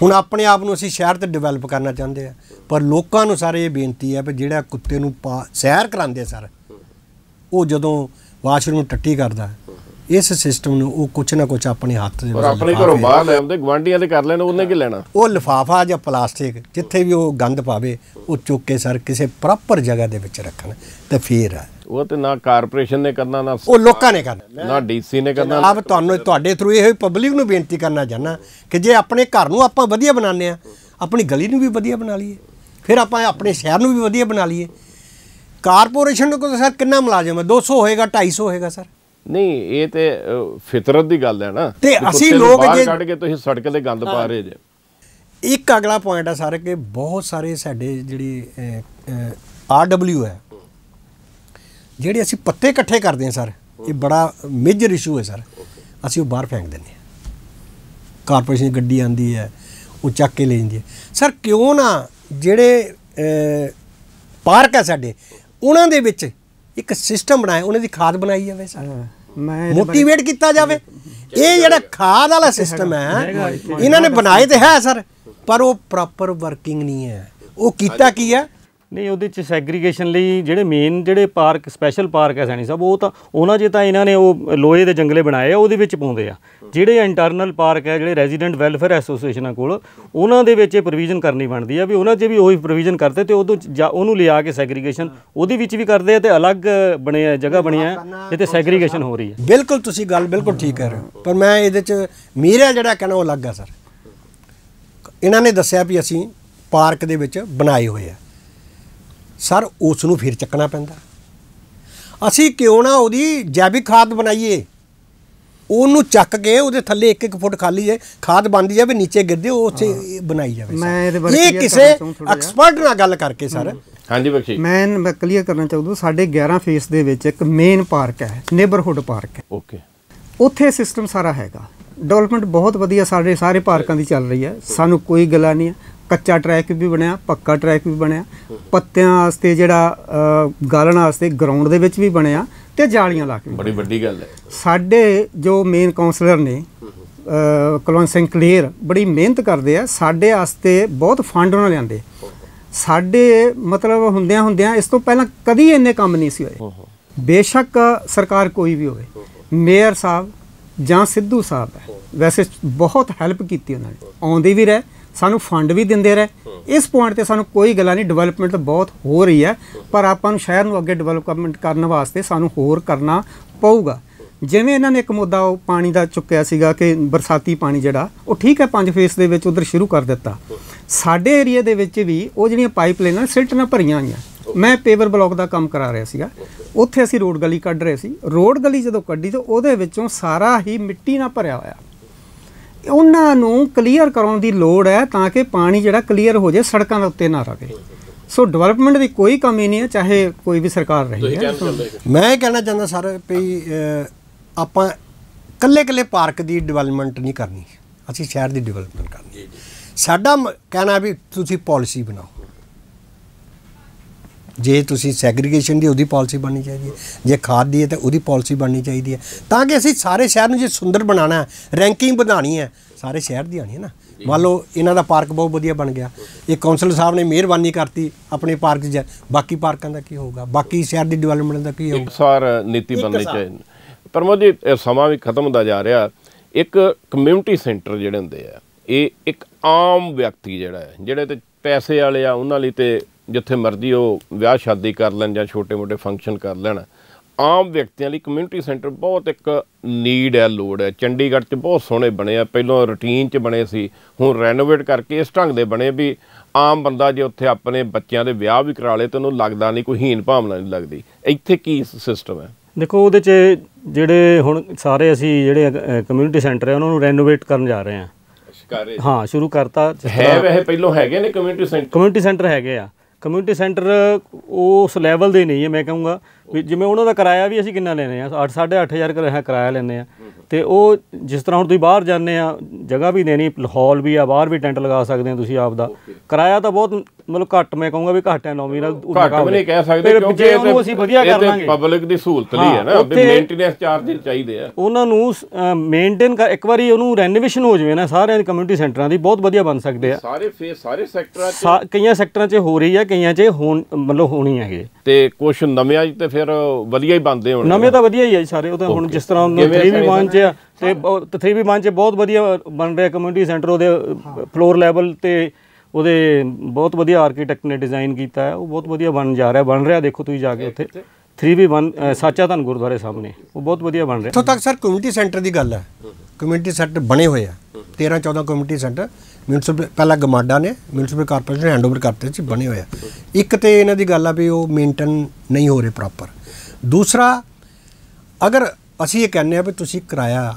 ਹੁਣ ਆਪਣੇ ਆਪ ਨੂੰ ਅਸੀਂ ਸ਼ਹਿਰ ਤੇ ਡਿਵੈਲਪ ਕਰਨਾ ਚਾਹੁੰਦੇ ਆ ਪਰ ਲੋਕਾਂ ਨੂੰ ਸਾਰੇ ਇਹ ਬੇਨਤੀ ਹੈ ਕਿ ਜਿਹੜਾ ਕੁੱਤੇ ਨੂੰ ਸੈਰ ਕਰਾਉਂਦੇ ਸਰ ਉਹ ਜਦੋਂ ਵਾਸ਼ਰੂਮ ਟੱਟੀ ਕਰਦਾ ਇਸ ਸਿਸਟਮ ਨੂੰ ਉਹ ਕੁਛ ਨਾ ਕੁਛ ਆਪਣੇ ਹੱਥ ਦੇ ਵਿੱਚ ਆਪਣੇ ਘਰੋਂ ਬਾਹਰ ਲੈ ਆਉਂਦੇ ਗਵਾਂਢੀਆਂ ਦੇ ਕਰ ਲੈਣ ਉਹਨੇ ਕੀ ਲੈਣਾ ਉਹ ਲਿਫਾਫਾ ਜਾਂ ਪਲਾਸਟਿਕ ਜਿੱਥੇ ਵੀ ਉਹ ਗੰਦ ਪਾਵੇ ਉਹ ਚੁੱਕ ਕੇ ਸਰ ਕਿਸੇ ਪ੍ਰੋਪਰ ਜਗ੍ਹਾ ਦੇ ਵਿੱਚ ਰੱਖਣ ਤੇ ਫੇਰ ਆ ਉਹ ਤੇ ਨਾ ਕਾਰਪੋਰੇਸ਼ਨ ਨੇ ਕਰਨਾ ਨਾ ਉਹ ਲੋਕਾਂ ਨੇ ਕਰਨਾ ਨਾ ਡੀਸੀ ਨੇ ਕਰਨਾ ਆਪ ਤੁਹਾਨੂੰ ਤੁਹਾਡੇ ਥਰੂ ਇਹ ਪਬਲਿਕ ਨੂੰ ਬੇਨਤੀ ਕਰਨਾ ਚਾਹਨਾ ਕਿ ਜੇ ਆਪਣੇ ਘਰ ਨੂੰ ਆਪਾਂ ਵਧੀਆ ਬਣਾਉਂਦੇ ਆ ਆਪਣੀ ਗਲੀ ਨੂੰ ਵੀ ਵਧੀਆ ਬਣਾ ਲਈਏ ਫਿਰ ਆਪਾਂ ਆਪਣੇ ਸ਼ਹਿਰ ਨੂੰ ਵੀ ਵਧੀਆ ਬਣਾ ਲਈਏ ਕਾਰਪੋਰੇਸ਼ਨ ਨੂੰ ਕੋਲ ਸਰ ਕਿੰਨਾ ਮੁਲਾਜ਼ਮ ਹੈ 200 ਹੋਏਗਾ 250 ਹੋਏਗਾ ਸਰ ਨਹੀਂ ਇਹ ਤੇ ਫਿਤਰਤ ਦੀ ਗੱਲ ਹੈ ਨਾ ਤੇ ਅਸੀਂ ਲੋਕ ਜੇ ਕੱਢ ਕੇ ਤੁਸੀਂ ਸੜਕ ਤੇ ਗੰਦ ਪਾ ਰਹੇ ਜੇ ਇੱਕ ਅਗਲਾ ਪੁਆਇੰਟ ਆ ਸਰ ਕਿ ਬਹੁਤ ਸਾਰੇ ਸਾਡੇ ਜਿਹੜੀ ਆਰਡਬਲਯੂ ਹੈ ਜਿਹੜੇ ਅਸੀਂ ਪੱਤੇ ਇਕੱਠੇ ਕਰਦੇ ਹਾਂ ਸਰ ਇਹ ਬੜਾ ਮੇਜਰ ਇਸ਼ੂ ਹੈ ਸਰ ਅਸੀਂ ਉਹ ਬਾਹਰ ਫੈਂਕ ਦਿੰਦੇ ਹਾਂ ਕਾਰਪੋਰੇਸ਼ਨ ਗੱਡੀ ਆਂਦੀ ਹੈ ਉਹ ਚੱਕ ਕੇ ਲੈ ਜਾਂਦੀ ਹੈ ਸਰ ਕਿਉਂ ਨਾ ਜਿਹੜੇ ਪਾਰਕ ਹੈ ਸਾਡੇ ਉਹਨਾਂ ਦੇ ਵਿੱਚ ਇੱਕ ਸਿਸਟਮ ਬਣਾਇਆ ਉਹਨਾਂ ਦੀ ਖਾਦ ਬਣਾਈ ਜਾਵੇ ਸਰ ਮੈਂ ਮੋਟੀਵੇਟ ਕੀਤਾ ਜਾਵੇ ਇਹ ਜਿਹੜਾ ਖਾਦ ਵਾਲਾ ਸਿਸਟਮ ਹੈ ਇਹਨਾਂ ਨੇ ਬਣਾਏ ਤੇ ਹੈ ਸਰ ਪਰ ਉਹ ਪ੍ਰੋਪਰ ਵਰਕਿੰਗ ਨਹੀਂ ਹੈ ਉਹ ਕੀਤਾ ਕੀ ਹੈ ਨਹੀਂ ਉਹਦੇ ਚ ਸੈਗਰੀਗੇਸ਼ਨ ਲਈ ਜਿਹੜੇ ਮੇਨ ਜਿਹੜੇ ਪਾਰਕ ਸਪੈਸ਼ਲ ਪਾਰਕ ਹੈ ਸੈਣੀ ਸਾਹਿਬ ਉਹ ਤਾਂ ਉਹਨਾਂ ਜੇ ਤਾਂ ਇਹਨਾਂ ਨੇ ਉਹ ਲੋਹੇ ਦੇ ਜੰਗਲੇ ਬਣਾਏ ਆ ਉਹਦੇ ਵਿੱਚ ਪਾਉਂਦੇ ਆ ਜਿਹੜੇ ਇੰਟਰਨਲ ਪਾਰਕ ਹੈ ਜਿਹੜੇ ਰੈਜ਼ੀਡੈਂਟ ਵੈਲਫੇਅਰ ਐਸੋਸੀਏਸ਼ਨਾਂ ਕੋਲ ਉਹਨਾਂ ਦੇ ਵਿੱਚ ਇਹ ਪ੍ਰੋਵੀਜ਼ਨ ਕਰਨੀ ਬਣਦੀ ਆ ਵੀ ਉਹਨਾਂ ਜੇ ਵੀ ਉਹੀ ਪ੍ਰੋਵੀਜ਼ਨ ਕਰਦੇ ਤੇ ਉਦੋਂ ਉਹਨੂੰ ਲਿਆ ਕੇ ਸੈਗਰੀਗੇਸ਼ਨ ਉਹਦੇ ਵਿੱਚ ਵੀ ਕਰਦੇ ਆ ਤੇ ਅਲੱਗ ਬਣਿਆ ਜਗ੍ਹਾ ਬਣੀ ਆ ਜਿੱਥੇ ਸੈਗਰੀਗੇਸ਼ਨ ਹੋ ਰਹੀ ਹੈ ਬਿਲਕੁਲ ਤੁਸੀਂ ਗੱਲ ਬਿਲਕੁਲ ਠੀਕ ਕਰ ਰਹੇ ਹੋ ਪਰ ਮੈਂ ਇਹਦੇ 'ਚ ਮੇਰਾ ਜਿਹੜਾ ਕਹਿਣਾ ਉਹ ਅਲੱਗ ਆ ਸਰ ਇਹਨਾਂ ਨੇ ਦੱਸਿਆ ਵੀ ਅਸੀਂ ਪਾਰਕ ਦੇ ਵਿੱਚ ਬਣਾਏ ਹੋਏ ਆ ਸਰ ਉਸ ਨੂੰ ਫਿਰ ਚੱਕਣਾ ਪੈਂਦਾ ਅਸੀਂ ਕਿਉਂ ਨਾ ਉਹਦੀ ਜੈਵਿਕ ਖਾਦ ਬਣਾਈਏ ਉਹਨੂੰ ਚੱਕ ਕੇ ਉਹਦੇ ਥੱਲੇ 1-1 ਫੁੱਟ ਖਾਲੀ ਜੇ ਖਾਦ ਬੰਦੀ ਜਾਵੇ ਨੀਚੇ ਗਿਰਦੇ ਉਹ ਉੱਥੇ ਬਣਾਈ ਜਾਵੇ ਮੈਂ ਇਹ ਕਿਸੇ ਐਕਸਪਰਟ ਨਾਲ ਗੱਲ ਕਰਕੇ ਸਰ ਹਾਂਜੀ ਬਖਸ਼ੀ ਮੈਂ ਕਲੀਅਰ ਕਰਨਾ ਚਾਹੁੰਦਾ ਸਾਡੇ 11 ਫੇਸ ਦੇ ਵਿੱਚ ਇੱਕ ਮੇਨ ਪਾਰਕ ਹੈ ਨੇਬਰਹੁੱਡ ਪਾਰਕ ਹੈ ਓਕੇ ਉੱਥੇ ਸਿਸਟਮ ਸਾਰਾ ਹੈਗਾ ਡਵੈਲਪਮੈਂਟ ਬਹੁਤ ਵਧੀਆ ਸਾਡੇ ਸਾਰੇ ਪਾਰਕਾਂ ਦੀ ਚੱਲ ਰਹੀ ਹੈ ਸਾਨੂੰ ਕੋਈ ਗੱਲਾਂ ਨਹੀਂ ਕੱਚਾ ਟਰੈਕ ਵੀ ਬਣਿਆ ਪੱਕਾ ਟਰੈਕ ਵੀ ਬਣਿਆ ਪੱਤਿਆਂ ਵਾਸਤੇ ਜਿਹੜਾ ਗਾਲਣ ਵਾਸਤੇ ਗਰਾਊਂਡ ਦੇ ਵਿੱਚ ਵੀ ਬਣਿਆ ਤੇ ਜਾਲੀਆਂ ਲਾ ਕੇ ਬੜੀ ਵੱਡੀ ਗੱਲ ਹੈ ਸਾਡੇ ਜੋ ਮੇਨ ਕਾਉਂਸਲਰ ਨੇ ਕਲੋਨ ਸਿੰਘ ਕਲੀਅਰ ਬੜੀ ਮਿਹਨਤ ਕਰਦੇ ਆ ਸਾਡੇ ਵਾਸਤੇ ਬਹੁਤ ਫੰਡ ਉਹਨਾਂ ਲਿਆਂਦੇ ਸਾਡੇ ਮਤਲਬ ਹੁੰਦਿਆਂ ਹੁੰਦਿਆਂ ਇਸ ਤੋਂ ਪਹਿਲਾਂ ਕਦੀ ਇੰਨੇ ਕੰਮ ਨਹੀਂ ਸੀ ਹੋਏ ਬੇਸ਼ੱਕ ਸਰਕਾਰ ਕੋਈ ਵੀ ਹੋਵੇ ਮੇਅਰ ਸਾਹਿਬ ਜਾਂ ਸਿੱਧੂ ਸਾਹਿਬ ਵੈਸੇ ਬਹੁਤ ਹੈਲਪ ਕੀਤੀ ਉਹਨਾਂ ਨੇ ਆਉਂਦੇ ਵੀ ਰਹੇ ਸਾਨੂੰ ਫੰਡ ਵੀ ਦਿੰਦੇ ਰਹੇ ਇਸ ਪੁਆਇੰਟ ਤੇ ਸਾਨੂੰ ਕੋਈ ਗੱਲਾਂ ਨਹੀਂ ਡਿਵੈਲਪਮੈਂਟ ਤਾਂ ਬਹੁਤ ਹੋ ਰਹੀ ਹੈ ਪਰ ਆਪਾਂ ਨੂੰ ਸ਼ਹਿਰ ਨੂੰ ਅੱਗੇ ਡਿਵੈਲਪਮੈਂਟ ਕਰਨ ਵਾਸਤੇ ਸਾਨੂੰ ਹੋਰ ਕਰਨਾ ਪਊਗਾ ਜਿਵੇਂ ਇਹਨਾਂ ਨੇ ਇੱਕ ਮੁੱਦਾ ਉਹ ਪਾਣੀ ਦਾ ਚੁੱਕਿਆ ਸੀਗਾ ਕਿ ਬਰਸਾਤੀ ਪਾਣੀ ਜਿਹੜਾ ਉਹ ਠੀਕ ਹੈ ਪੰਜ ਫੇਸ ਦੇ ਵਿੱਚ ਉਧਰ ਸ਼ੁਰੂ ਕਰ ਦਿੱਤਾ ਸਾਡੇ ਏਰੀਆ ਦੇ ਵਿੱਚ ਵੀ ਉਹ ਜਿਹੜੀਆਂ ਪਾਈਪਲਾਈਨਾਂ ਸਿਲਟ ਨਾਲ ਭਰੀਆਂ ਹੋਈਆਂ ਮੈਂ ਪੇਵਰ ਬਲੌਕ ਦਾ ਕੰਮ ਕਰਾ ਰਿਹਾ ਸੀਗਾ ਉੱਥੇ ਅਸੀਂ ਰੋਡ ਗਲੀ ਕੱਢ ਰਹੇ ਸੀ ਰੋਡ ਗਲੀ ਜਦੋਂ ਕੱਢੀ ਤਾਂ ਉਹਦੇ ਵਿੱਚੋਂ ਸਾਰਾ ਹੀ ਮਿੱਟੀ ਨਾਲ ਭਰਿਆ ਹੋਇਆ ਉਹਨਾਂ ਨੂੰ ਕਲੀਅਰ ਕਰਾਉਣ ਦੀ ਲੋੜ ਹੈ ਤਾਂ ਕਿ ਪਾਣੀ ਜਿਹੜਾ ਕਲੀਅਰ ਹੋ ਜਾਏ ਸੜਕਾਂ ਦੇ ਉੱਤੇ ਨਾ ਰਵੇ ਸੋ ਡਿਵੈਲਪਮੈਂਟ ਦੀ ਕੋਈ ਕਮੀ ਨਹੀਂ ਹੈ ਚਾਹੇ ਕੋਈ ਵੀ ਸਰਕਾਰ ਰਹੀ ਹੈ ਮੈਂ ਇਹ ਕਹਿਣਾ ਚਾਹੁੰਦਾ ਸਰ ਵੀ ਆਪਾਂ ਕੱਲੇ-ਕੱਲੇ ਪਾਰਕ ਦੀ ਡਿਵੈਲਪਮੈਂਟ ਨਹੀਂ ਕਰਨੀ ਅਸੀਂ ਸ਼ਹਿਰ ਦੀ ਡਿਵੈਲਪਮੈਂਟ ਕਰਨੀ ਸਾਡਾ ਕਹਿਣਾ ਵੀ ਤੁਸੀਂ ਪਾਲਿਸੀ ਬਣਾਓ ਜੇ ਤੁਸੀਂ ਸੈਗਰੀਗੇਸ਼ਨ ਦੀ ਉਹਦੀ ਪਾਲਿਸੀ ਬਣਨੀ ਚਾਹੀਦੀ ਹੈ ਜੇ ਖਾਦ ਦੀ ਹੈ ਤਾਂ ਉਹਦੀ ਪਾਲਿਸੀ ਬਣਨੀ ਚਾਹੀਦੀ ਹੈ ਤਾਂ ਕਿ ਅਸੀਂ ਸਾਰੇ ਸ਼ਹਿਰ ਨੂੰ ਜੇ ਸੁੰਦਰ ਬਣਾਉਣਾ ਹੈ ਰੈਂਕਿੰਗ ਵਧਾਣੀ ਹੈ ਸਾਰੇ ਸ਼ਹਿਰ ਦੀ ਆਣੀ ਹੈ ਨਾ ਮੰਨ ਲਓ ਇਹਨਾਂ ਦਾ ਪਾਰਕ ਬਹੁਤ ਵਧੀਆ ਬਣ ਗਿਆ ਇਹ ਕਾਉਂਸਲਰ ਸਾਹਿਬ ਨੇ ਮਿਹਰਬਾਨੀ ਕਰਤੀ ਆਪਣੇ ਪਾਰਕ ਜ ਬਾਕੀ ਪਾਰਕਾਂ ਦਾ ਕੀ ਹੋਊਗਾ ਬਾਕੀ ਸ਼ਹਿਰ ਦੀ ਡਿਵੈਲਪਮੈਂਟ ਦਾ ਕੀ ਹੋਊਗਾ ਸਾਰ ਨੀਤੀ ਬਣਨੀ ਚਾਹੀਦੀ ਪਰਮੋ ਜੀ ਸਮਾਂ ਵੀ ਖਤਮ ਹੁੰਦਾ ਜਾ ਰਿਹਾ ਇੱਕ ਕਮਿਊਨਿਟੀ ਸੈਂਟਰ ਜਿਹੜੇ ਹੁੰਦੇ ਆ ਇਹ ਇੱਕ ਆਮ ਵਿਅਕਤੀ ਜਿਹੜਾ ਹੈ ਜਿਹੜੇ ਤੇ ਪੈਸੇ ਵਾਲੇ ਆ ਉਹਨਾਂ ਲਈ ਤੇ ਜਿੱਥੇ ਮਰਜ਼ੀ ਉਹ ਵਿਆਹ ਸ਼ਾਦੀ ਕਰ ਲੈਣ ਜਾਂ ਛੋਟੇ-ਮੋਟੇ ਫੰਕਸ਼ਨ ਕਰ ਲੈਣ ਆਮ ਵਿਅਕਤੀਆਂ ਲਈ ਕਮਿਊਨਿਟੀ ਸੈਂਟਰ ਬਹੁਤ ਇੱਕ ਨੀਡ ਹੈ ਲੋੜ ਹੈ ਚੰਡੀਗੜ੍ਹ 'ਚ ਬਹੁਤ ਸੋਹਣੇ ਬਣੇ ਆ ਪਹਿਲਾਂ ਰੁਟੀਨ 'ਚ ਬਣੇ ਸੀ ਹੁਣ ਰੈਨੋਵੇਟ ਕਰਕੇ ਇਸ ਢੰਗ ਦੇ ਬਣੇ ਵੀ ਆਮ ਬੰਦਾ ਜੇ ਉੱਥੇ ਆਪਣੇ ਬੱਚਿਆਂ ਦੇ ਵਿਆਹ ਵੀ ਕਰਾ ਲੇ ਤਾਂ ਉਹਨੂੰ ਲੱਗਦਾ ਨਹੀਂ ਕੋਈ ਹੀਨ ਭਾਵਨਾ ਨਹੀਂ ਲੱਗਦੀ ਇੱਥੇ ਕੀ ਸਿਸਟਮ ਹੈ ਦੇਖੋ ਉਹਦੇ 'ਚ ਜਿਹੜੇ ਹੁਣ ਸਾਰੇ ਅਸੀਂ ਜਿਹੜੇ ਕਮਿਊਨਿਟੀ ਸੈਂਟਰ ਹੈ ਉਹਨਾਂ ਨੂੰ ਰੈਨੋਵੇਟ ਕਰਨ ਜਾ ਰਹੇ ਹਾਂ ਹਾਂ ਸ਼ੁਰੂ ਕਰਤਾ ਹੈ ਵੈਸੇ ਪਹਿਲਾਂ ਹੈਗੇ ਨੇ ਕਮਿਊਨਿਟੀ ਸੈਂਟਰ ਕਮਿਊਨਿਟੀ ਸੈਂਟਰ ਹੈਗੇ ਆ ਕਮਿਊਨਿਟੀ ਸੈਂਟਰ ਉਸ ਲੈਵਲ ਦੇ ਨਹੀਂ ਹੈ ਮੈਂ ਕਹੂੰਗਾ ਵੀ ਜਿਵੇਂ ਉਹਨਾਂ ਦਾ ਕਿਰਾਇਆ ਵੀ ਅਸੀਂ ਕਿੰਨਾ ਲੈਨੇ ਆ 8 8.5000 ਕਿਰਾਇਆ ਕਿਰਾਇਆ ਲੈਨੇ ਆ ਤੇ ਉਹ ਜਿਸ ਤਰ੍ਹਾਂ ਹੁਣ ਤੁਸੀਂ ਬਾਹਰ ਜਾਂਦੇ ਆ ਜਗ੍ਹਾ ਵੀ ਦੇਣੀ ਹਾਲ ਵੀ ਆ ਬਾਹਰ ਵੀ ਟੈਂਟ ਲਗਾ ਸਕਦੇ ਆ ਤੁਸੀਂ ਆਪ ਦਾ ਕਿਰਾਇਆ ਤਾਂ ਬਹੁਤ ਮਤਲਬ ਘੱਟ ਮੈਂ ਕਹੂੰਗਾ ਵੀ ਘੱਟ ਹੈ ਨੋਮੀਨਲ ਘੱਟ ਵੀ ਨਹੀਂ ਕਹਿ ਸਕਦੇ ਕਿਉਂਕਿ ਇਹ ਉਹਨੂੰ ਅਸੀਂ ਵਧੀਆ ਕਰ ਲਾਂਗੇ ਪਬਲਿਕ ਦੀ ਸਹੂਲਤ ਲਈ ਹੈ ਨਾ ਉਹਦੇ ਮੇਨਟੇਨੈਂਸ ਚਾਰਜ ਚਾਹੀਦੇ ਆ ਉਹਨਾਂ ਨੂੰ ਮੇਨਟੇਨ ਕਰ ਇੱਕ ਵਾਰੀ ਉਹਨੂੰ ਰੈਨੋਵੇਸ਼ਨ ਹੋ ਜਾਵੇ ਨਾ ਸਾਰੇ ਕਮਿਊਨਿਟੀ ਸੈਂਟਰਾਂ ਦੀ ਬਹੁਤ ਵਧੀਆ ਬਣ ਸਕਦੇ ਆ ਸਾਰੇ ਫੇਸ ਸਾਰੇ ਸੈਕਟਰਾਂ 'ਚ ਕਈਆਂ ਸੈਕਟਰਾਂ 'ਚ ਹੋ ਰਹੀ ਹੈ ਕਈਆਂ 'ਚ ਹੋਣ ਮਤਲਬ ਹੋਣੀ ਹੈਗੇ ਤੇ ਕੁਝ ਨਵਿਆਂ 'ਚ ਤੇ ਫਿਰ ਵਧੀਆ ਹੀ ਬਣਦੇ ਹੋਣ ਨਵੇਂ ਤਾਂ ਵਧੀਆ ਹੀ ਆ ਜੀ ਸਾਰੇ ਉਹ ਤਾਂ ਹੁਣ ਜਿਸ ਤਰ੍ਹਾਂ ਉਹਨਾਂ ਵੀ 1 ਚ ਆ ਤੇ ਵੀ 1 ਚ ਬਹੁਤ ਵਧੀਆ ਬਣ ਰਿਹਾ ਕਮਿਊਨਿਟੀ ਸੈਂਟਰ ਉਹਦੇ ਫਲੋਰ ਲੈਵਲ ਤੇ ਉਹਦੇ ਬਹੁਤ ਵਧੀਆ ਆਰਕੀਟੈਕਟ ਨੇ ਡਿਜ਼ਾਈਨ ਕੀਤਾ ਹੈ ਉਹ ਬਹੁਤ ਵਧੀਆ ਬਣ ਜਾ ਰਿਹਾ ਬਣ ਰਿਹਾ ਦੇਖੋ ਤੁਸੀਂ ਜਾ ਕੇ ਉੱਥੇ 3v1 ਸਾਚਾ ਧਨ ਗੁਰਦੁਆਰੇ ਸਾਹਮਣੇ ਉਹ ਬਹੁਤ ਵਧੀਆ ਬਣ ਰਿਹਾ ਇੱਥੋਂ ਤੱਕ ਸਰ ਕਮਿਊਨਿਟੀ ਸੈਂਟਰ ਦੀ ਗੱਲ ਹੈ ਕਮਿਊਨਿਟੀ ਸੈਂਟਰ ਬਣੇ ਹੋਏ ਆ 13 14 ਕਮਿਊਨਿਟੀ ਸੈਂਟਰ ਮਿਊਨਿਸਪਲ ਪਹਿਲਾ ਗਮਾਡਾ ਨੇ ਮਿਊਨਿਸਪਲ ਕਾਰਪੋਰੇਸ਼ਨ ਹੈਂਡਓਵਰ ਕਰਤੇ ਸੀ ਬਣੇ ਹੋਇਆ ਇੱਕ ਤੇ ਇਹਨਾਂ ਦੀ ਗੱਲ ਆ ਵੀ ਉਹ ਮੇਨਟੇਨ ਨਹੀਂ ਹੋ ਰਹੇ ਪ੍ਰੋਪਰ ਦੂਸਰਾ ਅਗਰ ਅਸੀਂ ਇਹ ਕਹਿੰਨੇ ਆ ਵੀ ਤੁਸੀਂ ਕਿਰਾਇਆ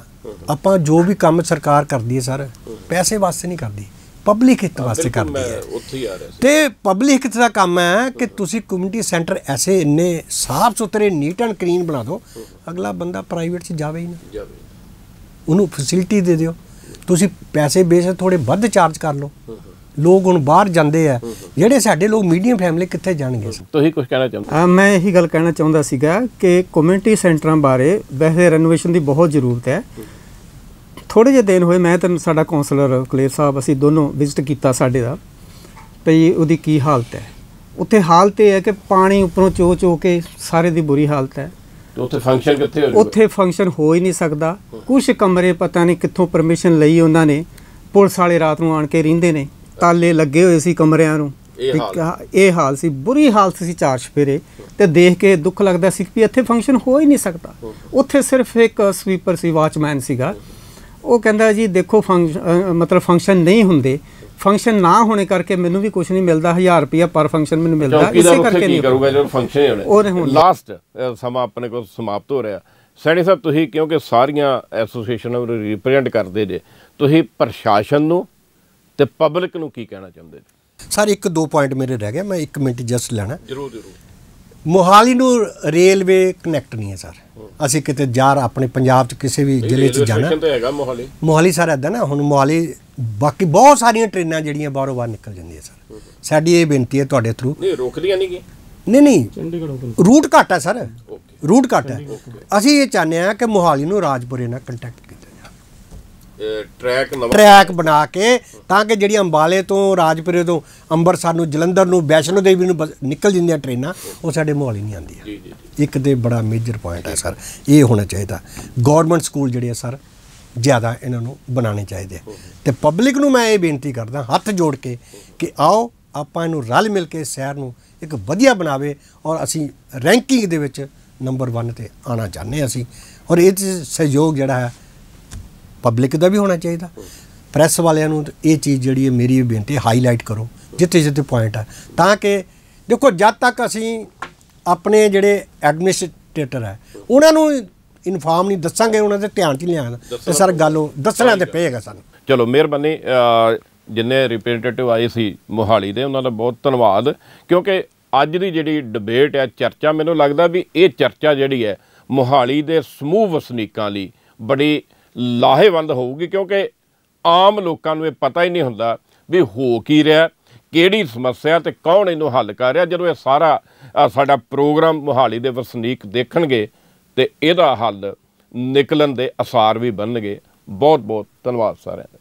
ਆਪਾਂ ਜੋ ਵੀ ਕੰਮ ਸਰਕਾਰ ਕਰਦੀ ਹੈ ਸਰ ਪੈਸੇ ਵਾਸਤੇ ਨਹੀਂ ਕਰਦੀ ਪਬਲਿਕ ਹਿੱਤ ਵਾਸਤੇ ਕਰਦੀ ਹੈ ਆ ਤੇ ਪਬਲਿਕ ਹਿੱਤ ਦਾ ਕੰਮ ਹੈ ਕਿ ਤੁਸੀਂ ਕਮਿਊਨਿਟੀ ਸੈਂਟਰ ਐਸੇ ਇੰਨੇ ਸਾਫ਼ ਸੁਥਰੇ ਨੀਟ ਐਂਡ ਕਲੀਨ ਬਣਾ ਦਿਓ ਅਗਲਾ ਬੰਦਾ ਪ੍ਰਾਈਵੇਟ 'ਚ ਜਾਵੇ ਹੀ ਨਾ ਜਾਵੇ ਉਹਨੂੰ ਫੈਸਿਲਿਟੀ ਦੇ ਦਿਓ ਤੁਸੀਂ ਪੈਸੇ ਬੇਸ਼ੱਕ ਥੋੜੇ ਵੱਧ ਚਾਰਜ ਕਰ ਲਓ ਲੋਕ ਹੁਣ ਬਾਹਰ ਜਾਂਦੇ ਆ ਜਿਹੜੇ ਸਾਡੇ ਲੋਕ ਮੀਡੀਅਮ ਫੈਮਿਲੀ ਕਿੱਥੇ ਜਾਣਗੇ ਤੁਸੀਂ ਕੁਝ ਕਹਿਣਾ ਚਾਹੁੰਦੇ ਮੈਂ ਇਹੀ ਗੱਲ ਕਹਿਣਾ ਚਾਹੁੰਦਾ ਸੀਗਾ ਕਿ ਕਮਿਊਨਿਟੀ ਸੈਂਟਰਾਂ ਬਾਰੇ ਵੈਸੇ ਰੈਨੋਵੇਸ਼ਨ ਦੀ ਬਹੁਤ ਜ਼ਰੂਰਤ ਹੈ ਥੋੜੇ ਜਿਹੇ ਦਿਨ ਹੋਏ ਮੈਂ ਤੇ ਸਾਡਾ ਕਾਉਂਸਲਰ ਕਲੇਰ ਸਾਹਿਬ ਅਸੀਂ ਦੋਨੋਂ ਵਿਜ਼ਿਟ ਕੀਤਾ ਸਾਡੇ ਦਾ ਭਈ ਉਹਦੀ ਕੀ ਹਾਲਤ ਹੈ ਉੱਥੇ ਹਾਲਤ ਇਹ ਹੈ ਕਿ ਪਾਣੀ ਉੱਪਰੋਂ ਚੋ ਚੋ ਕੇ ਸਾਰੇ ਦੀ ਬੁਰੀ ਹਾਲਤ ਹੈ ਉੱਥੇ ਫੰਕਸ਼ਨ ਕਿੱਥੇ ਹੋ ਰਿਹਾ ਉੱਥੇ ਫੰਕਸ਼ਨ ਹੋ ਹੀ ਨਹੀਂ ਸਕਦਾ ਕੁਝ ਕਮਰੇ ਪਤਾ ਨਹੀਂ ਕਿੱਥੋਂ ਪਰਮਿਸ਼ਨ ਲਈ ਉਹਨਾਂ ਨੇ ਪੁਲਿਸ ਵਾਲੇ ਰਾਤ ਨੂੰ ਆਣ ਕੇ ਰਹਿੰਦੇ ਨੇ ਤਾਲੇ ਲੱਗੇ ਹੋਏ ਸੀ ਕਮਰਿਆਂ ਨੂੰ ਇਹ ਹਾਲ ਸੀ ਬੁਰੀ ਹਾਲਤ ਸੀ ਚਾਰ ਸ਼ਫੇਰੇ ਤੇ ਦੇਖ ਕੇ ਦੁੱਖ ਲੱਗਦਾ ਸੀ ਕਿ ਇੱਥੇ ਫੰਕਸ਼ਨ ਹੋ ਹੀ ਨਹੀਂ ਸਕਦਾ ਉੱਥੇ ਸਿਰਫ ਇੱਕ ਸਵੀਪਰ ਸੀ ਵਾਚਮੈਨ ਸੀਗਾ ਉਹ ਕਹਿੰਦਾ ਜੀ ਦੇਖੋ ਫੰਕਸ਼ਨ ਮਤਲਬ ਫੰਕਸ਼ਨ ਨਹੀਂ ਹੁੰਦੇ ਫੰਕਸ਼ਨ ਨਾ ਹੋਣੇ ਕਰਕੇ ਮੈਨੂੰ ਵੀ ਕੁਝ ਨਹੀਂ ਮਿਲਦਾ 1000 ਰੁਪਿਆ ਪਰ ਫੰਕਸ਼ਨ ਮੈਨੂੰ ਮਿਲਦਾ ਇਸੇ ਕਰਕੇ ਨਹੀਂ ਕਰੂਗਾ ਜਦੋਂ ਫੰਕਸ਼ਨ ਹੀ ਹੋਣਾ ਲਾਸਟ ਸਮਾਂ ਆਪਣੇ ਕੋਲ ਸਮਾਪਤ ਹੋ ਰਿਹਾ ਸੈਣੀ ਸਾਹਿਬ ਤੁਸੀਂ ਕਿਉਂਕਿ ਸਾਰੀਆਂ ਐਸੋਸੀਏਸ਼ਨਾਂ ਨੂੰ ਰਿਪਰੈਜ਼ੈਂਟ ਕਰਦੇ ਜੇ ਤੁਸੀਂ ਪ੍ਰਸ਼ਾਸਨ ਨੂੰ ਤੇ ਪਬਲਿਕ ਨੂੰ ਕੀ ਕਹਿਣਾ ਚਾਹੁੰਦੇ ਸਰ ਇੱਕ ਦੋ ਪੁਆਇੰਟ ਮੇਰੇ ਰਹਿ ਗਏ ਮੈਂ 1 ਮਿੰਟ ਜਸਟ ਲੈਣਾ ਜਰੂਰ ਜਰੂਰ ਮੋਹਾਲੀ ਨੂੰ ਰੇਲਵੇ ਕਨੈਕਟ ਨਹੀਂ ਹੈ ਸਰ ਅਸੀਂ ਕਿਤੇ ਜਾ ਆਪਣੇ ਪੰਜਾਬ ਚ ਕਿਸੇ ਵੀ ਜ਼ਿਲ੍ਹੇ ਚ ਜਾਣਾ ਮੋਹਾਲੀ ਸਰ ਐਦਾਂ ਨਾ ਹੁਣ ਮੋਹਾਲੀ ਬਾਕੀ ਬਹੁਤ ਸਾਰੀਆਂ ਟ੍ਰੇਨਾਂ ਜਿਹੜੀਆਂ ਬਾਹਰੋਂ ਬਾਹਰ ਨਿਕਲ ਜਾਂਦੀਆਂ ਸਰ ਸਾਡੀ ਇਹ ਬੇਨਤੀ ਹੈ ਤੁਹਾਡੇ ਥਰੂ ਨਹੀਂ ਰੋਕਦੀਆਂ ਨਹੀਂ ਕਿ ਨਹੀਂ ਨਹੀਂ ਰੂਟ ਘਟਾ ਹੈ ਸਰ ਰੂਟ ਘਟਾ ਹੈ ਅਸੀਂ ਇਹ ਚਾਹੁੰਦੇ ਆ ਕਿ ਮੋਹਾਲੀ ਨੂੰ ਰਾਜਪੁਰੇ ਨਾਲ ਕੰਟੈਕਟ ਟਰੈਕ ਨਵਾਂ ਟਰੈਕ ਬਣਾ ਕੇ ਤਾਂ ਕਿ ਜਿਹੜੀ ਅੰਬਾਲੇ ਤੋਂ ਰਾਜਪੁਰੇ ਤੋਂ ਅੰਮ੍ਰਿਤਸਰ ਨੂੰ ਜਲੰਧਰ ਨੂੰ ਵੈਸ਼ਨੋ ਦੇਵੀ ਨੂੰ ਨਿਕਲ ਜਾਂਦੀਆਂ ਟ੍ਰੇਨਾਂ ਉਹ ਸਾਡੇ ਮੋਹਾਲੀ ਨਹੀਂ ਆਉਂਦੀਆਂ ਜੀ ਜੀ ਇੱਕ ਤੇ ਬੜਾ ਮੇਜਰ ਪੁਆਇੰਟ ਹੈ ਸਰ ਇਹ ਹੋਣਾ ਚਾਹੀਦਾ ਗਵਰਨਮੈਂਟ ਸਕੂਲ ਜਿਹੜੇ ਆ ਸਰ ਜ਼ਿਆਦਾ ਇਹਨਾਂ ਨੂੰ ਬਣਾਉਣੇ ਚਾਹੀਦੇ ਤੇ ਪਬਲਿਕ ਨੂੰ ਮੈਂ ਇਹ ਬੇਨਤੀ ਕਰਦਾ ਹੱਥ ਜੋੜ ਕੇ ਕਿ ਆਓ ਆਪਾਂ ਇਹਨੂੰ ਰਲ ਮਿਲ ਕੇ ਸ਼ਹਿਰ ਨੂੰ ਇੱਕ ਵਧੀਆ ਬਣਾਵੇ ਔਰ ਅਸੀਂ ਰੈਂਕਿੰਗ ਦੇ ਵਿੱਚ ਨੰਬਰ 1 ਤੇ ਆਣਾ ਚਾਹੁੰਦੇ ਅਸੀਂ ਔਰ ਇਹ ਸਹਿਯੋਗ ਜਿਹੜਾ ਹੈ ਪਬਲਿਕ ਦਾ ਵੀ ਹੋਣਾ ਚਾਹੀਦਾ ਪ੍ਰੈਸ ਵਾਲਿਆਂ ਨੂੰ ਇਹ ਚੀਜ਼ ਜਿਹੜੀ ਹੈ ਮੇਰੀ ਬੇਨਤੀ ਹਾਈਲਾਈਟ ਕਰੋ ਜਿੱਥੇ ਜਿੱਥੇ ਪੁਆਇੰਟ ਆ ਤਾਂ ਕਿ ਦੇਖੋ ਜਦ ਤੱਕ ਅਸੀਂ ਆਪਣੇ ਜਿਹੜੇ ਐਡਮਿਨਿਸਟ੍ਰੇਟਰ ਹੈ ਉਹਨਾਂ ਨੂੰ ਇਨਫਾਰਮ ਨਹੀਂ ਦੱਸਾਂਗੇ ਉਹਨਾਂ ਦੇ ਧਿਆਨ 'ਚ ਲਿਆਣ ਤੇ ਸਰ ਗੱਲ ਉਹ ਦੱਸਣਾ ਤੇ ਪਏਗਾ ਸਾਨੂੰ ਚਲੋ ਮਿਹਰਬਾਨੀ ਜਿੰਨੇ ਰਿਪਰੈਜ਼ੈਂਟੇਟਿਵ ਆਏ ਸੀ ਮੋਹਾਲੀ ਦੇ ਉਹਨਾਂ ਦਾ ਬਹੁਤ ਧੰਨਵਾਦ ਕਿਉਂਕਿ ਅੱਜ ਦੀ ਜਿਹੜੀ ਡਿਬੇਟ ਹੈ ਚਰਚਾ ਮੈਨੂੰ ਲੱਗਦਾ ਵੀ ਇਹ ਚਰਚਾ ਜਿਹੜੀ ਹੈ ਮੋਹਾਲੀ ਦੇ ਸਮੂਹ ਵਸਨੀਕਾਂ ਲਈ ਬੜੀ ਲਾਹੇਵੰਦ ਹੋਊਗੀ ਕਿਉਂਕਿ ਆਮ ਲੋਕਾਂ ਨੂੰ ਇਹ ਪਤਾ ਹੀ ਨਹੀਂ ਹੁੰਦਾ ਵੀ ਹੋ ਕੀ ਰਿਹਾ ਕਿਹੜੀ ਸਮੱਸਿਆ ਤੇ ਕੌਣ ਇਹਨੂੰ ਹੱਲ ਕਰ ਰਿਹਾ ਜਦੋਂ ਇਹ ਸਾਰਾ ਸਾਡਾ ਪ੍ਰੋਗਰਾਮ ਮੁਹਾਲੀ ਦੇ ਵਸਨੀਕ ਦੇਖਣਗੇ ਤੇ ਇਹਦਾ ਹੱਲ ਨਿਕਲਣ ਦੇ ਅਸਾਰ ਵੀ ਬਣਨਗੇ ਬਹੁਤ ਬਹੁਤ ਧੰਨਵਾਦ ਸਾਰਿਆਂ ਦਾ